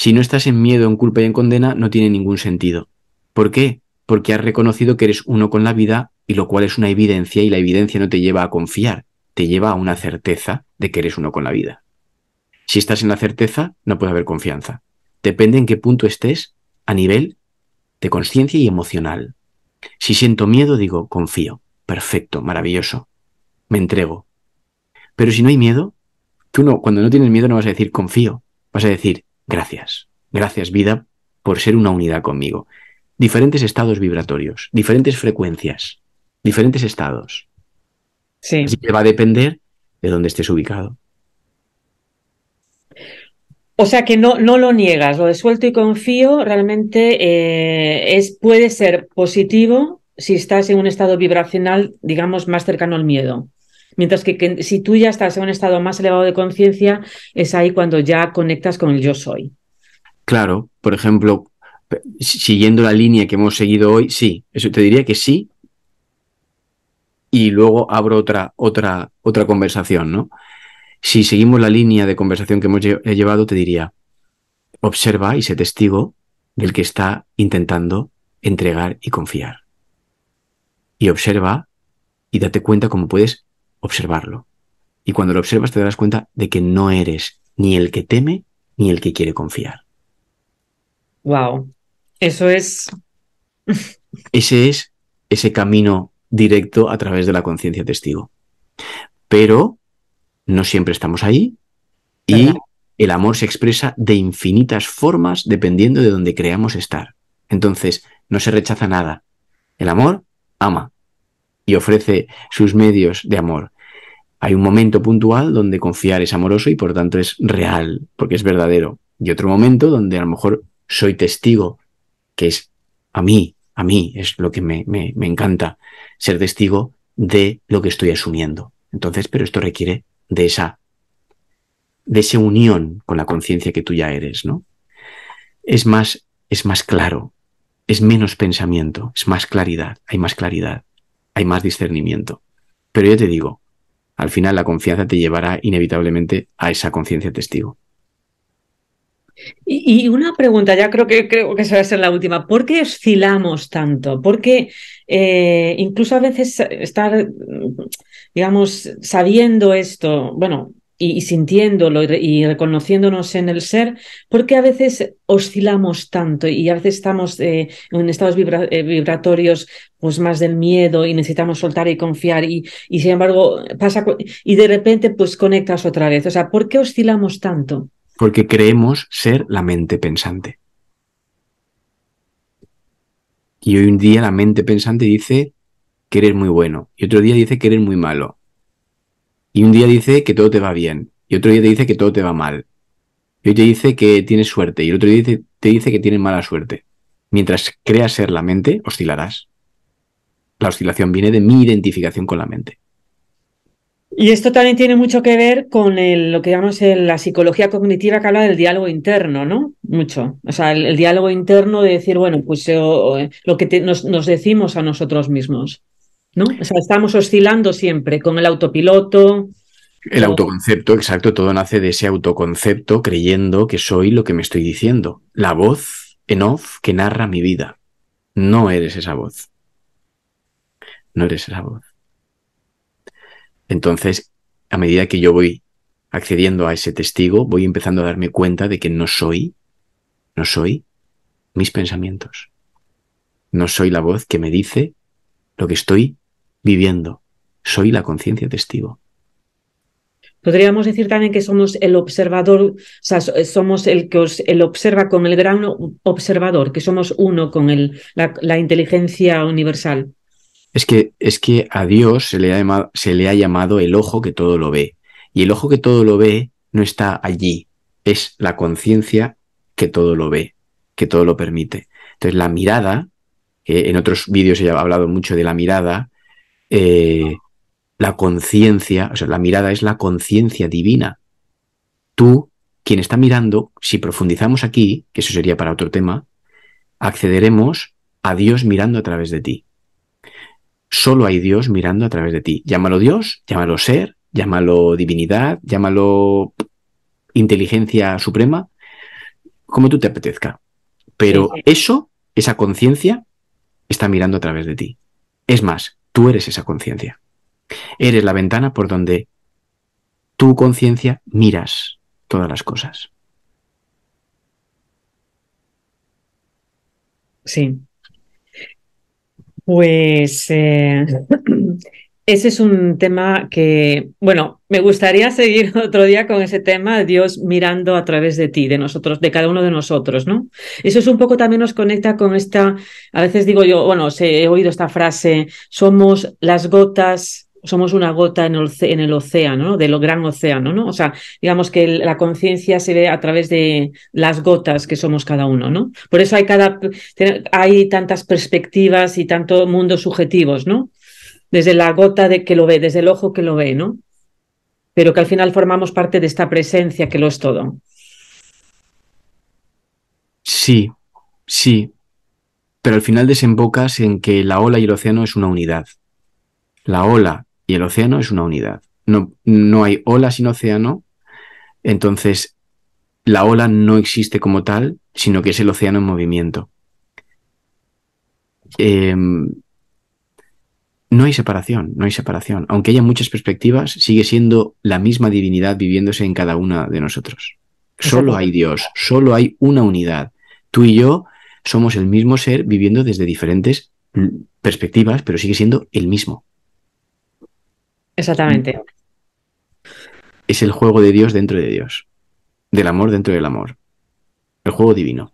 B: Si no estás en miedo, en culpa y en condena, no tiene ningún sentido. ¿Por qué? Porque has reconocido que eres uno con la vida y lo cual es una evidencia y la evidencia no te lleva a confiar, te lleva a una certeza de que eres uno con la vida. Si estás en la certeza, no puede haber confianza. Depende en qué punto estés a nivel de conciencia y emocional. Si siento miedo, digo, confío, perfecto, maravilloso, me entrego. Pero si no hay miedo, tú no, cuando no tienes miedo no vas a decir confío, vas a decir Gracias. Gracias vida por ser una unidad conmigo. Diferentes estados vibratorios, diferentes frecuencias, diferentes estados. Sí. Así que va a depender de dónde estés ubicado.
A: O sea que no, no lo niegas, lo de suelto y confío realmente eh, es, puede ser positivo si estás en un estado vibracional, digamos, más cercano al miedo. Mientras que, si tú ya estás en un estado más elevado de conciencia, es ahí cuando ya conectas con el yo soy.
B: Claro, por ejemplo, siguiendo la línea que hemos seguido hoy, sí, eso te diría que sí. Y luego abro otra, otra, otra conversación, ¿no? Si seguimos la línea de conversación que hemos llevado, te diría, observa y sé testigo del que está intentando entregar y confiar. Y observa y date cuenta cómo puedes observarlo. Y cuando lo observas te darás cuenta de que no eres ni el que teme ni el que quiere confiar.
A: Wow, eso es.
B: ese es ese camino directo a través de la conciencia testigo. Pero no siempre estamos ahí y el amor se expresa de infinitas formas dependiendo de donde creamos estar. Entonces, no se rechaza nada. El amor ama, y ofrece sus medios de amor. Hay un momento puntual donde confiar es amoroso y por tanto es real, porque es verdadero. Y otro momento donde a lo mejor soy testigo, que es a mí, a mí es lo que me, me encanta, ser testigo de lo que estoy asumiendo. Entonces, pero esto requiere de esa, de esa unión con la conciencia que tú ya eres, ¿no? Es más, es más claro, es menos pensamiento, es más claridad, hay más claridad hay más discernimiento. Pero yo te digo, al final la confianza te llevará inevitablemente a esa conciencia testigo.
A: Y, una pregunta, ya creo que creo que esa va a ser la última. ¿Por qué oscilamos tanto? Porque qué eh, incluso a veces estar, digamos, sabiendo esto, bueno, y, sintiéndolo y, reconociéndonos en el ser, porque a veces oscilamos tanto y a veces estamos eh, en estados eh, vibratorios pues, más del miedo y necesitamos soltar y confiar y, y sin embargo pasa y de repente pues conectas otra vez. O sea, ¿por qué oscilamos tanto?
B: Porque creemos ser la mente pensante. Y hoy un día la mente pensante dice que eres muy bueno y otro día dice que eres muy malo y un día dice que todo te va bien, y otro día te dice que todo te va mal. Y hoy te dice que tienes suerte, y el otro día te, dice que tienes mala suerte. Mientras creas ser la mente, oscilarás. La oscilación viene de mi identificación con la mente.
A: Y esto también tiene mucho que ver con lo que llamamos la psicología cognitiva que habla del diálogo interno, ¿no? Mucho. O sea, el, diálogo interno de decir, bueno, pues eh, eh, lo que nos, decimos a nosotros mismos. ¿no? estamos oscilando siempre con el autopiloto.
B: El autoconcepto, exacto, todo nace de ese autoconcepto creyendo que soy lo que me estoy diciendo, la voz en off que narra mi vida. No eres esa voz. No eres esa voz. Entonces, a medida que yo voy accediendo a ese testigo, voy empezando a darme cuenta de que no soy, no soy mis pensamientos. No soy la voz que me dice lo que estoy viviendo. Soy la conciencia testigo.
A: Podríamos decir también que somos el observador, somos el que os, el observa con el gran observador, que somos uno con la, inteligencia universal.
B: Es que, es que a Dios se le, se le ha llamado el ojo que todo lo ve. Y el ojo que todo lo ve no está allí, es la conciencia que todo lo ve, que todo lo permite. Entonces la mirada en otros vídeos he hablado mucho de la mirada, eh, la conciencia, o sea, la mirada es la conciencia divina. Tú, quien está mirando, si profundizamos aquí, que eso sería para otro tema, accederemos a Dios mirando a través de ti. Solo hay Dios mirando a través de ti. Llámalo Dios, llámalo ser, llámalo divinidad, llámalo inteligencia suprema, como tú te apetezca. Pero eso, esa conciencia, está mirando a través de ti. Es más, tú eres esa conciencia. Eres la ventana por donde tu conciencia miras todas las cosas.
A: Sí. Pues eh, ese es un tema que, bueno, me gustaría seguir otro día con ese tema, Dios mirando a través de ti, de nosotros, de cada uno de nosotros, ¿no? Eso es un poco también nos conecta con esta, a veces digo yo, bueno, he oído esta frase, somos las gotas, somos una gota en el, en el océano, ¿no? lo gran océano, ¿no? O sea, digamos que la conciencia se ve a través de las gotas que somos cada uno, ¿no? Por eso hay, cada, hay tantas perspectivas y tanto mundos subjetivos, ¿no? desde la gota de que lo ve, desde el ojo que lo ve, ¿no? Pero que al final formamos parte de esta presencia que lo es todo.
B: Sí, sí, pero al final desembocas en que la ola y el océano es una unidad. La ola y el océano es una unidad. No, no hay ola sin océano, entonces la ola no existe como tal, sino que es el océano en movimiento. Eh, no hay separación, no hay separación. Aunque haya muchas perspectivas, sigue siendo la misma divinidad viviéndose en cada una de nosotros. Solo hay Dios, solo hay una unidad. Tú y yo somos el mismo ser viviendo desde diferentes perspectivas, pero sigue siendo el mismo.
A: Exactamente. Mm.
B: Es el juego de Dios dentro de Dios, del amor dentro del amor, el juego divino.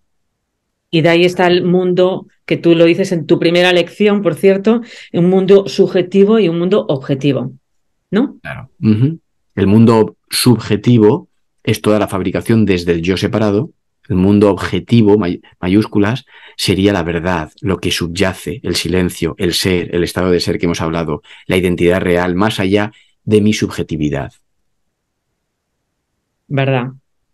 A: Y de ahí está el mundo que tú lo dices en tu primera lección, por cierto, un mundo subjetivo y un mundo objetivo,
B: ¿no? Claro. El mundo subjetivo es toda la fabricación desde el yo separado. El mundo objetivo, mayúsculas, sería la verdad, lo que subyace, el silencio, el ser, el estado de ser que hemos hablado, la identidad real, más allá de mi subjetividad. ¿Verdad?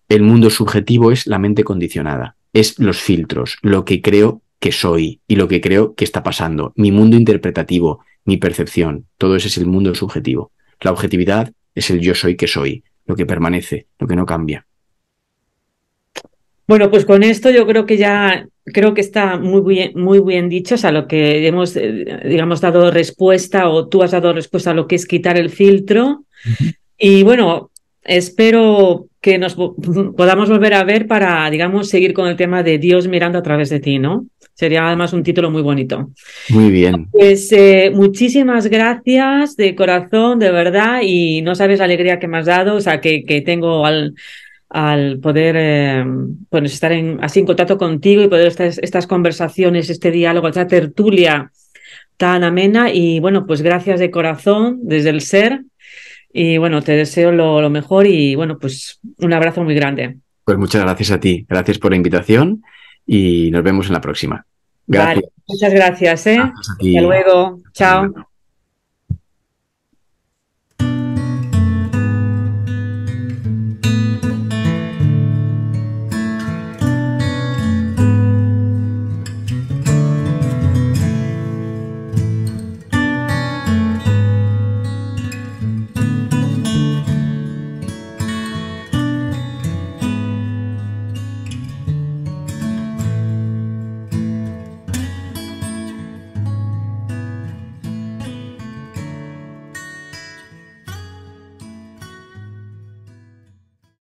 B: El mundo subjetivo es la mente condicionada, es los filtros, lo que creo que soy y lo que creo que está pasando, mi mundo interpretativo, mi percepción, todo ese es el mundo subjetivo. La objetividad es el yo soy que soy, lo que permanece, lo que no cambia.
A: Bueno, pues con esto yo creo que ya creo que está muy bien, muy bien dicho, o sea, lo que hemos, eh, digamos, dado respuesta o tú has dado respuesta a lo que es quitar el filtro. Y bueno, espero que nos podamos volver a ver para, digamos, seguir con el tema de Dios mirando a través de ti, ¿no? Sería además un título muy bonito. Muy bien. Pues eh, muchísimas gracias de corazón, de verdad, y no sabes la alegría que me has dado, o sea, que, que tengo al, al poder eh, estar en, así en contacto contigo y poder estas, estas conversaciones, este diálogo, esta tertulia tan amena. Y bueno, pues gracias de corazón, desde el ser. Y bueno, te deseo lo mejor y bueno, pues un abrazo muy grande.
B: Pues muchas gracias a ti. Gracias por la invitación y nos vemos en la próxima. Vale,
A: muchas gracias. ¿eh? gracias Hasta luego. Chao.